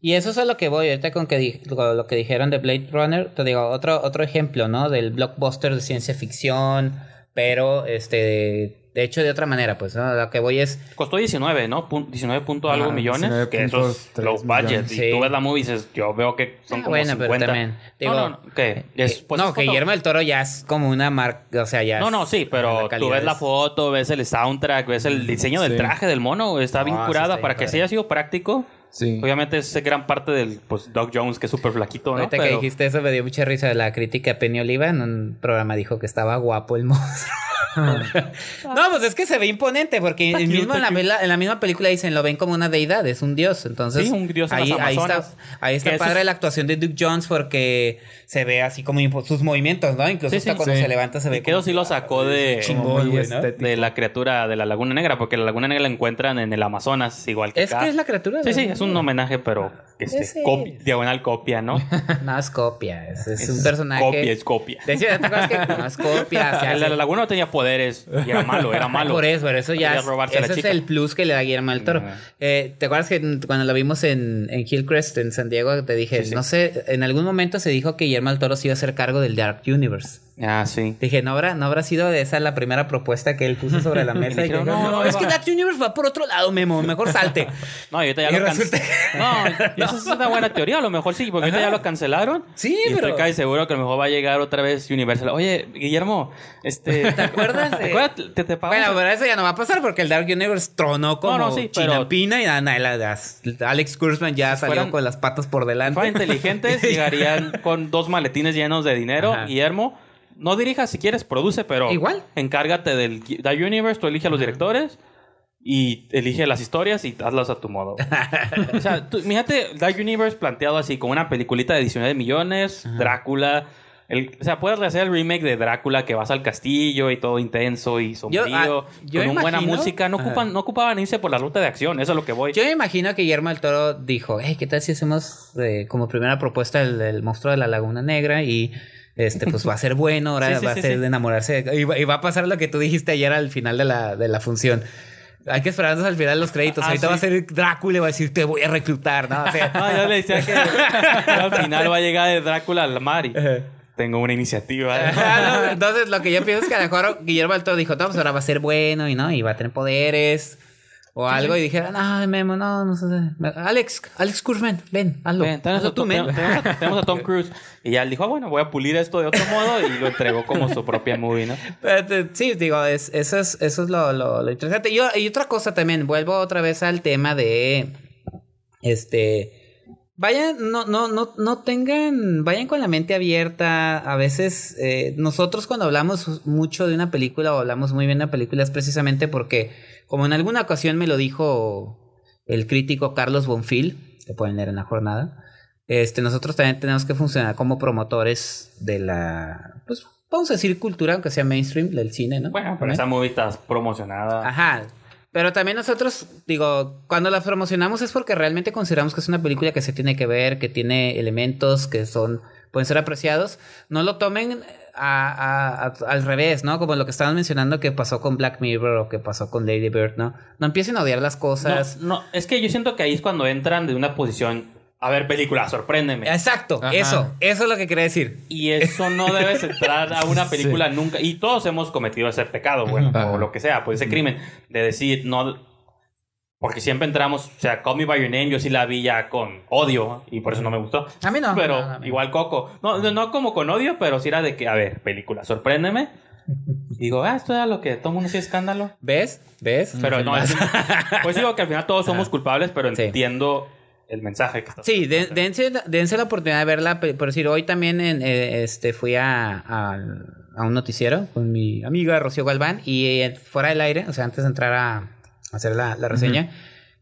Y eso es a lo que voy ahorita con que lo que dijeron de Blade Runner. Te digo, otro, otro ejemplo, ¿no? Del blockbuster de ciencia ficción pero este de hecho de otra manera, pues lo que voy es costó 19, ¿no? 19 punto ah, algo millones, que esos, los budgets, y tú ves la movie dices, yo veo que son ah, como bueno, pero también no, no, eh, pues, que no, que Guillermo del Toro ya es como una marca, o sea, ya No, no, sí, pero tú ves la foto, ves el soundtrack, ves el diseño del traje del mono, está bien curada para que sea haya sido práctico. Sí. Obviamente es gran parte del pues, Doc Jones, que es súper flaquito. ¿no? Ahorita que dijiste eso me dio mucha risa de la crítica Penny Oliva. En un programa dijo que estaba guapo el monstruo. no, pues es que se ve imponente, porque en, la, misma película dicen, lo ven como una deidad, es un dios. Entonces, un dios ahí, está, ahí está padre la actuación de Duke Jones porque se ve así como sus movimientos, ¿no? Incluso cuando se levanta se ve. quedó sí lo sacó de, la criatura de la Laguna Negra, porque la Laguna Negra la encuentran en el Amazonas, igual que. Es que es la criatura. Sí, sí, es un homenaje, pero que diagonal copia, ¿no? No es copia, es, un personaje. Copia, es copia. Decía ¿te acuerdas que no es copia? la laguna no tenía poderes y era malo, era malo. Por eso, eso ya. Es, ese es el plus que le da Guillermo el Toro. Eh, ¿Te acuerdas que cuando lo vimos en, Hillcrest, en San Diego, te dije, no sé, en algún momento se dijo que Guillermo el Toro se iba a hacer cargo del Dark Universe. Ah, sí. Dije, ¿no habrá, no habrá sido esa la primera propuesta que él puso sobre la mesa? no, no, no, es que Dark Universe va por otro lado, Memo, mejor salte. no, yo ya lo No, eso es una buena teoría, a lo mejor sí, porque ya lo cancelaron. Sí, y pero. Estoy seguro que a lo mejor va a llegar otra vez Universal. Oye, Guillermo, este. ¿Te acuerdas? De... ¿Te bueno, pero eso ya no va a pasar porque el Dark Universe tronó como no, y la, Alex Kurzman ya salió con las patas por delante. Fueron inteligentes, llegarían con dos maletines llenos de dinero, Guillermo no dirijas si quieres, produce, pero. Igual. Encárgate del Dark Universe, tú elige a los directores y elige las historias y hazlas a tu modo. o sea, fíjate, The Universe planteado así, como una peliculita de 19 millones, Drácula. o sea, puedes hacer el remake de Drácula que vas al castillo y todo intenso y sombrío, ah, con una buena música. No, ocupan, no ocupaban irse por la ruta de acción, eso es lo que voy. Yo me imagino que Guillermo del Toro dijo, ¿qué tal si hacemos eh, como primera propuesta el, el monstruo de la Laguna Negra y este, pues va a ser bueno, ahora va a ser de enamorarse. Y va, a pasar lo que tú dijiste ayer al final de la, de la función. Hay que esperarnos al final los créditos. Ah, Ahorita va a ser Drácula y va a decir, te voy a reclutar, ¿no? O sea, no yo le decía que al final va a llegar de Drácula al Mari. Tengo una iniciativa. entonces, lo que yo pienso es que a lo mejor Guillermo Alto dijo, no, pues ahora va a ser bueno y no, y va a tener poderes o algo y dijeron ah Memo, no, no sé. Alex, Alex Kurzman, ven, hazlo. tenemos, a, tenemos, Tom Cruise. Y ya él dijo, ah, bueno, voy a pulir esto de otro modo y lo entregó como su propia movie, ¿no? sí, digo, eso es, eso es lo, interesante. y otra cosa también, vuelvo otra vez al tema de. Este. Vayan, no, no, no, no tengan, vayan con la mente abierta. A veces eh, nosotros cuando hablamos mucho de una película o hablamos muy bien de una película es precisamente porque como en alguna ocasión me lo dijo el crítico Carlos Bonfil, que pueden leer en la jornada, este, nosotros también tenemos que funcionar como promotores de la, pues vamos a decir cultura, aunque sea mainstream, del cine, ¿no? Bueno, pero esa promocionadas. Ajá. Pero también nosotros, digo, cuando la promocionamos es porque realmente consideramos que es una película que se tiene que ver, que tiene elementos que son pueden ser apreciados, no lo tomen eh, a, al revés, ¿no? Como lo que estaban mencionando que pasó con Black Mirror o que pasó con Lady Bird, ¿no? No empiecen a odiar las cosas. No, es que yo siento que ahí es cuando entran de una posición a ver película, sorpréndeme. Exacto, eso, eso es lo que quería decir. Y eso no debes entrar a una película nunca. Y todos hemos cometido ese pecado, bueno, o lo que sea, pues ese crimen de decir, no, porque siempre entramos, o sea, Call Me By Your Name, yo sí la vi ya con odio y por eso no me gustó. A mí no. Pero igual Coco. No, no como con odio, pero sí era de que, a ver, película, sorpréndeme. Digo, ah, esto era lo que todo no mundo escándalo. ¿Ves? ¿Ves? Pero no, es, pues digo que al final todos somos culpables, pero entiendo el mensaje que Sí, de, dense, la oportunidad de verla. Por decir, hoy también eh, este, fui a, un noticiero con mi amiga Rocío Galván y eh, fuera del aire, o sea, antes de entrar a hacer la, reseña,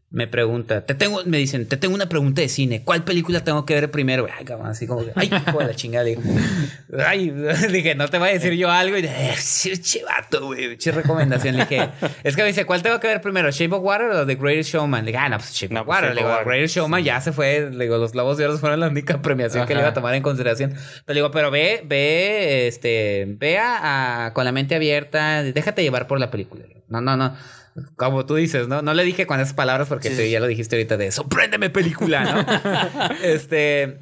me pregunta, te tengo, me dicen, te tengo una pregunta de cine, ¿cuál película tengo que ver primero? Ay, cabrón, así como, ay, hijo de la chingada, digo, ay, dije, no te voy a decir yo algo, y dije, eh, chivato, güey, che recomendación, le dije, es que me dice, ¿cuál tengo que ver primero, Shape of Water o The Greatest Showman? Le dije, ah, no, pues Shape of pues, Water, le digo, Greatest Showman ya se fue, le digo, los lobos de Oro fueron la única premiación que le iba a tomar en consideración, pero digo, pero ve, ve, este, vea con la mente abierta, déjate llevar por la película, no, no, no como tú dices, ¿no? No le dije con esas palabras porque tú ya lo dijiste ahorita de sorpréndeme película, ¿no? este,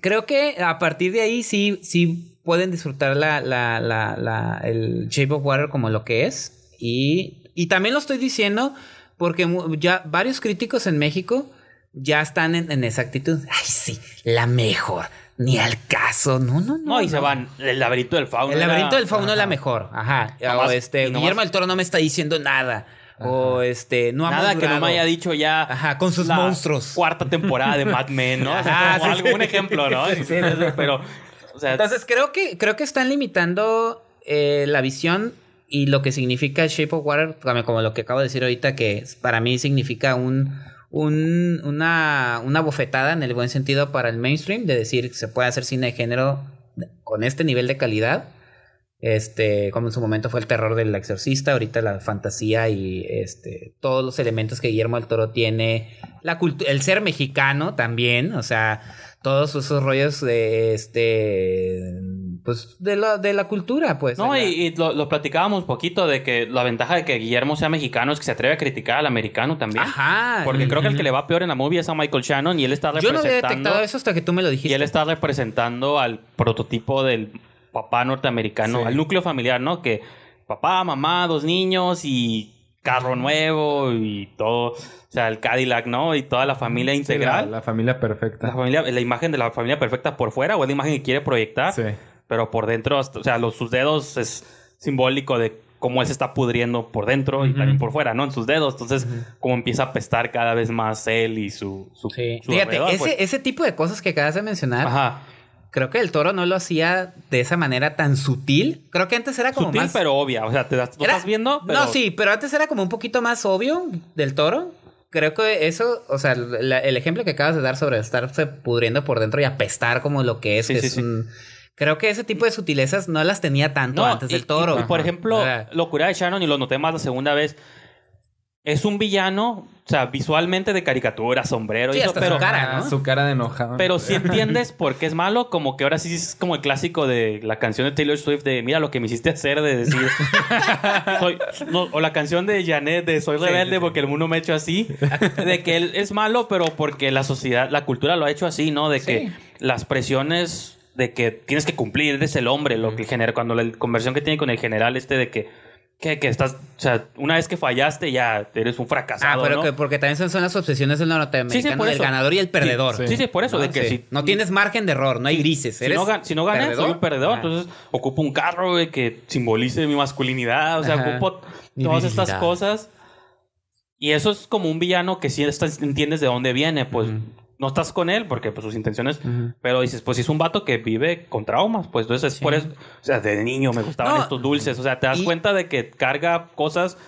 creo que a partir de ahí sí, sí pueden disfrutar la, el Shape of Water como lo que es. Y, también lo estoy diciendo porque ya varios críticos en México ya están en, esa actitud. Ay, sí, la mejor ni al caso. No, no, no. se van. El laberinto del fauno. El laberinto del fauno es la mejor. Ajá. este, Guillermo del Toro no me está diciendo nada. O este, no ha Nada que no me haya dicho ya. con sus monstruos. Cuarta temporada de Mad Men, ¿no? algún ejemplo, ¿no? pero. Entonces creo que, creo que están limitando eh, la visión y lo que significa Shape of Water, como lo que acabo de decir ahorita, que para mí significa un, una, una bofetada en el buen sentido para el mainstream, de decir que se puede hacer cine de género con este nivel de calidad este, como en su momento fue el terror del exorcista, ahorita la fantasía y este, todos los elementos que Guillermo del Toro tiene, el ser mexicano también, o sea, todos esos rollos de este pues de la, cultura, pues. No, y, lo, platicábamos un poquito de que la ventaja de que Guillermo sea mexicano es que se atreve a criticar al americano también. Ajá. Porque creo que el que le va peor en la movie es a Michael Shannon y él está representando. Yo no había detectado eso hasta que tú me lo dijiste. Y él está representando al prototipo del papá norteamericano, al núcleo familiar, ¿no? Que papá, mamá, dos niños y carro nuevo y todo, o sea, el Cadillac, ¿no? Y toda la familia integral. La, familia perfecta. La, familia, la imagen de la familia perfecta por fuera o es la imagen que quiere proyectar, pero por dentro, o sea, los, sus dedos es simbólico de cómo él se está pudriendo por dentro y también por fuera, ¿no? En sus dedos. Entonces, cómo como empieza a pestar cada vez más él y su... su, sí. Fíjate, ese, pues. ese tipo de cosas que acabas de mencionar... Ajá creo que el toro no lo hacía de esa manera tan sutil. Creo que antes era como sutil, pero obvia. O sea, te estás viendo. No, sí, pero antes era como un poquito más obvio del toro. Creo que eso, o sea, el ejemplo que acabas de dar sobre estarse pudriendo por dentro y apestar como lo que es, Creo que ese tipo de sutilezas no las tenía tanto antes del toro. por ejemplo, locura de Shannon, y lo noté más la segunda vez, es un villano, o sea, visualmente de caricatura, sombrero y su cara, ¿no? su cara de enojado. Pero si entiendes por qué es malo, como que ahora sí es como el clásico de la canción de Taylor Swift de mira lo que me hiciste hacer de decir o la canción de Janet de soy rebelde porque el mundo me ha hecho así, de que él es malo pero porque la sociedad, la cultura lo ha hecho así, ¿no? De que las presiones de que tienes que cumplir, es el hombre, lo que genera. cuando la conversión que tiene con el general este de que que, que, estás, o sea, una vez que fallaste ya eres un fracasado. Ah, pero que porque también son, las obsesiones del norteamericano del ganador y el perdedor. Sí, sí, por eso. No, de que no tienes margen de error, no hay grises. Si, no, ganas, soy un perdedor. Ah. Entonces ocupo un carro güey, que simbolice mi masculinidad, o sea, ocupo todas estas cosas. Y eso es como un villano que si entiendes de dónde viene, pues no estás con él porque pues, sus intenciones, pero dices, pues es un vato que vive con traumas, pues entonces por eso, o sea, de niño me gustaban estos dulces, o sea, te das cuenta de que carga cosas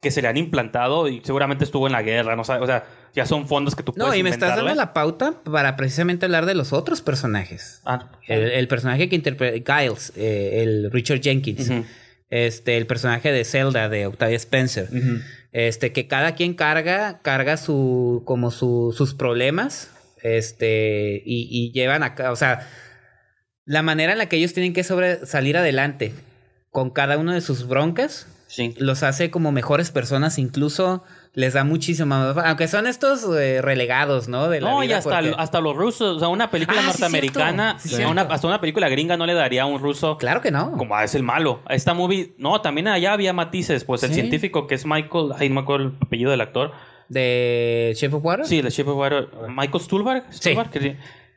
que se le han implantado y seguramente estuvo en la guerra, no o sea, ya son fondos que tú puedes No, y me estás dando la pauta para precisamente hablar de los otros personajes. Ah. el, personaje que interpreta Giles, eh, el Richard Jenkins, este, el personaje de Zelda de Octavia Spencer. Este, que cada quien carga, carga su, como su, sus problemas, este, y, y llevan a... o sea, la manera en la que ellos tienen que sobre, salir adelante con cada uno de sus broncas los hace como mejores personas, incluso les da muchísimo más. Aunque son estos eh, relegados, ¿no? De no, y hasta, los rusos. O sea, una película ah, norteamericana, una, hasta una película gringa no le daría a un ruso. Claro que no. Como ah, es el malo. Esta movie. No, también allá había matices. Pues el científico que es Michael. Ay, no me acuerdo el apellido del actor. ¿De Shape of Water? Sí, de Shape of Water. Michael Stuhlbarg. sí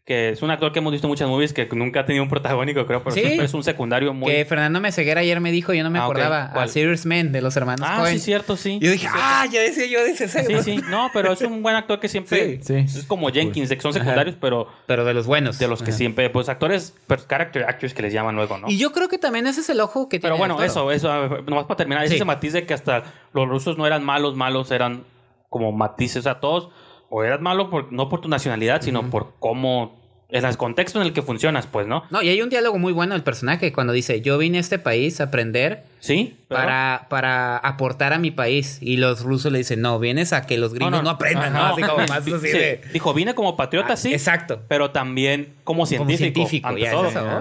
que es un actor que hemos visto en muchas movies que nunca ha tenido un protagónico, creo, pero siempre es un secundario muy. Que Fernando Meseguera ayer me dijo, yo no me ah, acordaba, a Serious Men, de los hermanos Ah, sí, cierto, sí. Yo dije, ah, ya decía yo, dice Sí, sí, no, pero es un buen actor que siempre. Es como Jenkins, de que son secundarios, pero. Pero de los buenos. De los que siempre. Pues actores, character actors que les llaman luego, ¿no? Y yo creo que también ese es el ojo que tiene. Pero bueno, eso, eso, nomás para terminar, ese matiz de que hasta los rusos no eran malos, malos, eran como matices, a todos o eras malo no por tu nacionalidad, sino por cómo es el contexto en el que funcionas, pues, ¿no? No, y hay un diálogo muy bueno del personaje cuando dice, yo vine a este país a aprender ¿Sí? Para, para aportar a mi país. Y los rusos le dicen, no, vienes a que los gringos no, aprendan, ¿no? Dijo, vine como patriota, ah, sí. Exacto. Pero también como científico. científico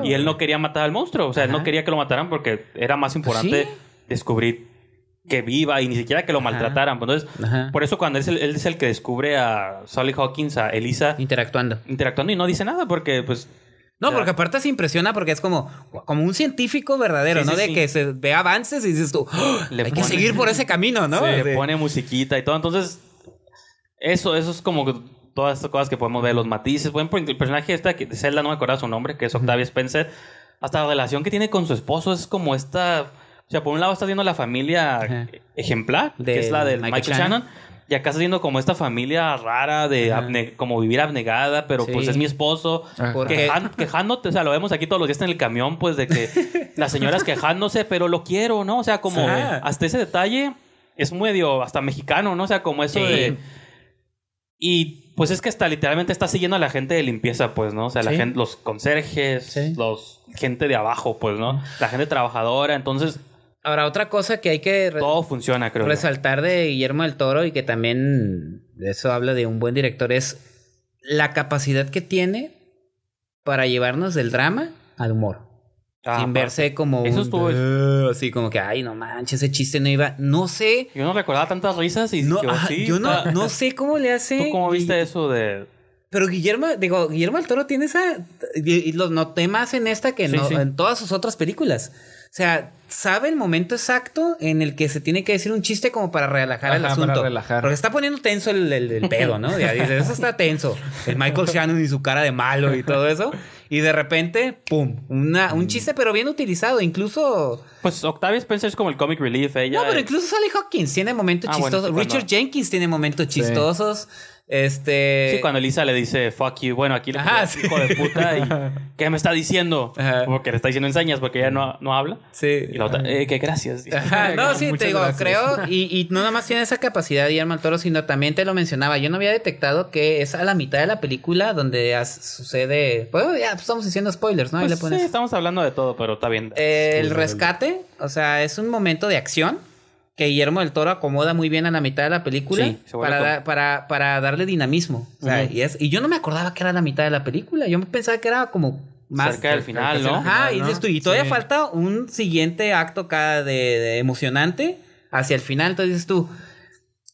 y él no quería matar al monstruo. O sea, no quería que lo mataran porque era más pues importante descubrir que viva y ni siquiera que lo maltrataran. Pues, entonces, por eso cuando él es, el, que descubre a Sally Hawkins, a Elisa. Interactuando. Interactuando y no dice nada porque, pues. No, porque aparte se impresiona porque es como, como un científico verdadero, ¿no? de que se ve avances y dices tú, ah, hay que seguir por ese camino, ¿no? le pone musiquita y todo. Entonces, eso, eso es como todas estas cosas que podemos ver, los matices. bueno el personaje esta, que Zelda no me acuerdo su nombre, que es Octavia Spencer, hasta la relación que tiene con su esposo es como esta o sea, por un lado estás viendo la familia ejemplar, que es la del Michael, Shannon. Y acá estás viendo como esta familia rara de como vivir abnegada, pero pues es mi esposo. Ah. quejándote, o sea, lo vemos aquí todos los días en el camión, pues de que las señoras quejándose, pero lo quiero, ¿no? O sea, como hasta ese detalle es medio hasta mexicano, ¿no? O sea, como eso de. Y pues es que está literalmente está siguiendo a la gente de limpieza, pues, ¿no? O sea, la gente, los conserjes, los gente de abajo, pues, ¿no? La gente trabajadora. Entonces, Ahora, otra cosa que hay que resaltar de Guillermo del Toro y que también eso habla de un buen director es la capacidad que tiene para llevarnos del drama al humor. Ah, sin verse como Eso estuvo... así como que ay no manches ese chiste no iba no sé yo no recordaba tantas risas y no, yo, no, sé cómo le hace tú cómo viste eso de pero Guillermo, digo, Guillermo del Toro tiene esa. Y lo noté más en esta que en todas sus otras películas. O sea, sabe el momento exacto en el que se tiene que decir un chiste como para relajar el asunto. Para relajar. Porque está poniendo tenso el, el, pedo, ¿no? Ya eso está tenso. El Michael Shannon y su cara de malo y todo eso. Y de repente, ¡pum! Una, un chiste, pero bien utilizado. Incluso. Pues Octavia Spencer es como el comic relief, ella. No, pero incluso Sally Hawkins tiene momentos ah, chistosos. Richard Jenkins tiene momentos chistosos. Este. Sí, cuando Lisa le dice fuck you, bueno, aquí le hijo de puta ¿qué me está diciendo? Como Porque le está diciendo enseñas porque ella no, no habla. Sí. Y la otra, eh, que gracias. No, sí, te digo, creo, y, no nada más tiene esa capacidad Guillermo Toro, sino también te lo mencionaba. Yo no había detectado que es a la mitad de la película donde sucede. Pues ya estamos diciendo spoilers, ¿no? Pues le Sí, estamos hablando de todo, pero está bien. Eh, el rescate, o sea, es un momento de acción que Guillermo del Toro acomoda muy bien a la mitad de la película para, para, para, darle dinamismo. y, es, y yo no me acordaba que era la mitad de la película. Yo pensaba que era como más cerca del final, ¿no? Ajá, y dices tú, y todavía falta un siguiente acto cada de, emocionante hacia el final. Entonces dices tú,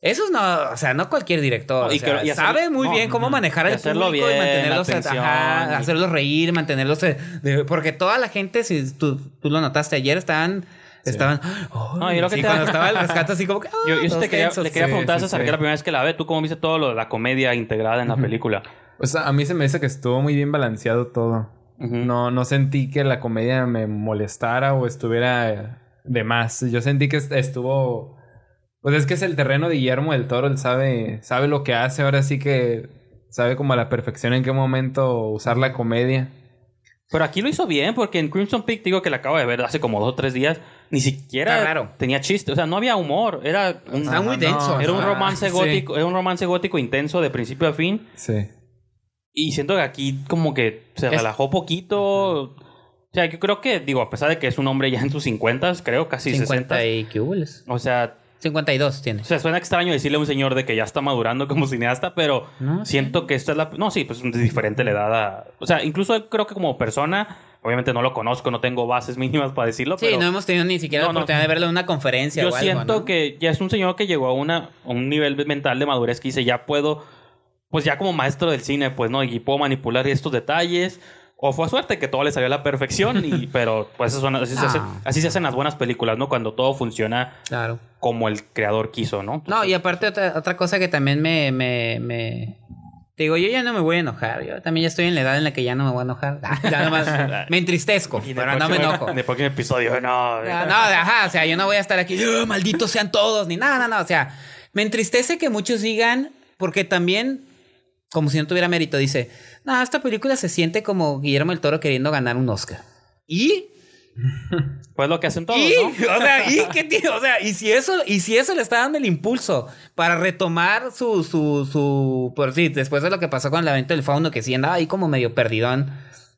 eso no, o sea, no cualquier director. sabe muy bien cómo manejar el público bien, y mantenerlos, hacerlos reír, mantenerlos. Eh, porque toda la gente, si tú, tú lo notaste ayer, estaban estaban. no, lo que te... cuando estaba el rescate, así como que. yo, yo te quería, le quería preguntar a la primera vez que la ve, ¿tú cómo viste todo lo de la comedia integrada en la película? O sea, a mí se me dice que estuvo muy bien balanceado todo. no, no sentí que la comedia me molestara o estuviera eh, de más. Yo sentí que estuvo. Pues es que es el terreno de Guillermo del Toro, él sabe, sabe lo que hace, ahora sí que sabe como a la perfección en qué momento usar la comedia. Pero aquí lo hizo bien porque en Crimson Peak, digo que la acabo de ver hace como dos o tres días, ni siquiera tenía chiste, o sea, no había humor, era un, muy era un romance gótico, un romance gótico intenso de principio a fin. Sí. Y siento que aquí como que se relajó poquito. O sea, yo creo que, digo, a pesar de que es un hombre ya en sus 50, creo, casi 60. y O sea, 52 tiene. O sea, suena extraño decirle a un señor de que ya está madurando como cineasta, pero siento que esta es la... No, sí, pues es diferente la edad a... O sea, incluso creo que como persona, obviamente no lo conozco, no tengo bases mínimas para decirlo, Sí, no hemos tenido ni siquiera la oportunidad de verlo en una conferencia Yo o algo, siento que ya es un señor que llegó a, una, un nivel mental de madurez que dice, ya puedo... Pues ya como maestro del cine, pues, ¿no? Y puedo manipular estos detalles, o fue suerte que todo le salió a la perfección, y, pero pues eso, así, se ah. así, se hacen las buenas películas, ¿no? Cuando todo funciona claro como el creador quiso, ¿no? no, y aparte otra, otra cosa que también me, digo, yo ya no me voy a enojar. Yo también ya estoy en la edad en la que ya no me voy a enojar. Ya nomás me entristezco, pero no me enojo. de un episodio, no... no. ajá, o sea, yo no voy a estar aquí, malditos sean todos, ni nada, nada no, no. O sea, me entristece que muchos digan, porque también como si no tuviera mérito, dice, no, esta película se siente como Guillermo el Toro queriendo ganar un Oscar. Y Pues lo que hacen todos, ¿Y? O sea, ¿y y si eso, y si eso le está dando el impulso para retomar su, su, su, por pues sí, después de lo que pasó con la venta del fauno, que si andaba ahí como medio perdidón,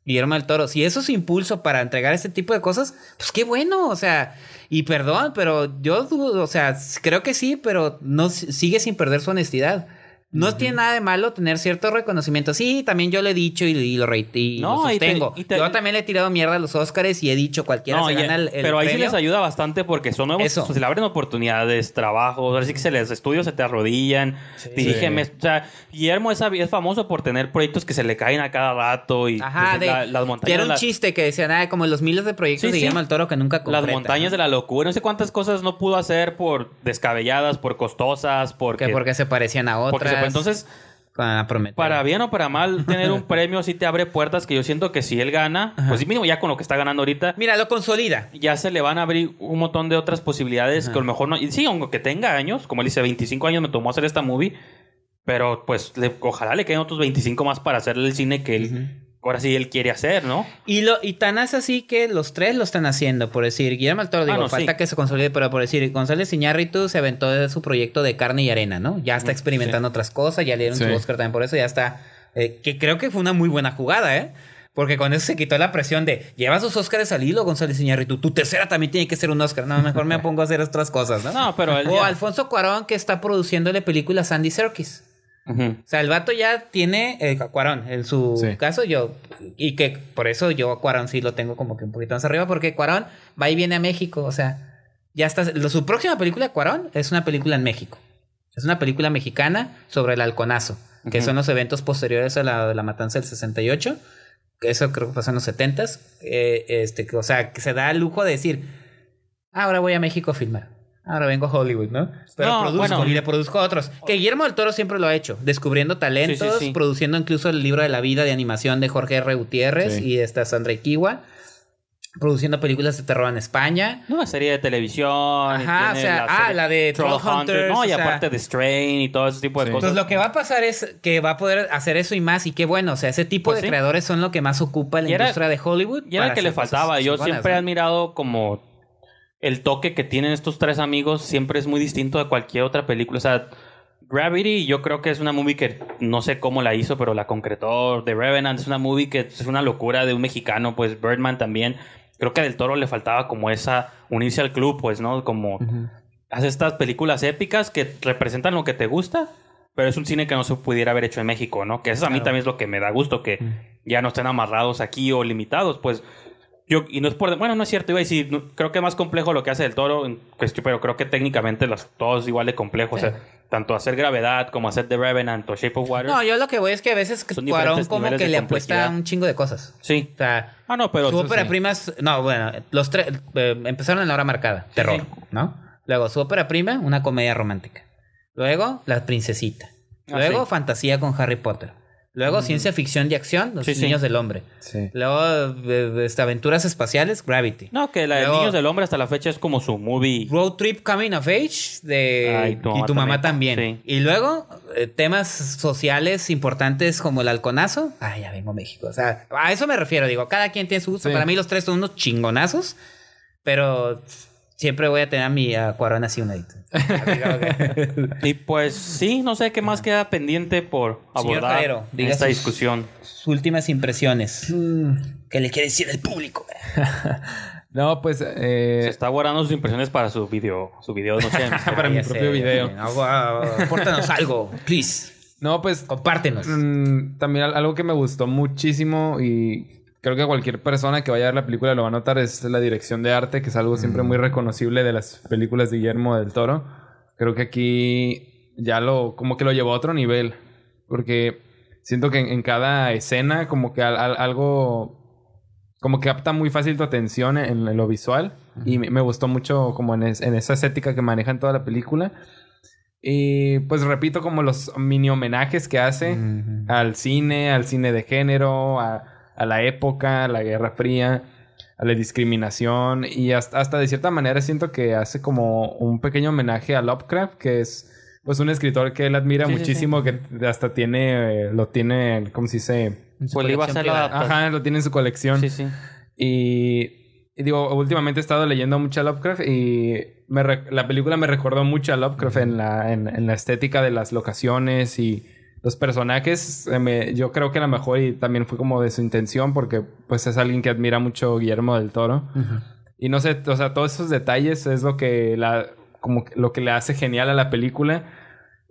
Guillermo del Toro, si eso es impulso para entregar este tipo de cosas, pues qué bueno, o sea, y perdón, pero yo dudo, o sea, creo que sí, pero no sigue sin perder su honestidad. No tiene nada de malo tener cierto reconocimiento. Sí, también yo lo he dicho y, lo reitero no, sostengo. yo también le he tirado mierda a los Oscars y he dicho cualquiera se gana el, Pero ahí sí les ayuda bastante porque son nuevos. Se le abren oportunidades, trabajos. Ahora sí que se les estudios se te arrodillan. Sí, O sea, Guillermo es, famoso por tener proyectos que se le caen a cada rato y pues, las montañas. era un chiste que decían, como los miles de proyectos de Guillermo Toro que nunca concreta, Las montañas de la locura. No sé cuántas cosas no pudo hacer por descabelladas, por costosas, porque. Que porque se parecían a otras pues entonces, para bien o para mal, tener un premio Si te abre puertas que yo siento que si él gana, pues mínimo ya con lo que está ganando ahorita. Mira, lo consolida. Ya se le van a abrir un montón de otras posibilidades que a lo mejor no. Y sí, aunque tenga años, como él dice, 25 años me tomó hacer esta movie, pero pues ojalá le queden otros 25 más para hacerle el cine que él ahora sí él quiere hacer, ¿no? Y, lo, y tan es así que los tres lo están haciendo, por decir, Guillermo del digo, ah, falta que se consolide, pero por decir, González Iñárritu se aventó de su proyecto de carne y arena, ¿no? Ya está experimentando otras cosas, ya le dieron su Oscar también por eso, ya está, eh, que creo que fue una muy buena jugada, ¿eh? Porque con eso se quitó la presión de llevas sus Oscars al hilo, González Iñárritu. Tu tercera también tiene que ser un Oscar. No, mejor me pongo a hacer otras cosas, ¿no? No, pero. El o Alfonso Cuarón, que está produciéndole películas película Andy Serkis. O sea, el vato ya tiene a eh, Cuarón, en su caso yo, y que por eso yo a Cuarón sí lo tengo como que un poquito más arriba, porque Cuarón va y viene a México, o sea, ya está, su próxima película, Cuarón, es una película en México, es una película mexicana sobre el halconazo, que son los eventos posteriores a la, matanza del 68, que eso creo que pasó en los 70s, eh, este, o sea, que se da el lujo de decir, ah, ahora voy a México a filmar ahora vengo a Hollywood, ¿no? Pero no, produzco y le produzco otros. Que Guillermo del Toro siempre lo ha hecho, descubriendo talentos, produciendo incluso el libro de la vida de animación de Jorge R. Gutiérrez y esta Sandra Iquiwa. Produciendo películas de terror en España. Una serie de televisión. Ajá, o sea, la ah, la de Troll no, y aparte de Strain y todo ese tipo de cosas. Entonces, lo que va a pasar es que va a poder hacer eso y más. Y qué bueno, o sea, ese tipo pues de creadores son lo que más ocupa la industria de Hollywood. Y era el que le faltaba. Yo siempre he admirado como el toque que tienen estos tres amigos siempre es muy distinto de cualquier otra película. O sea, Gravity yo creo que es una movie que no sé cómo la hizo, pero la concretó. The Revenant es una movie que es una locura de un mexicano, pues Birdman también. Creo que a Del Toro le faltaba como esa unirse al club, pues, ¿no? Como hace estas películas épicas que representan lo que te gusta, pero es un cine que no se pudiera haber hecho en México, ¿no? Que eso a mí también es lo que me da gusto, que ya no estén amarrados aquí o limitados, pues y no es por. Bueno, no es cierto, iba a decir. creo que es más complejo lo que hace el toro, pero creo que técnicamente los, todos igual de complejo. tanto hacer gravedad como hacer The Revenant o Shape of Water. No, yo lo que voy es que a veces Cuarón como que le apuesta un chingo de cosas. Sí. O sea, ah, no, pero. Su ópera prima. no, bueno, los tres. Eh, empezaron en la hora marcada, terror, ¿no? Luego su ópera prima, una comedia romántica. Luego, La Princesita. Ah, Luego, fantasía con Harry Potter. Luego mm. ciencia ficción y acción, Los Niños del Hombre. Luego eh, eh, este, aventuras espaciales, Gravity. No, que la de Niños del Hombre hasta la fecha es como su movie. Road Trip Coming of Age de tu y tu mamá también. Y luego eh, temas sociales importantes como el halconazo. Ay, ya vengo a México. O sea, a eso me refiero, digo, cada quien tiene su gusto. Para mí los tres son unos chingonazos, pero siempre voy a tener mi a Cuarón así un y pues sí, no sé qué más queda pendiente por abordar esta discusión. Sus últimas impresiones. Mm. ¿Qué le quiere decir el público? no, pues... Eh, Se está guardando sus impresiones para su video. Su video, no sé. para mi propio video. algo, please. No, pues... Compártenos. Mm, también algo que me gustó muchísimo y creo que cualquier persona que vaya a ver la película lo va a notar, es la dirección de arte, que es algo siempre muy mm. reconocible de las películas de Guillermo del Toro. Creo que aquí ya lo, como que lo llevó a otro nivel, porque siento que en, cada escena como que algo, como que capta muy fácil tu atención en, lo visual y me, gustó mucho como en, esa estética que maneja en toda la película. Y pues repito, como los mini homenajes que hace al cine, al cine de género, a, a la época, a la Guerra Fría, a la discriminación y hasta, de cierta manera siento que hace como un pequeño homenaje a Lovecraft, que es pues un escritor que él admira muchísimo, que hasta tiene, eh, lo tiene, si se dice? Pues iba a la Ajá, lo tiene en su colección. Sí, sí. Y, digo, últimamente he estado leyendo mucho a Lovecraft y la película me recordó mucho a Lovecraft en la, en la estética de las locaciones y los personajes, eh, yo creo que la mejor y también fue como de su intención, porque pues es alguien que admira mucho Guillermo del Toro. Y no sé, o sea, todos esos detalles es lo que la, como lo que le hace genial a la película.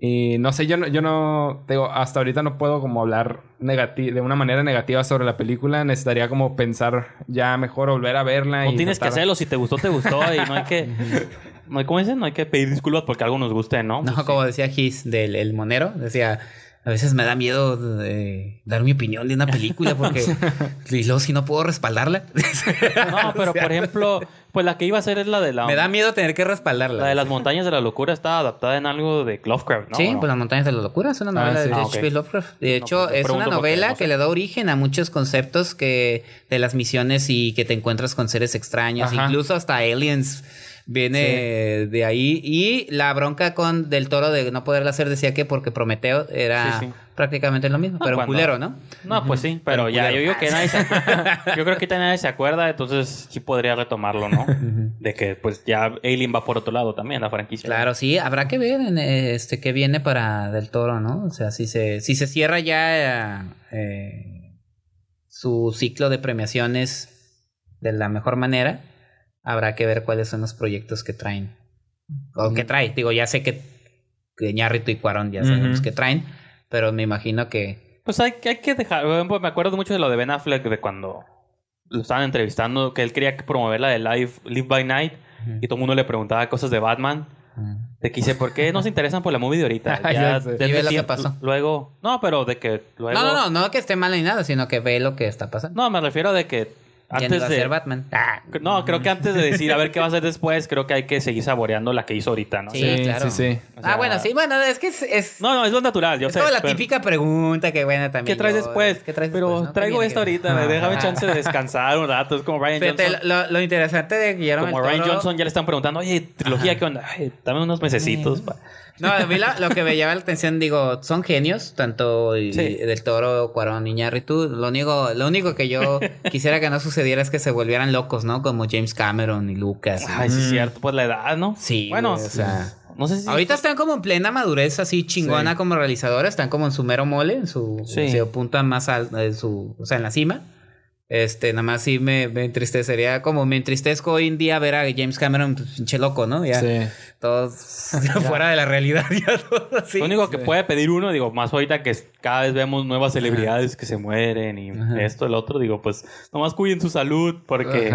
Y no sé, yo no, yo no, hasta ahorita no puedo como hablar de una manera negativa sobre la película. Necesitaría como pensar ya mejor, volver a verla. No tienes que hacerlo, si te gustó, te gustó y no hay que... no ¿Cómo dicen? No hay que pedir disculpas porque algo nos guste, ¿no? No, pues como decía Gis del monero, decía a veces me da miedo de dar mi opinión de una película porque y luego si no puedo respaldarla. no, pero por ejemplo, pues la que iba a ser es la de la. Me da miedo tener que respaldarla. La de las montañas de la locura está adaptada en algo de Lovecraft, ¿no? Sí, pues las montañas de la locura es una ah, novela de H.P. Ah, Lovecraft. De hecho, pues es una novela que le da origen a muchos conceptos que de las misiones y que te encuentras con seres extraños, incluso hasta aliens Viene de ahí. Y la bronca con Del Toro de no poderla hacer decía que porque Prometeo era prácticamente lo mismo, pero un culero, ¿no? No, pues sí, pero, ya yo que creo que nadie se acuerda, entonces sí podría retomarlo, ¿no? de que pues ya Alien va por otro lado también, la franquicia. Claro, sí, habrá que ver eh, este qué viene para Del Toro, ¿no? O sea, si se, si se cierra ya eh, su ciclo de premiaciones de la mejor manera habrá que ver cuáles son los proyectos que traen. O que trae. Digo, ya sé que, Ñarrito y Cuarón ya sabemos los que traen, pero me imagino que. Pues hay, hay que dejar. Me acuerdo mucho de lo de Ben Affleck, de cuando lo estaban entrevistando, que él quería promover la de Live, Live by Night y todo el mundo le preguntaba cosas de Batman. De que dice, ¿por qué no se interesan por la movie de ahorita? Ah, y ve lo que pasó. Luego, no, pero de que No, no, no, no que esté mal ni nada, sino que ve lo que está pasando. No, me refiero de que antes de ser Batman. Ah, no, creo que antes de decir a ver qué va a hacer después, creo que hay que seguir saboreando la que hizo ahorita, ¿no? Sí, sí claro. Sí, ah, bueno, sí, bueno, es que es, No, no, es lo natural, yo es sé. Como la típica pregunta que buena también. ¿Qué traes después? ¿Qué traes pero traigo esto esta ahorita, déjame ah. chance de descansar un rato, es como Ryan Johnson. Lo, interesante de Guillermo Como Ryan Johnson ya le están preguntando, "Oye, trilogía qué onda? dame unos mesecitos." No, a mí lo que me llama la atención, digo, son genios, tanto del Toro, Cuarón, y Lo único, lo único que yo quisiera que no sucediera es que se volvieran locos, ¿no? Como James Cameron y Lucas. Ay, sí, es mm. cierto, pues la edad, ¿no? Sí. Bueno, o sea. No sé si Ahorita están como en plena madurez, así chingona como realizadores, están como en su mero mole, en su, más alta, su, o sea, en la cima. Este, nada más sí me, me, entristecería, como me entristezco hoy en día ver a James Cameron, pues, pinche loco, ¿no? Ya, sí. todos fuera de la realidad, ya todo así. Lo único que puede pedir uno, digo, más ahorita que cada vez vemos nuevas celebridades que se mueren y esto, el otro, digo, pues, nomás cuiden su salud porque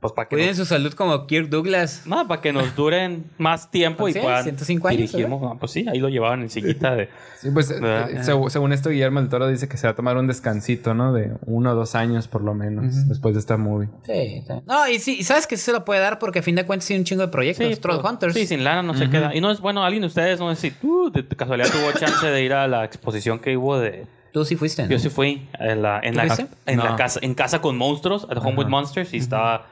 pues para que. Cuiden su salud como Kirk Douglas. No, para que nos duren más tiempo y sí, puedan. años. Dirigimos. Ah, pues sí, ahí lo llevaban en sillita de. Sí, pues eh, según esto, Guillermo del Toro dice que se va a tomar un descansito, ¿no? De uno o dos años por lo menos después de esta movie. Sí, No, y sí, sabes que se lo puede dar porque a fin de cuentas tiene un chingo de proyectos. Sí, pues, Hunters. Sí, sin lana no se queda. Y no es bueno, alguien de ustedes, no sé si tú de casualidad tuvo chance de ir a la exposición que hubo de. Tú sí fuiste. Yo sí fui en la, en, la, casa, en casa con monstruos, at home with monsters, y estaba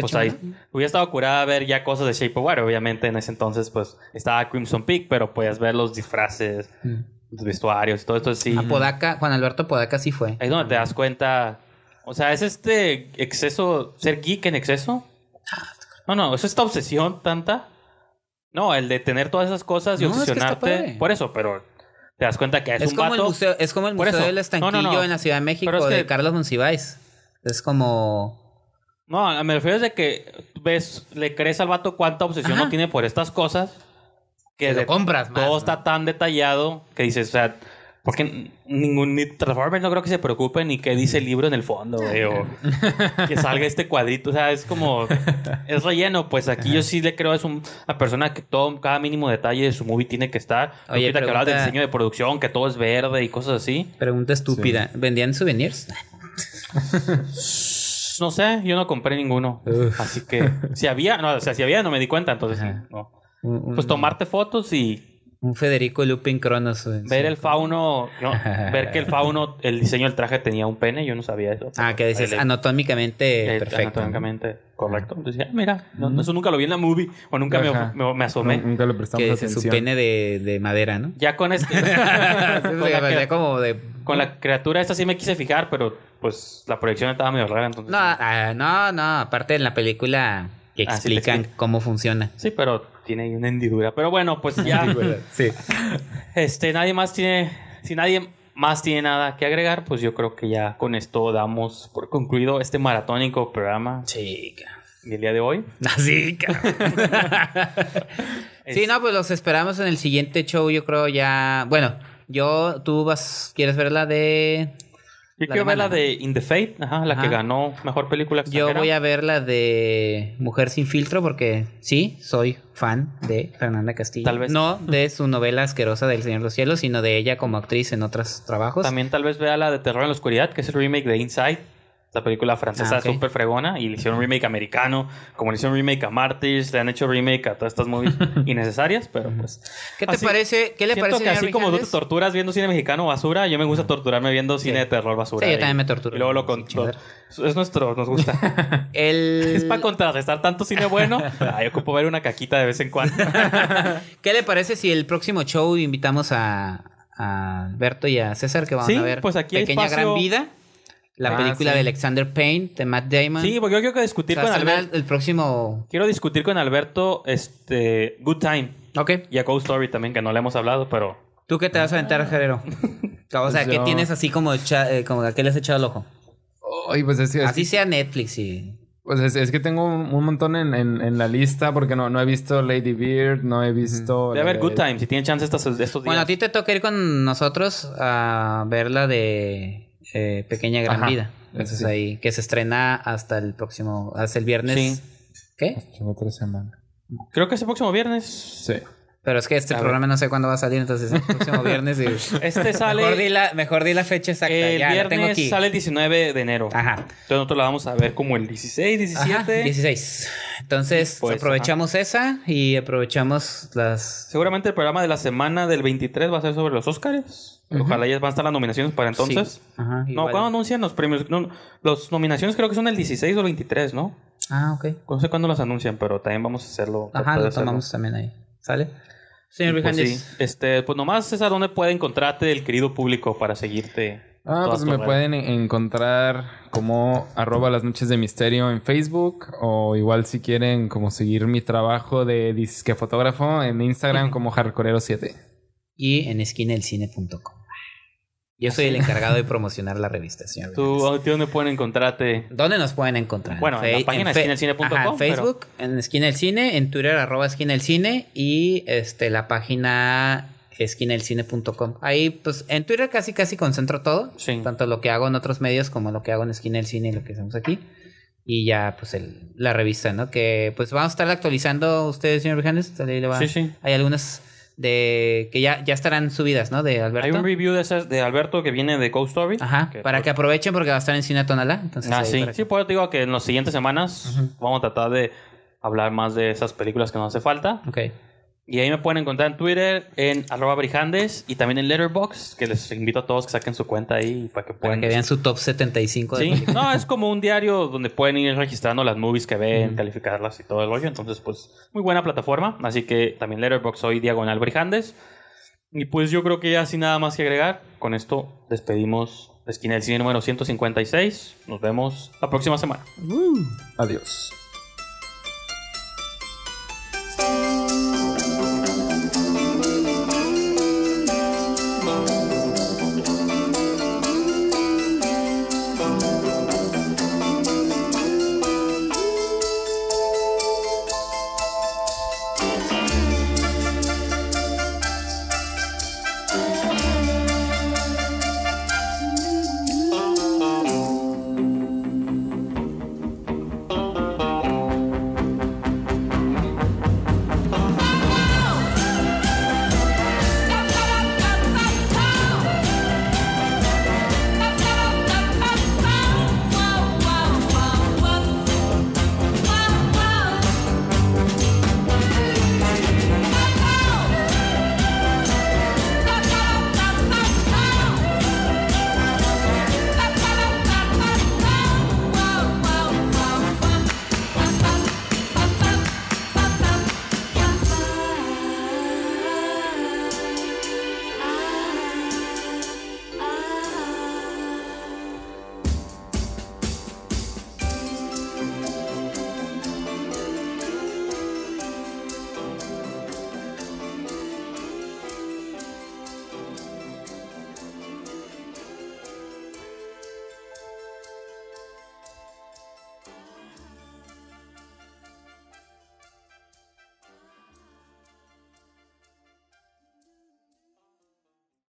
pues ahí, hubiera estado curada ver ya cosas de Shape of Water. Obviamente en ese entonces pues estaba Crimson Peak, pero podías ver los disfraces, mm. los vestuarios y todo esto. Sí. A ah, Podaca, Juan Alberto Podaca sí fue. Ahí es donde te das cuenta. O sea, es este exceso, ser geek en exceso. No, no, es esta obsesión tanta. No, el de tener todas esas cosas y obsesionarte. por eso, pero te das cuenta que es, como El museo, es como el Museo del Estanquillo en la Ciudad de México de Carlos Monsiváis. Es como no, me refiero a que ves, le crees al vato cuánta obsesión no tiene por estas cosas. Que lo compras, más, Todo está tan detallado que dices, o sea, porque ningún Transformers no creo que se preocupe ni qué dice el libro en el fondo, que salga este cuadrito. O sea, es como. Es relleno. Pues aquí yo sí le creo es una persona que todo, cada mínimo detalle de su movie tiene que estar. Oye, que hablas del diseño de producción, que todo es verde y cosas así. Pregunta estúpida. ¿Vendían souvenirs? no sé, yo no compré ninguno. Así que si había, no, si había no me di cuenta, entonces mm, mm, pues mm. tomarte fotos y un Federico Lupin Cronos. Ver el fauno, ver que el fauno, el diseño del traje tenía un pene, yo no sabía eso. Ah, que decías anatómicamente eh, perfecto. Anatómicamente. Correcto. Entonces, ah, mira, eso nunca lo vi en la movie o nunca me, asomé. nunca le prestamos que atención. su pene de, madera, ¿no? Ya con este... con, la, pues, como de... con la criatura esta sí me quise fijar, pero pues la proyección estaba medio rara ah, No, no, Aparte en la película que ah, explican cómo funciona. Sí, pero tiene una hendidura. Pero bueno, pues ya... sí. Este, nadie más tiene... Si nadie más tiene nada que agregar, pues yo creo que ya con esto damos por concluido este maratónico programa. Sí, el día de hoy. Así, ah, Sí, no, pues los esperamos en el siguiente show, yo creo ya. Bueno, yo, tú vas, ¿quieres ver la de yo quiero ver la de In the Fate, la que ganó mejor película extranjera. Yo voy a ver la de Mujer sin filtro porque sí, soy fan de Fernanda Castillo. Tal vez. No de su novela asquerosa del Señor de los Cielos, sino de ella como actriz en otros trabajos. También tal vez vea la de Terror en la Oscuridad, que es el remake de Inside. La película francesa es ah, súper fregona y le hicieron un remake americano, como le hicieron un remake a Martyrs, le han hecho remake a todas estas movies innecesarias, pero pues. ¿Qué te parece? ¿Qué le siento Que así como tú te torturas viendo cine mexicano basura, yo me gusta torturarme viendo cine de terror basura. Sí, yo eh. también me torturo. Y luego lo Es nuestro, nos gusta. Es para contrarrestar tanto cine bueno. Ay, ocupo ver una caquita de vez en cuando. ¿Qué le parece si el próximo show invitamos a, Alberto y a César que van a ver pues aquí Pequeña Gran Vida? La ah, película de Alexander Payne, de Matt Damon. Sí, porque yo quiero discutir con Alberto. El próximo. Quiero discutir con Alberto este, Good Time. Ok. Y a Cold Story también, que no le hemos hablado, pero. ¿Tú qué te vas a aventar, ah. Jerero? o sea, ¿qué tienes así como, eh, como a qué le has echado el ojo? Ay, pues es, así sea Netflix y. Pues es, que tengo un, montón en, la lista porque no, he visto Lady Beard, no he visto. Debe ver Good Time, si tiene chance estos, estos días. Bueno, a ti te toca ir con nosotros a ver la de. Eh, pequeña Gran Vida. que se estrena hasta el próximo, hasta el viernes. ¿Qué? Creo que es el próximo viernes. Sí. Pero es que este programa no sé cuándo va a salir, entonces el próximo viernes. este sale. Mejor di, la, fecha exacta. El ya, viernes tengo aquí. sale el 19 de enero. Ajá. Entonces nosotros la vamos a ver como el 16, 17. 16. Entonces pues, aprovechamos esa y aprovechamos las. Seguramente el programa de la semana del 23 va a ser sobre los Oscars. Ojalá ya van a estar las nominaciones para entonces. Ajá, no, ¿cuándo anuncian los premios? No, las nominaciones creo que son el 16 o el 23, ¿no? Ah, ok. No sé cuándo las anuncian, pero también vamos a hacerlo. Ajá, lo tomamos también ahí. ¿Sale? Señor pues Este, pues nomás, César, ¿dónde puede encontrarte el querido público para seguirte? Ah, pues me pueden encontrar como arroba las noches de misterio en Facebook o igual si quieren como seguir mi trabajo de disquefotógrafo en Instagram como Jarcorero 7 Y en esquinelcine.com. Yo soy el encargado de promocionar la revista, señor. ¿Tú dónde pueden encontrarte? ¿Dónde nos pueden encontrar? Bueno, en, la página esquinaelcine.com, En Facebook, en Esquina Cine, en Twitter, arroba Esquina Cine y este, la página esquinaelcine.com. Ahí, pues, en Twitter casi, casi concentro todo. Sí. Tanto lo que hago en otros medios como lo que hago en Esquina Cine y lo que hacemos aquí. Y ya, pues, el, la revista, ¿no? Que, pues, vamos a estar actualizando ustedes, señor Vijanes. Sí, sí. Hay algunas de que ya, ya estarán subidas, ¿no? De Alberto. Hay un review de, esas, de Alberto que viene de coast Story. Ajá. para pues que aprovechen porque va a estar en Cine Tonalá. ah, sí. Sí, pues te digo que en las siguientes semanas vamos a tratar de hablar más de esas películas que nos hace falta. Ok. Y ahí me pueden encontrar en Twitter, en arroba brijandes y también en Letterboxd, que les invito a todos que saquen su cuenta ahí para que puedan... Para que vean su top 75. sí, no, es como un diario donde pueden ir registrando las movies que ven, calificarlas y todo el rollo. Entonces, pues, muy buena plataforma. Así que también Letterboxd hoy diagonal brijandes. Y pues yo creo que ya sin nada más que agregar, con esto despedimos Esquina del Cine número 156. Nos vemos la próxima semana. adiós.